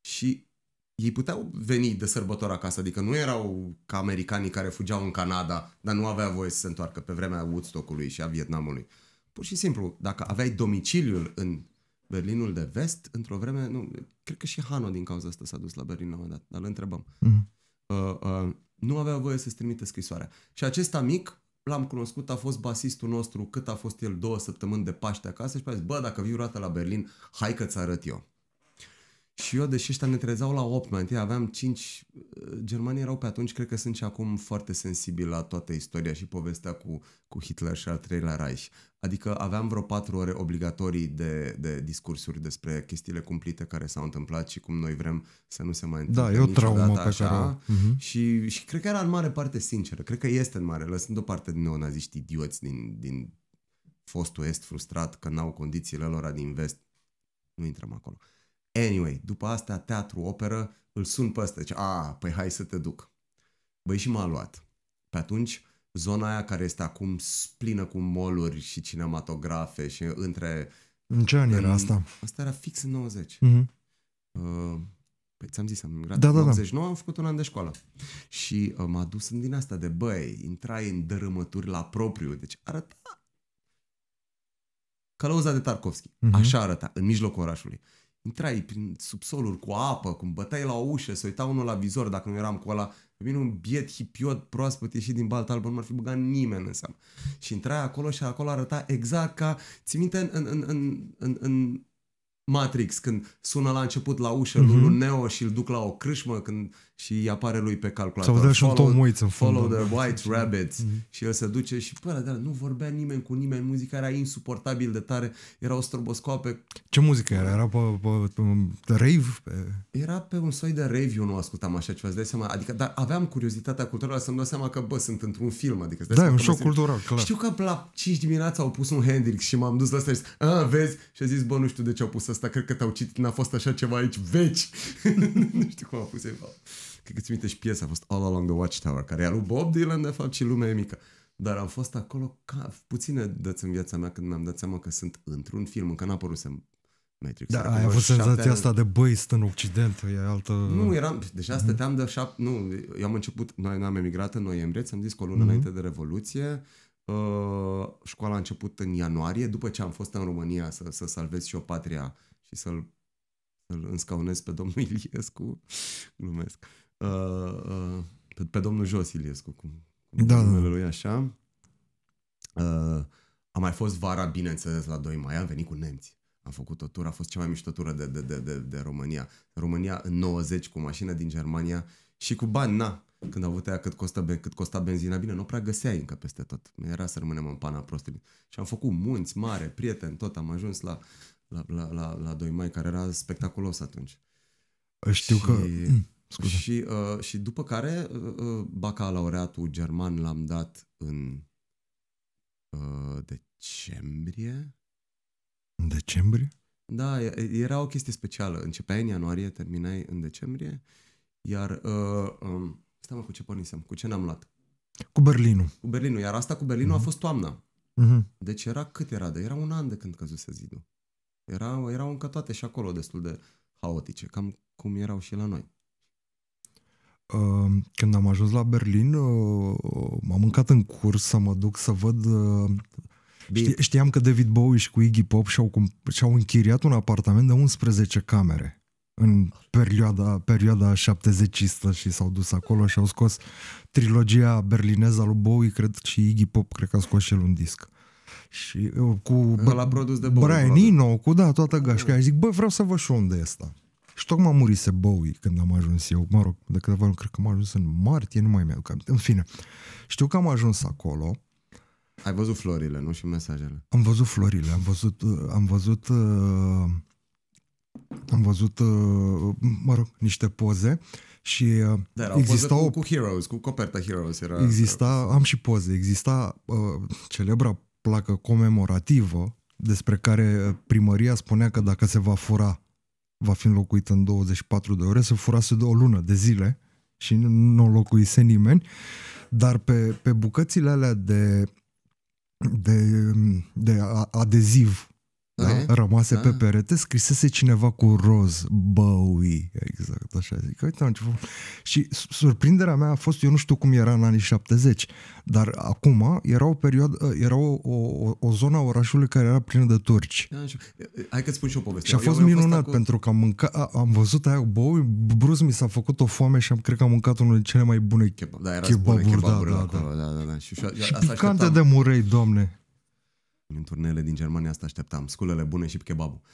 Și ei puteau veni de sărbători acasă, adică nu erau ca americanii care fugeau în Canada, dar nu avea voie să se întoarcă pe vremea Woodstockului și a Vietnamului. Pur și simplu, dacă aveai domiciliul în Berlinul de vest, într-o vreme, nu, cred că și Hano din cauza asta s-a dus la Berlin la un moment dat, dar îl întrebăm. Uh-huh. Uh, uh, nu avea voie să-ți trimite scrisoarea. Și acest amic l-am cunoscut, a fost basistul nostru, cât a fost el două săptămâni de Paște acasă și a zis, bă, dacă vii vreodată la Berlin, hai că ți arăt eu. Și eu, deși ăștia ne trezeau la 8, mai întâi aveam 5... Uh, germanii erau pe atunci, cred că sunt și acum foarte sensibili la toată istoria și povestea cu, cu Hitler și al treilea Reich. Adică aveam vreo 4 ore obligatorii de, de discursuri despre chestiile cumplite care s-au întâmplat și cum noi vrem să nu se mai da, întâmple Da, e o traumă pe așa. care... Uh-huh. Și, și cred că era în mare parte sinceră. Cred că este în mare, lăsând o parte din neonaziști idioți din, din fostul est frustrat că n-au condițiile lor din vest. Nu intrăm acolo. Uh, Anyway, după asta, teatru, operă, îl sun pe ăsta, zice, a, păi hai să te duc. Băi, și m-a luat. Pe atunci, zona aia care este acum plină cu moluri și cinematografe și între... În ce an era asta? Asta era fix în 90. Mm-hmm. Uh, Păi ți-am zis, am grad da, da, da, 89, da. am făcut un an de școală. Și uh, m-a dus în din asta de, băi, intrai în dărâmături la propriu. Deci arăta... Călăuza de Tarkovski. Uh-huh. Așa arăta, în mijlocul orașului intrai prin subsoluri cu apă, cum bătai la o ușă, se uita unul la vizor dacă nu eram cu ăla. Pe mine un biet hipiot proaspăt ieșit din Balta Albă, nu m-ar fi băgat nimeni în seamă. Și intrai acolo și acolo arăta exact ca, ți minte în, în, în, în, în Matrix, când sună la început la ușă mm-hmm. lui Neo și îl duc la o crâșmă, când și apare lui pe calculator. Sau dă și un Tom Waits în fond. Follow da. the White Rabbits. Mm-hmm. Și el se duce și până de nu vorbea nimeni cu nimeni, muzica era insuportabil de tare, Era o stroboscoape. Ce muzică era? Era pe, pe, pe, pe rave? Pe... Era pe un soi de rave, eu nu ascultam așa ceva, îți dai seama. Adică, dar aveam curiozitatea culturală să-mi dau seama că, bă, sunt într-un film. Adică, da, e un șoc cultural, clar. Știu că la 5 dimineața au pus un Hendrix și m-am dus la asta și zis, a, vezi? Și a zis, bă, nu știu de ce au pus asta, cred că te-au citit, n-a fost așa ceva aici, veci. nu știu cum a pus ei, cred că ți minte și piesa, a fost All Along the Watchtower, care e lui Bob Dylan, de fapt, și lumea e mică. Dar am fost acolo ca puține dăți în viața mea când mi-am dat seama că sunt într-un film, încă n-a apărusem Matrix. Da, ai avut senzația asta de băi, sunt în Occident, e altă... Nu, eram, deja deci mm-hmm. stăteam de șapte, nu, eu am început, noi am emigrat în noiembrie, ți-am zis că o lună mm-hmm. înainte de Revoluție, uh, școala a început în ianuarie, după ce am fost în România să, să salvez și o patria și să-l, să-l înscaunez pe domnul Iliescu, glumesc. Uh, Uh, uh, pe, pe domnul Jos cum, cum da, da. numele lui așa. Uh, am mai fost vara, bineînțeles, la 2 mai, am venit cu nemți. Am făcut o tură, a fost cea mai mișto tură de, de, de, de, de România. România în 90 cu mașină din Germania și cu bani, na. Când au avut aia cât, costă, cât costa benzina, bine, nu prea găseai încă peste tot. Era să rămânem în pana prostului. Și am făcut munți mare, prieten tot. Am ajuns la, la, la, la, la 2 mai, care era spectaculos atunci. Știu și... că Scuze. Și, uh, și după care uh, uh, bacalaureatul german l-am dat în uh, decembrie. În decembrie? Da, era o chestie specială. Începeai în ianuarie, terminai în decembrie, iar... Uh, uh, stai mă, cu ce pornisem? Cu ce n-am luat? Cu Berlinul. Cu Berlinul, iar asta cu Berlinul uh-huh. a mhm. fost toamna. Uh-huh. Deci era cât era? De, era un an de când căzuse zidul. Era, erau încă toate și acolo destul de haotice, cam cum erau și la noi. Ehm, când am ajuns la Berlin, uh, m-am mâncat în curs să mă duc să văd... Uh, Ști, știam că David Bowie și cu Iggy Pop și-au, și-au închiriat un apartament de 11 camere în perioada, perioada 70-istă și s-au dus acolo și au scos trilogia berlineză lui Bowie, cred și Iggy Pop, cred că a scos și el un disc. Și uh, cu... Bă, la produs de Bowie. Brian Eno, cu da, toată gașca. Da. Zic, bă, vreau să văd și unde e asta. Și tocmai murise Bowie când am ajuns eu, mă rog, de câteva luni, cred că am ajuns în martie, nu mai mi-aduc În fine, știu că am ajuns acolo. Ai văzut florile, nu? Și mesajele. Am văzut florile, am văzut, uh, am văzut, uh, am văzut, uh, mă rog, niște poze și uh, da, exista o... Cu, cu Heroes, cu coperta Heroes era... Exista, am și poze, exista uh, celebra placă comemorativă despre care primăria spunea că dacă se va fura va fi înlocuit în 24 de ore, se furase de o lună de zile și nu o locuise nimeni, dar pe, pe bucățile alea de, de, de adeziv da? rămase da? pe perete, scrisese cineva cu roz, Bowie, exact așa zic. Uite, am început. Și surprinderea mea a fost, eu nu știu cum era în anii 70, dar acum era o perioadă, ă, era o, o, o zonă a orașului care era plină de turci. Da, ă, hai că-ți spun și o poveste. Și a fost eu, minunat, fost acolo... pentru că am, mânca, am văzut aia Bowie, brus mi s-a făcut o foame și am, cred că am mâncat unul dintre cele mai bune kebab, da, era kebaburi, bune, da, kebaburi da, da, da, da, da, da, da. Și, picante de murei, domne. În turnele din Germania asta așteptam. Sculele bune și kebabul.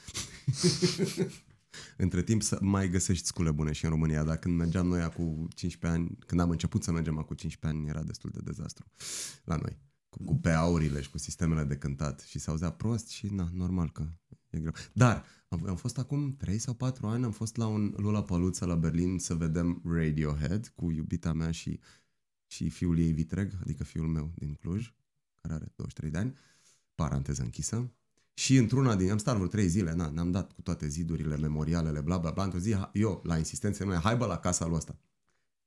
Între timp să mai găsești scule bune și în România, dar când mergeam noi acum 15 ani, când am început să mergem acum 15 ani, era destul de dezastru la noi. Cu, cu aurile și cu sistemele de cântat și se auzea prost și na, normal că e greu. Dar am, am fost acum 3 sau 4 ani, am fost la un Lula Paluță la Berlin să vedem Radiohead cu iubita mea și, și fiul ei Vitreg, adică fiul meu din Cluj, care are 23 de ani. Uh, paranteză închisă, și într-una din, am stat vreo trei zile, na, ne-am dat cu toate zidurile, memorialele, bla bla bla, într-o zi, eu, la insistență mea, hai la casa lui ăsta.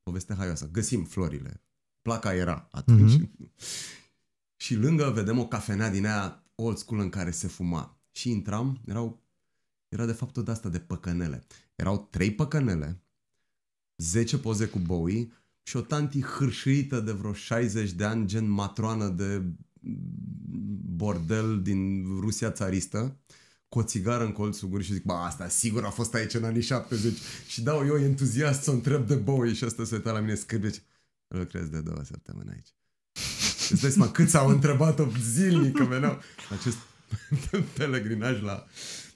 Poveste haioasă, găsim florile. Placa era atunci. Mm-hmm. și lângă vedem o cafenea din aia old school în care se fuma. Și intram, erau, era de fapt o de asta de păcănele. Erau trei păcănele, 10 poze cu Bowie și o tanti hârșuită de vreo 60 de ani, gen matroană de bordel din Rusia țaristă cu o țigară în colțul gurii și zic, ba, asta sigur a fost aici în anii 70 și dau eu entuziast să întreb de Bowie și asta se uita la mine scârbece. Deci, lucrez de două săptămâni aici. Îți dai seama cât s-au întrebat-o zilnic că veneau acest pelerinaj la...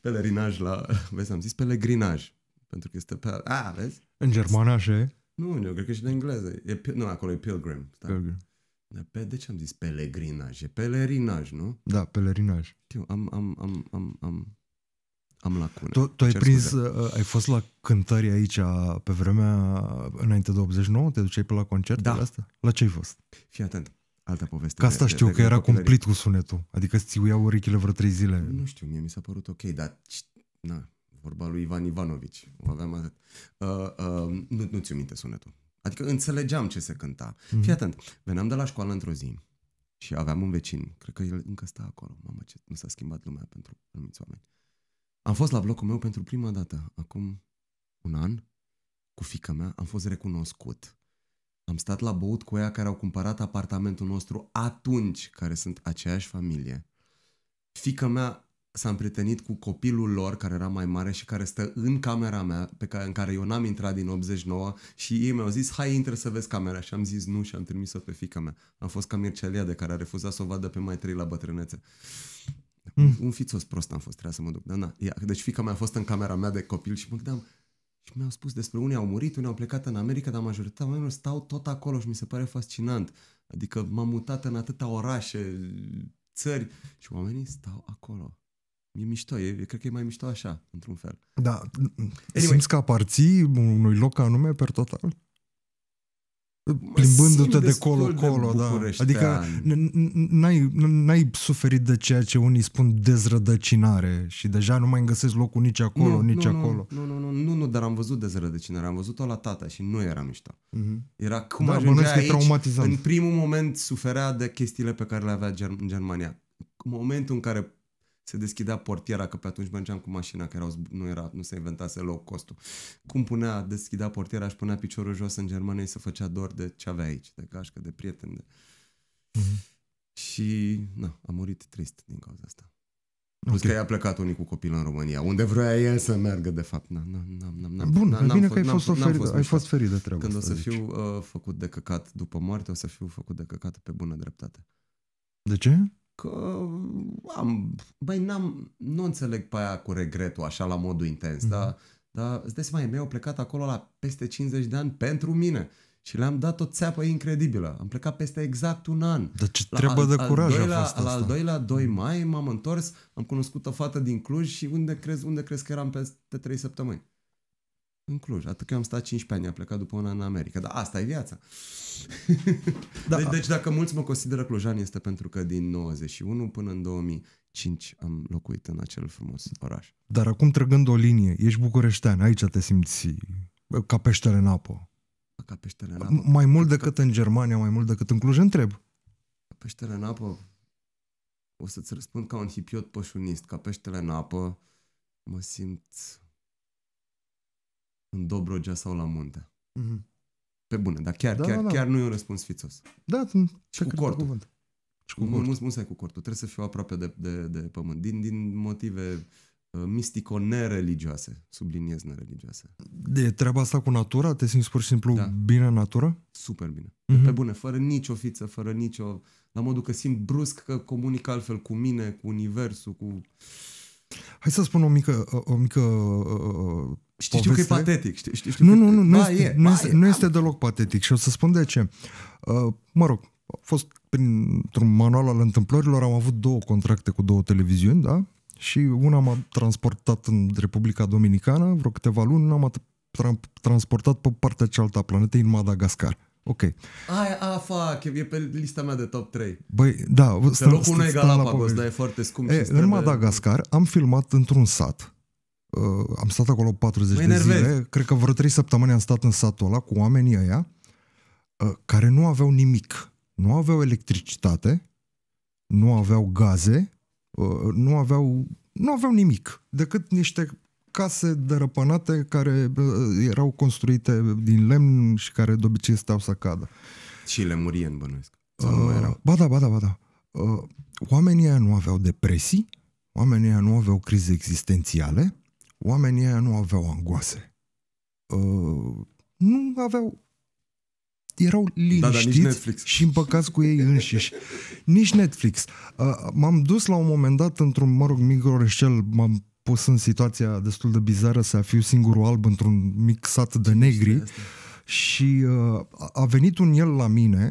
Pelerinaj la... Vezi, am zis pelerinaj. Pentru că este... Pe... A, vezi? În germană așa Nu, eu cred că și de engleză. E, nu, acolo e pilgrim. Stai. Da. Pilgrim. Pe, de ce am zis pelerinaj? E pelerinaj, nu? Da, pelerinaj. Eu am, am, am, am, am, am lacune. Tu, tu ai prins, scuze. Uh, ai fost la cântări aici pe vremea înainte de 89? Te duceai pe la concert? Da. Asta? La ce ai fost? Fii atent. Alta poveste. Ca asta de, știu, de, de că era copilării. cumplit cu sunetul. Adică ți uiau urechile vreo trei zile. Nu știu, mie mi s-a părut ok, dar na, vorba lui Ivan Ivanovici. O aveam atât. Uh, uh, nu, nu ți minte sunetul. Adică înțelegeam ce se cânta. Mm-hmm. Fii atent, veneam de la școală într-o zi și aveam un vecin, cred că el încă sta acolo. Mamă, ce nu s-a schimbat lumea pentru anumiți oameni. Am fost la blocul meu pentru prima dată, acum un an, cu fica mea, am fost recunoscut. Am stat la băut cu ea care au cumpărat apartamentul nostru atunci, care sunt aceeași familie. Fica mea s-a împrietenit cu copilul lor, care era mai mare și care stă în camera mea, pe care, în care eu n-am intrat din 89 și ei mi-au zis, hai intră să vezi camera și am zis nu și am trimis-o pe fica mea. Am fost ca Mircea de care a refuzat să o vadă pe mai trei la bătrânețe. Mm. Un fițos prost am fost, trebuia să mă duc. Da, na. Deci fica mea a fost în camera mea de copil și mă gândeam, și mi-au spus despre unii au murit, unii au plecat în America, dar majoritatea oamenilor stau tot acolo și mi se pare fascinant. Adică m-am mutat în atâtea orașe, țări și oamenii stau acolo e mișto, e, cred că e mai mișto așa, într-un fel. Da, anyway. simți că aparții unui loc anume per total? Plimbându-te de colo-colo, da. Adică n-ai suferit de ceea ce unii spun dezrădăcinare și deja nu mai găsesc locul nici acolo, nu, nici nu, acolo. Nu, nu, nu, nu, nu, dar am văzut dezrădăcinare, am văzut-o la tata și nu era mișto. Mhm. Era cum da, ajungea aici, traumatizant. în primul moment suferea de chestiile pe care le avea în Germania. Momentul în care se deschidea portiera, că pe atunci mergeam cu mașina, că erau, nu, era, nu se inventase low costul. Cum punea, deschidea portiera și punea piciorul jos în Germania și se făcea dor de ce avea aici, de cașcă, de prieteni. De... Mm-hmm. Și, na, a murit trist din cauza asta. Plus okay. că i-a plecat unii cu copil în România, unde vrea el să meargă, de fapt. Na, na, na, na, na, Bun, na, bine că ai fost, oferit, fost ai fost ferit de treaba Când asta, o să zici. fiu uh, făcut de căcat după moarte, o să fiu făcut de căcat pe bună dreptate. De ce? că am, băi, n-am, nu înțeleg pe aia cu regretul așa la modul intens, mm-hmm. dar, dar îți dai seama, mei au plecat acolo la peste 50 de ani pentru mine și le-am dat o țeapă incredibilă. Am plecat peste exact un an. Dar ce la trebuie al, de curaj al doilea, a fost asta. La al doilea 2 mai m-am întors, am cunoscut o fată din Cluj și unde crezi, unde crezi că eram peste 3 săptămâni? în Cluj. Atât că eu am stat 15 ani, am plecat după un an în America. Dar asta e viața. Da. Deci, deci dacă mulți mă consideră clujan, este pentru că din 91 până în 2005 am locuit în acel frumos oraș. Dar acum trăgând o linie, ești bucureștean, aici te simți ca peștele în apă. Ca peștele în apă. Mai mult decât în Germania, mai mult decât în Cluj, întreb. Peștele în apă, o să-ți răspund ca un hipiot pășunist, ca peștele în apă, mă simt în Dobrogea sau la munte. Mm-hmm. Pe bune, dar chiar, da, chiar, da, da. chiar nu e un răspuns fițos. Da, și cu cortul. Cuvânt. Și cu cortul. Nu, nu, nu cu cortul, trebuie să fiu aproape de, de, de pământ. Din, din motive uh, mistico-nereligioase, subliniez nereligioase. De treaba asta cu natura? Te simți pur și simplu da. bine în natură? Super bine. Mm-hmm. Pe bune, fără nicio fiță, fără nicio... La modul că simt brusc că comunic altfel cu mine, cu universul, cu... Hai să spun o mică, o mică Știi, știu că e patetic. Știu, știu, știu nu, nu, nu, nu, ba da, este, e, nu, da, este, e, nu da, este deloc patetic și o să spun de ce. Uh, mă rog, a fost printr-un manual al întâmplărilor, am avut două contracte cu două televiziuni, da? Și una m-a transportat în Republica Dominicană, vreo câteva luni, una m-a tra- transportat pe partea cealaltă a planetei, în Madagascar. Ok. Aia, a, fac, e pe lista mea de top 3. Băi, da. Pe stă, stă, stă, unui Galapagos, dar e foarte scump. E, și în Madagascar de... am filmat într-un sat Uh, am stat acolo 40 de zile, cred că vreo 3 săptămâni am stat în satul ăla cu oamenii ăia uh, care nu aveau nimic. Nu aveau electricitate, nu aveau gaze, uh, nu aveau, nu aveau nimic, decât niște case dărăpănate care uh, erau construite din lemn și care de obicei stau să cadă. Și le murie în bănuiesc. Uh, Ba da, ba da, ba da. Uh, oamenii ăia nu aveau depresii, oamenii nu aveau crize existențiale, oamenii ăia nu aveau angoase. Uh, nu aveau erau liniștiți da, da, și împăcați cu ei înșiși. Nici Netflix. Uh, m-am dus la un moment dat într-un, mă rog, oreșel, m-am pus în situația destul de bizară să fiu singurul alb într-un mic sat de negri și uh, a venit un el la mine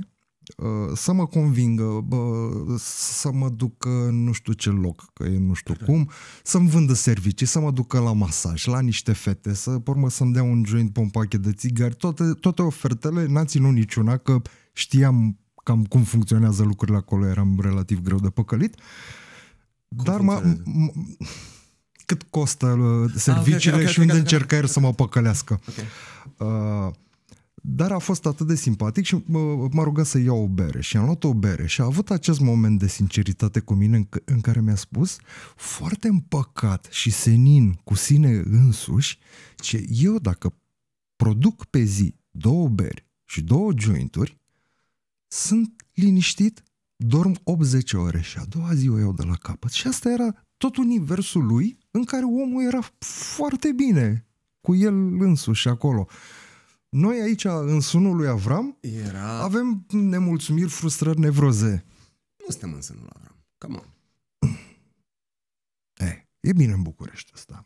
Uh, să mă convingă, bă, să mă ducă nu știu ce loc, că e nu știu cum, să-mi vândă servicii, să mă ducă la masaj, la niște fete, să, urmă, să-mi dea un joint pe un pachet de țigari, toate, toate ofertele, n-a ținut niciuna, că știam cam cum funcționează lucrurile acolo, eram relativ greu de păcălit, cum dar m-a, m- cât costă serviciile uh, ah, okay, okay, și unde okay, okay, okay. să mă păcălească. Okay. Uh, dar a fost atât de simpatic și m-a rugat să iau o bere și am luat o bere și a avut acest moment de sinceritate cu mine în, care mi-a spus foarte împăcat și senin cu sine însuși ce eu dacă produc pe zi două beri și două jointuri, sunt liniștit, dorm 80 ore și a doua zi o iau de la capăt. Și asta era tot universul lui în care omul era foarte bine cu el însuși acolo. Noi aici, în sunul lui Avram, Era... avem nemulțumiri, frustrări, nevroze. Nu suntem în sunul lui Avram. Come on. E bine în București asta.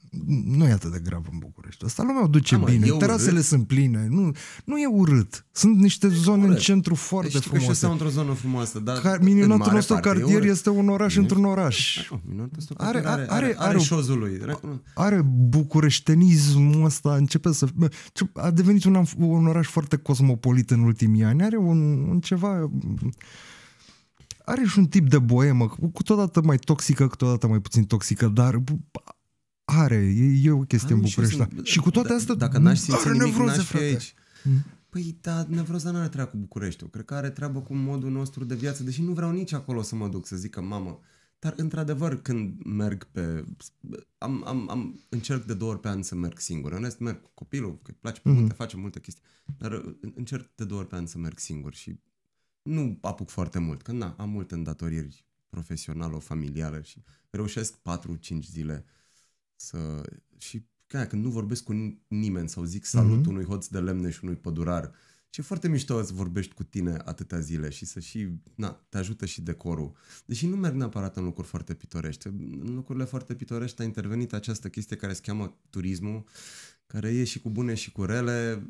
Nu e atât de grav în București asta. Lumea o duce Amă, da, bine. Terasele urât. sunt pline. Nu, nu e urât. Sunt niște e zone urât. în centru foarte deci, frumoase. Știu că și într-o zonă frumoasă, dar Car- minunatul nostru cartier este un oraș într-un oraș. Are, are, are, are, are șozul lui. Are bucureștenismul ăsta. Începe să... A devenit un, un oraș foarte cosmopolit în ultimii ani. Are un, un ceva are și un tip de boemă, cu totodată mai toxică, cu totodată mai puțin toxică, dar are, e, e o chestie am în București. Și, da. și cu toate da, astea, dacă n-aș simți nimic, nevroză, n-aș fi frate. aici. Hmm? Păi, da, nevroza nu are treabă cu Bucureștiul. Cred că are treabă cu modul nostru de viață, deși nu vreau nici acolo să mă duc, să zic că, mamă, dar într-adevăr când merg pe... Am, am, am, încerc de două ori pe an să merg singur. În rest merg cu copilul, că îi place pe mm-hmm. multe, face multe chestii. Dar încerc de două ori pe an să merg singur și nu apuc foarte mult, că na, am multe îndatoriri profesionale, familiale și reușesc 4-5 zile să... Și ca când nu vorbesc cu nimeni sau zic mhm. salut mm-hmm. unui hoț de lemne și unui pădurar, și e foarte mișto să vorbești cu tine atâtea zile și să și, na, te ajută și decorul. Deși nu merg neapărat în lucruri foarte pitorești. În lucrurile foarte pitorești a intervenit această chestie care se cheamă turismul, care e și cu bune și cu rele.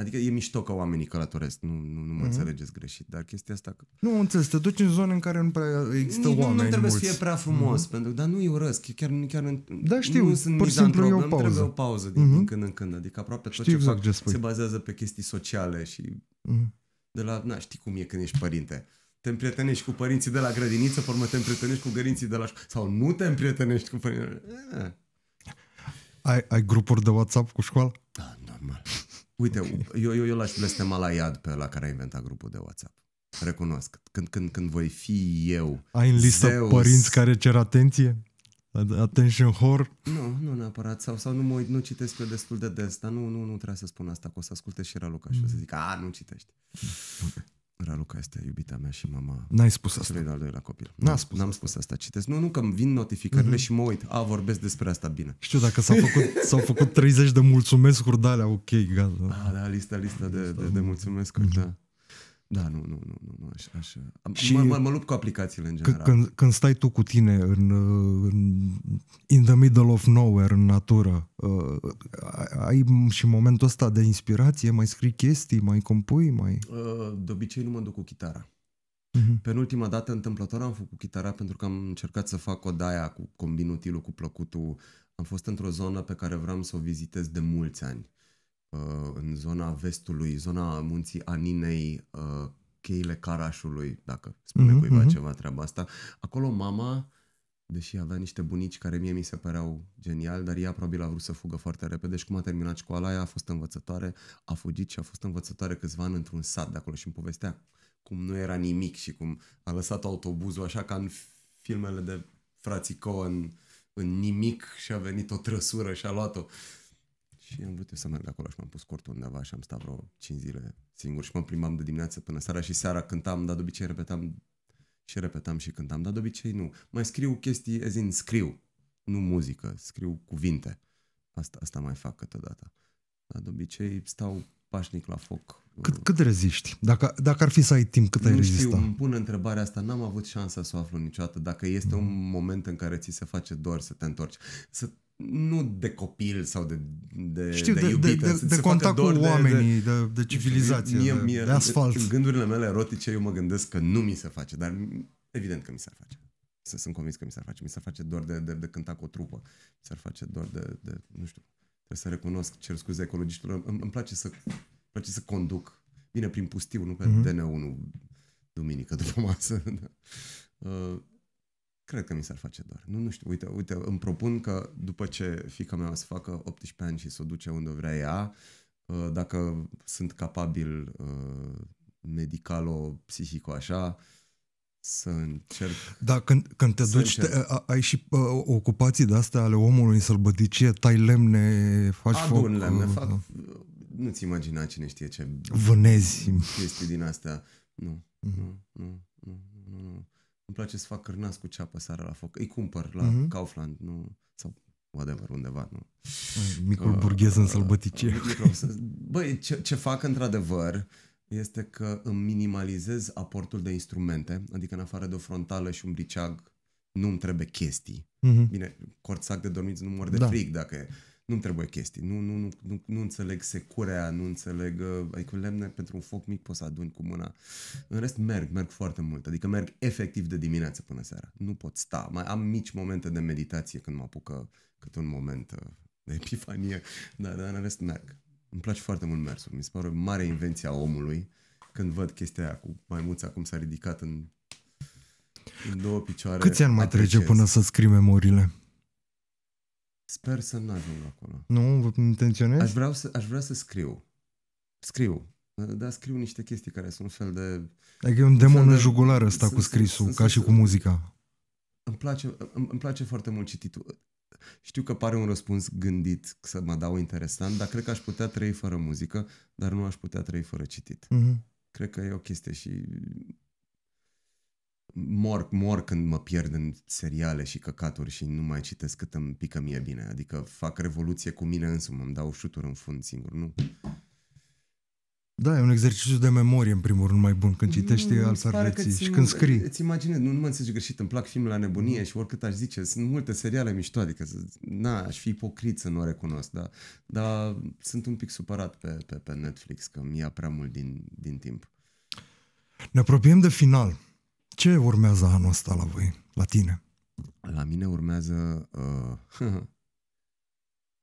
Adică e mișto ca oamenii călătoresc, nu, nu, nu mă mm-hmm. înțelegeți greșit, dar chestia asta... Că... Nu, înțeles, te duci în zone în care nu prea există Nici oameni Nu, nu trebuie mulți. să fie prea frumos, mm-hmm. pentru că, dar nu i urăsc, e chiar, chiar în, da, știu, nu sunt pur simplu e o pauză. trebuie o pauză din, mm-hmm. din mhm. când în când, adică aproape știu tot ce exact fac ce se bazează pe chestii sociale și mm-hmm. de la, na, știi cum e când ești părinte te împrietenești cu părinții de la grădiniță, formă te împrietenești cu părinții de la sau nu te împrietenești cu părinții. Ai, ai grupuri de WhatsApp cu școală? Da, normal. Uite, okay. eu, eu, eu l-aș blestema la iad pe la care a inventat grupul de WhatsApp. Recunosc. Când, când, când voi fi eu... Ai în listă Zeus... părinți care cer atenție? Attention whore? Nu, nu neapărat. Sau, sau nu, mă, nu citesc eu destul de des. Dar nu, nu, nu trebuie să spun asta, că o să asculte și Luca și mm. o să mm. zic, a, nu citești. Okay. Raluca este iubita mea și mama N-ai spus asta. celui al doilea copil. N-am spus, n-am spus asta. Citesc. Nu, nu că vin notificările uh-huh. și mă uit. A, vorbesc despre asta bine. Știu, dacă s-au făcut, s-au făcut 30 de mulțumesc de alea, ok, gata. A, da, lista, lista de, de, de mulțumesc, uh-huh. da. Da, nu, nu, nu, nu, nu așa. așa. Și mă, mă, mă lupt cu aplicațiile în general. Când, când stai tu cu tine în, în in the middle of nowhere, în natură, uh, ai și momentul ăsta de inspirație? Mai scrii chestii, mai compui, mai... Uh, de obicei nu mă duc cu chitara. Uh-huh. Penultima dată întâmplător am făcut chitara pentru că am încercat să fac o daia cu combinutilul, cu plăcutul. Am fost într-o zonă pe care vreau să o vizitez de mulți ani Uh, în zona vestului, zona munții Aninei, uh, cheile Carașului, dacă spune mm-hmm, cuiva mhm. ceva treaba asta. Acolo mama, deși avea niște bunici care mie mi se păreau genial, dar ea probabil a vrut să fugă foarte repede și cum a terminat școala, ea a fost învățătoare, a fugit și a fost învățătoare câțiva ani într-un sat de acolo și îmi povestea cum nu era nimic și cum a lăsat autobuzul așa ca în filmele de frații Cohen în nimic și a venit o trăsură și a luat-o. Și am vrut eu să merg acolo și m-am pus cortul undeva și am stat vreo 5 zile singur și mă plimbam de dimineață până seara și seara cântam, dar de obicei repetam și repetam și cântam, dar de obicei nu. Mai scriu chestii, as scriu, nu muzică, scriu cuvinte. Asta, asta mai fac câteodată. Dar de obicei stau pașnic la foc. Uh, cât, cât reziști? Dacă, dacă ar fi să ai timp, cât nu ai rezista? Nu știu, îmi pun întrebarea asta, n-am avut șansa să o aflu niciodată. Dacă este mm. un moment în care ți se face dor să te întorci. Să nu de copil sau de, de, Știu, de, de iubită, de, de, de contact cu oamenii, de, de, de civilizație, mie, mie, de asfalt. În gândurile mele erotice eu mă gândesc că nu mi se face, dar evident că mi se face. Sunt convins că mi s-ar face. Mi s-ar face doar de, de, de cânta cu o trupă. Mi s-ar face doar de, de, nu știu, trebuie să recunosc, cer scuze ecologiștilor, îmi, îmi place să îmi place să conduc. Bine, prin pustiu, nu pe mm-hmm. DN1 duminică după masă. Da. uh, Cred că mi s-ar face doar. Nu, nu știu. Uite, uite, îmi propun că după ce fica mea o să facă 18 ani și să o duce unde vrea ea, uh, dacă sunt capabil uh, medicalo, psihico, așa, să încerc. Da, când, când te duci, te, a, ai și uh, ocupații de astea ale omului în sălbăticie, tai lemne, faci Adun foc. lemne, uh, fac, da. nu-ți imagina cine știe ce. Vânezi. Chestii din astea. Nu, mm. nu, nu, nu, nu, nu. Îmi place să fac cârnaț cu ceapă seara la foc. Îi cumpăr la mm-hmm. Kaufland, nu... Sau whatever, undeva, nu? Micul uh, burghez uh, în sălbăticie. Uh, Băi, ce, ce fac într-adevăr este că îmi minimalizez aportul de instrumente, adică în afară de o frontală și un briceag, nu-mi trebuie chestii. Mm-hmm. Bine, corțac de dormiți nu mor de da. frig dacă e nu-mi trebuie chestii, nu, nu, nu, nu, nu înțeleg securea, nu înțeleg, uh, adică lemne pentru un foc mic poți să aduni cu mâna. În rest merg, merg foarte mult, adică merg efectiv de dimineață până seara. Nu pot sta, mai am mici momente de meditație când mă apucă câte un moment uh, de epifanie, dar, dar în rest merg. Îmi place foarte mult mersul, mi se pare o mare invenție a omului când văd chestia aia cu maimuța cum s-a ridicat în, în două picioare. Câți ani mai trece până să scrii memoriile? Sper să nu ajung acolo. Nu, intenționez? Aș, vrea, să, aș vrea să scriu. Scriu. Dar scriu niște chestii care sunt un fel de... Adică e un, un demon de... jugular ăsta sunt, cu scrisul, sunt, ca sunt, și cu muzica. Îmi place, îmi place foarte mult cititul. Știu că pare un răspuns gândit să mă dau interesant, dar cred că aș putea trăi fără muzică, dar nu aș putea trăi fără citit. Mm-hmm. Cred că e o chestie și mor, mor când mă pierd în seriale și căcaturi și nu mai citesc cât îmi pică mie bine. Adică fac revoluție cu mine însumi, îmi dau șuturi în fund singur, nu? Da, e un exercițiu de memorie, în primul rând, mai bun când citești, mm, alți reții și când scrii. Îți imaginezi, nu, nu mă înțelegi greșit, îmi plac filmele la nebunie și oricât aș zice, sunt multe seriale mișto, adică na, aș fi ipocrit să nu o recunosc, dar, dar sunt un pic supărat pe, pe, pe Netflix că mi ia prea mult din, din timp. Ne apropiem de final. Ce urmează anul ăsta la voi, la tine? La mine urmează uh,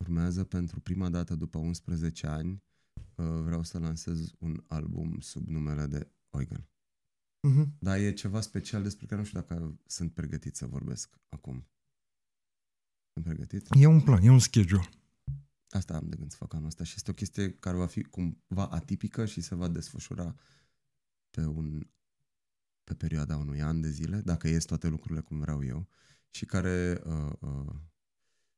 urmează pentru prima dată după 11 ani uh, vreau să lansez un album sub numele de Oigan. Uh-huh. Mhm. Dar e ceva special despre care nu știu dacă sunt pregătit să vorbesc acum. Sunt pregătit? E un plan, e un schedule. Asta am de gând să fac anul ăsta și este o chestie care va fi cumva atipică și se va desfășura pe un pe perioada unui an de zile, dacă ies toate lucrurile cum vreau eu, și care uh, uh,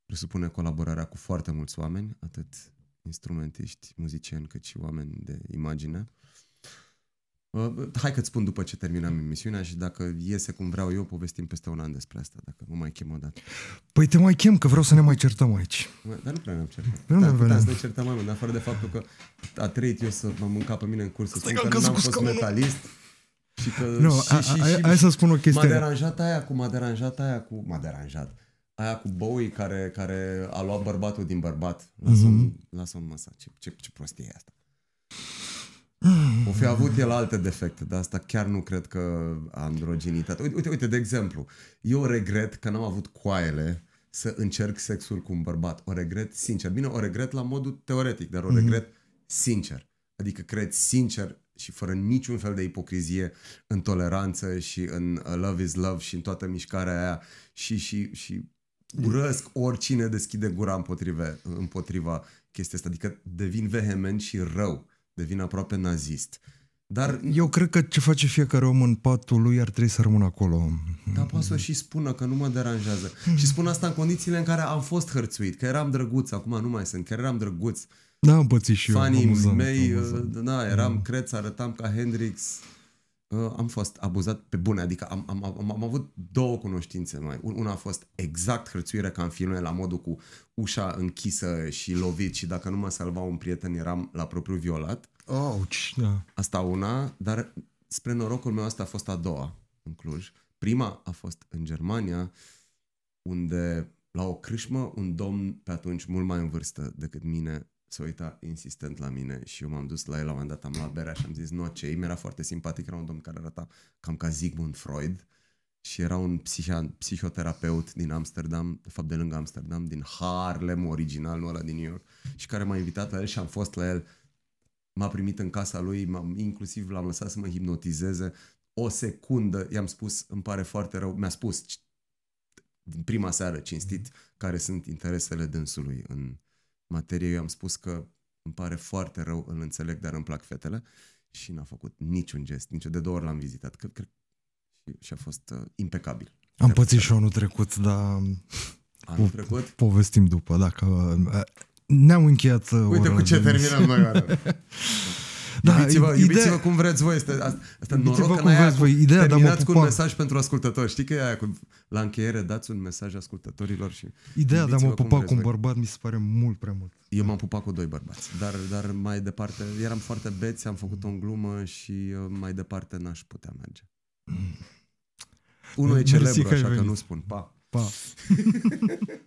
presupune colaborarea cu foarte mulți oameni, atât instrumentiști, muzicieni, cât și oameni de imagine. Uh, hai că-ți spun după ce terminăm mm. emisiunea și dacă iese cum vreau eu, povestim peste un an despre asta, dacă mă mai chem o dată. Păi te mai chem, că vreau să ne mai certăm aici. Dar nu prea ne-am certat. Nu da, ne puteam să ne certăm mai mult, fără de faptul că a trăit eu să mă mânca pe mine în curs, să spun că n-am fost metalist. Cu și că, nu, și, a, și, a, și, hai să spun o chestie. M-a deranjat aia cu, m-a deranjat aia cu, m-a deranjat. Aia cu Bowie care, care a luat bărbatul din bărbat. Lasă-mi, mm-hmm. lasă măsa. Ce, ce, ce prostie e asta? O fi avut el alte defecte, dar asta chiar nu cred că androginitate. Uite, uite, uite de exemplu, eu regret că n-am avut coaiele să încerc sexul cu un bărbat. O regret sincer. Bine, o regret la modul teoretic, dar o mhm. regret mm-hmm. sincer. Adică cred sincer și fără niciun fel de ipocrizie în toleranță și în uh, love is love și în toată mișcarea aia și, și, și urăsc oricine deschide gura împotrive, împotriva chestia asta. Adică devin vehement și rău, devin aproape nazist. Dar... Eu cred că ce face fiecare om în patul lui ar trebui să rămână acolo. Dar poate să și spună că nu mă deranjează. Mhm. Și spun asta în condițiile în care am fost hărțuit, că eram drăguț, acum nu mai sunt, că eram drăguț. Uh, da, am pățit și Fanii eu. Fanii mei, amuzant. da, eram da. creț, arătam ca Hendrix. Uh, am fost abuzat pe bune, adică am, am, am, am avut două cunoștințe mai. Una a fost exact hărțuire ca în filme, la modul cu ușa închisă și lovit și dacă nu mă salva un prieten eram la propriu violat. Ouch, da. Asta una, dar spre norocul meu asta a fost a doua în Cluj. Prima a fost în Germania, unde la o crâșmă un domn pe atunci mult mai în vârstă decât mine se uita insistent la mine și eu m-am dus la el la un moment dat, am luat berea și am zis nu, ce mi-era foarte simpatic, era un domn care arăta cam ca Sigmund Freud și era un psihoterapeut din Amsterdam, de fapt de lângă Amsterdam, din Harlem original, nu ăla din New York, și care m-a invitat la el și am fost la el, m-a primit în casa lui, m-am, inclusiv l-am lăsat să mă hipnotizeze, o secundă i-am spus, îmi pare foarte rău, mi-a spus din prima seară cinstit care sunt interesele dânsului în materie, eu am spus că îmi pare foarte rău, îl înțeleg, dar îmi plac fetele și n-a făcut niciun gest, nici de două ori l-am vizitat, cred, cred, și, și a fost uh, impecabil. Am pățit și anul trecut, dar um, anul trecut? povestim după, dacă uh, ne-am încheiat uh, Uite cu ce terminăm noi Da, iubiți-vă, ide- iubiți-vă cum vreți voi. Este, Asta, asta noroc că cum vreți voi. Ideea terminați cu un mesaj pentru ascultători. Știi că e aia cu, la încheiere dați un mesaj ascultătorilor și... Ideea de a mă pupa cu un bărbat mi se pare mult prea mult. Eu m-am pupat cu doi bărbați, dar, dar mai departe, eram foarte beți, am făcut o glumă și uh, mai departe n-aș putea merge. Mm. Unul e celebru, așa că nu spun. Pa! Pa!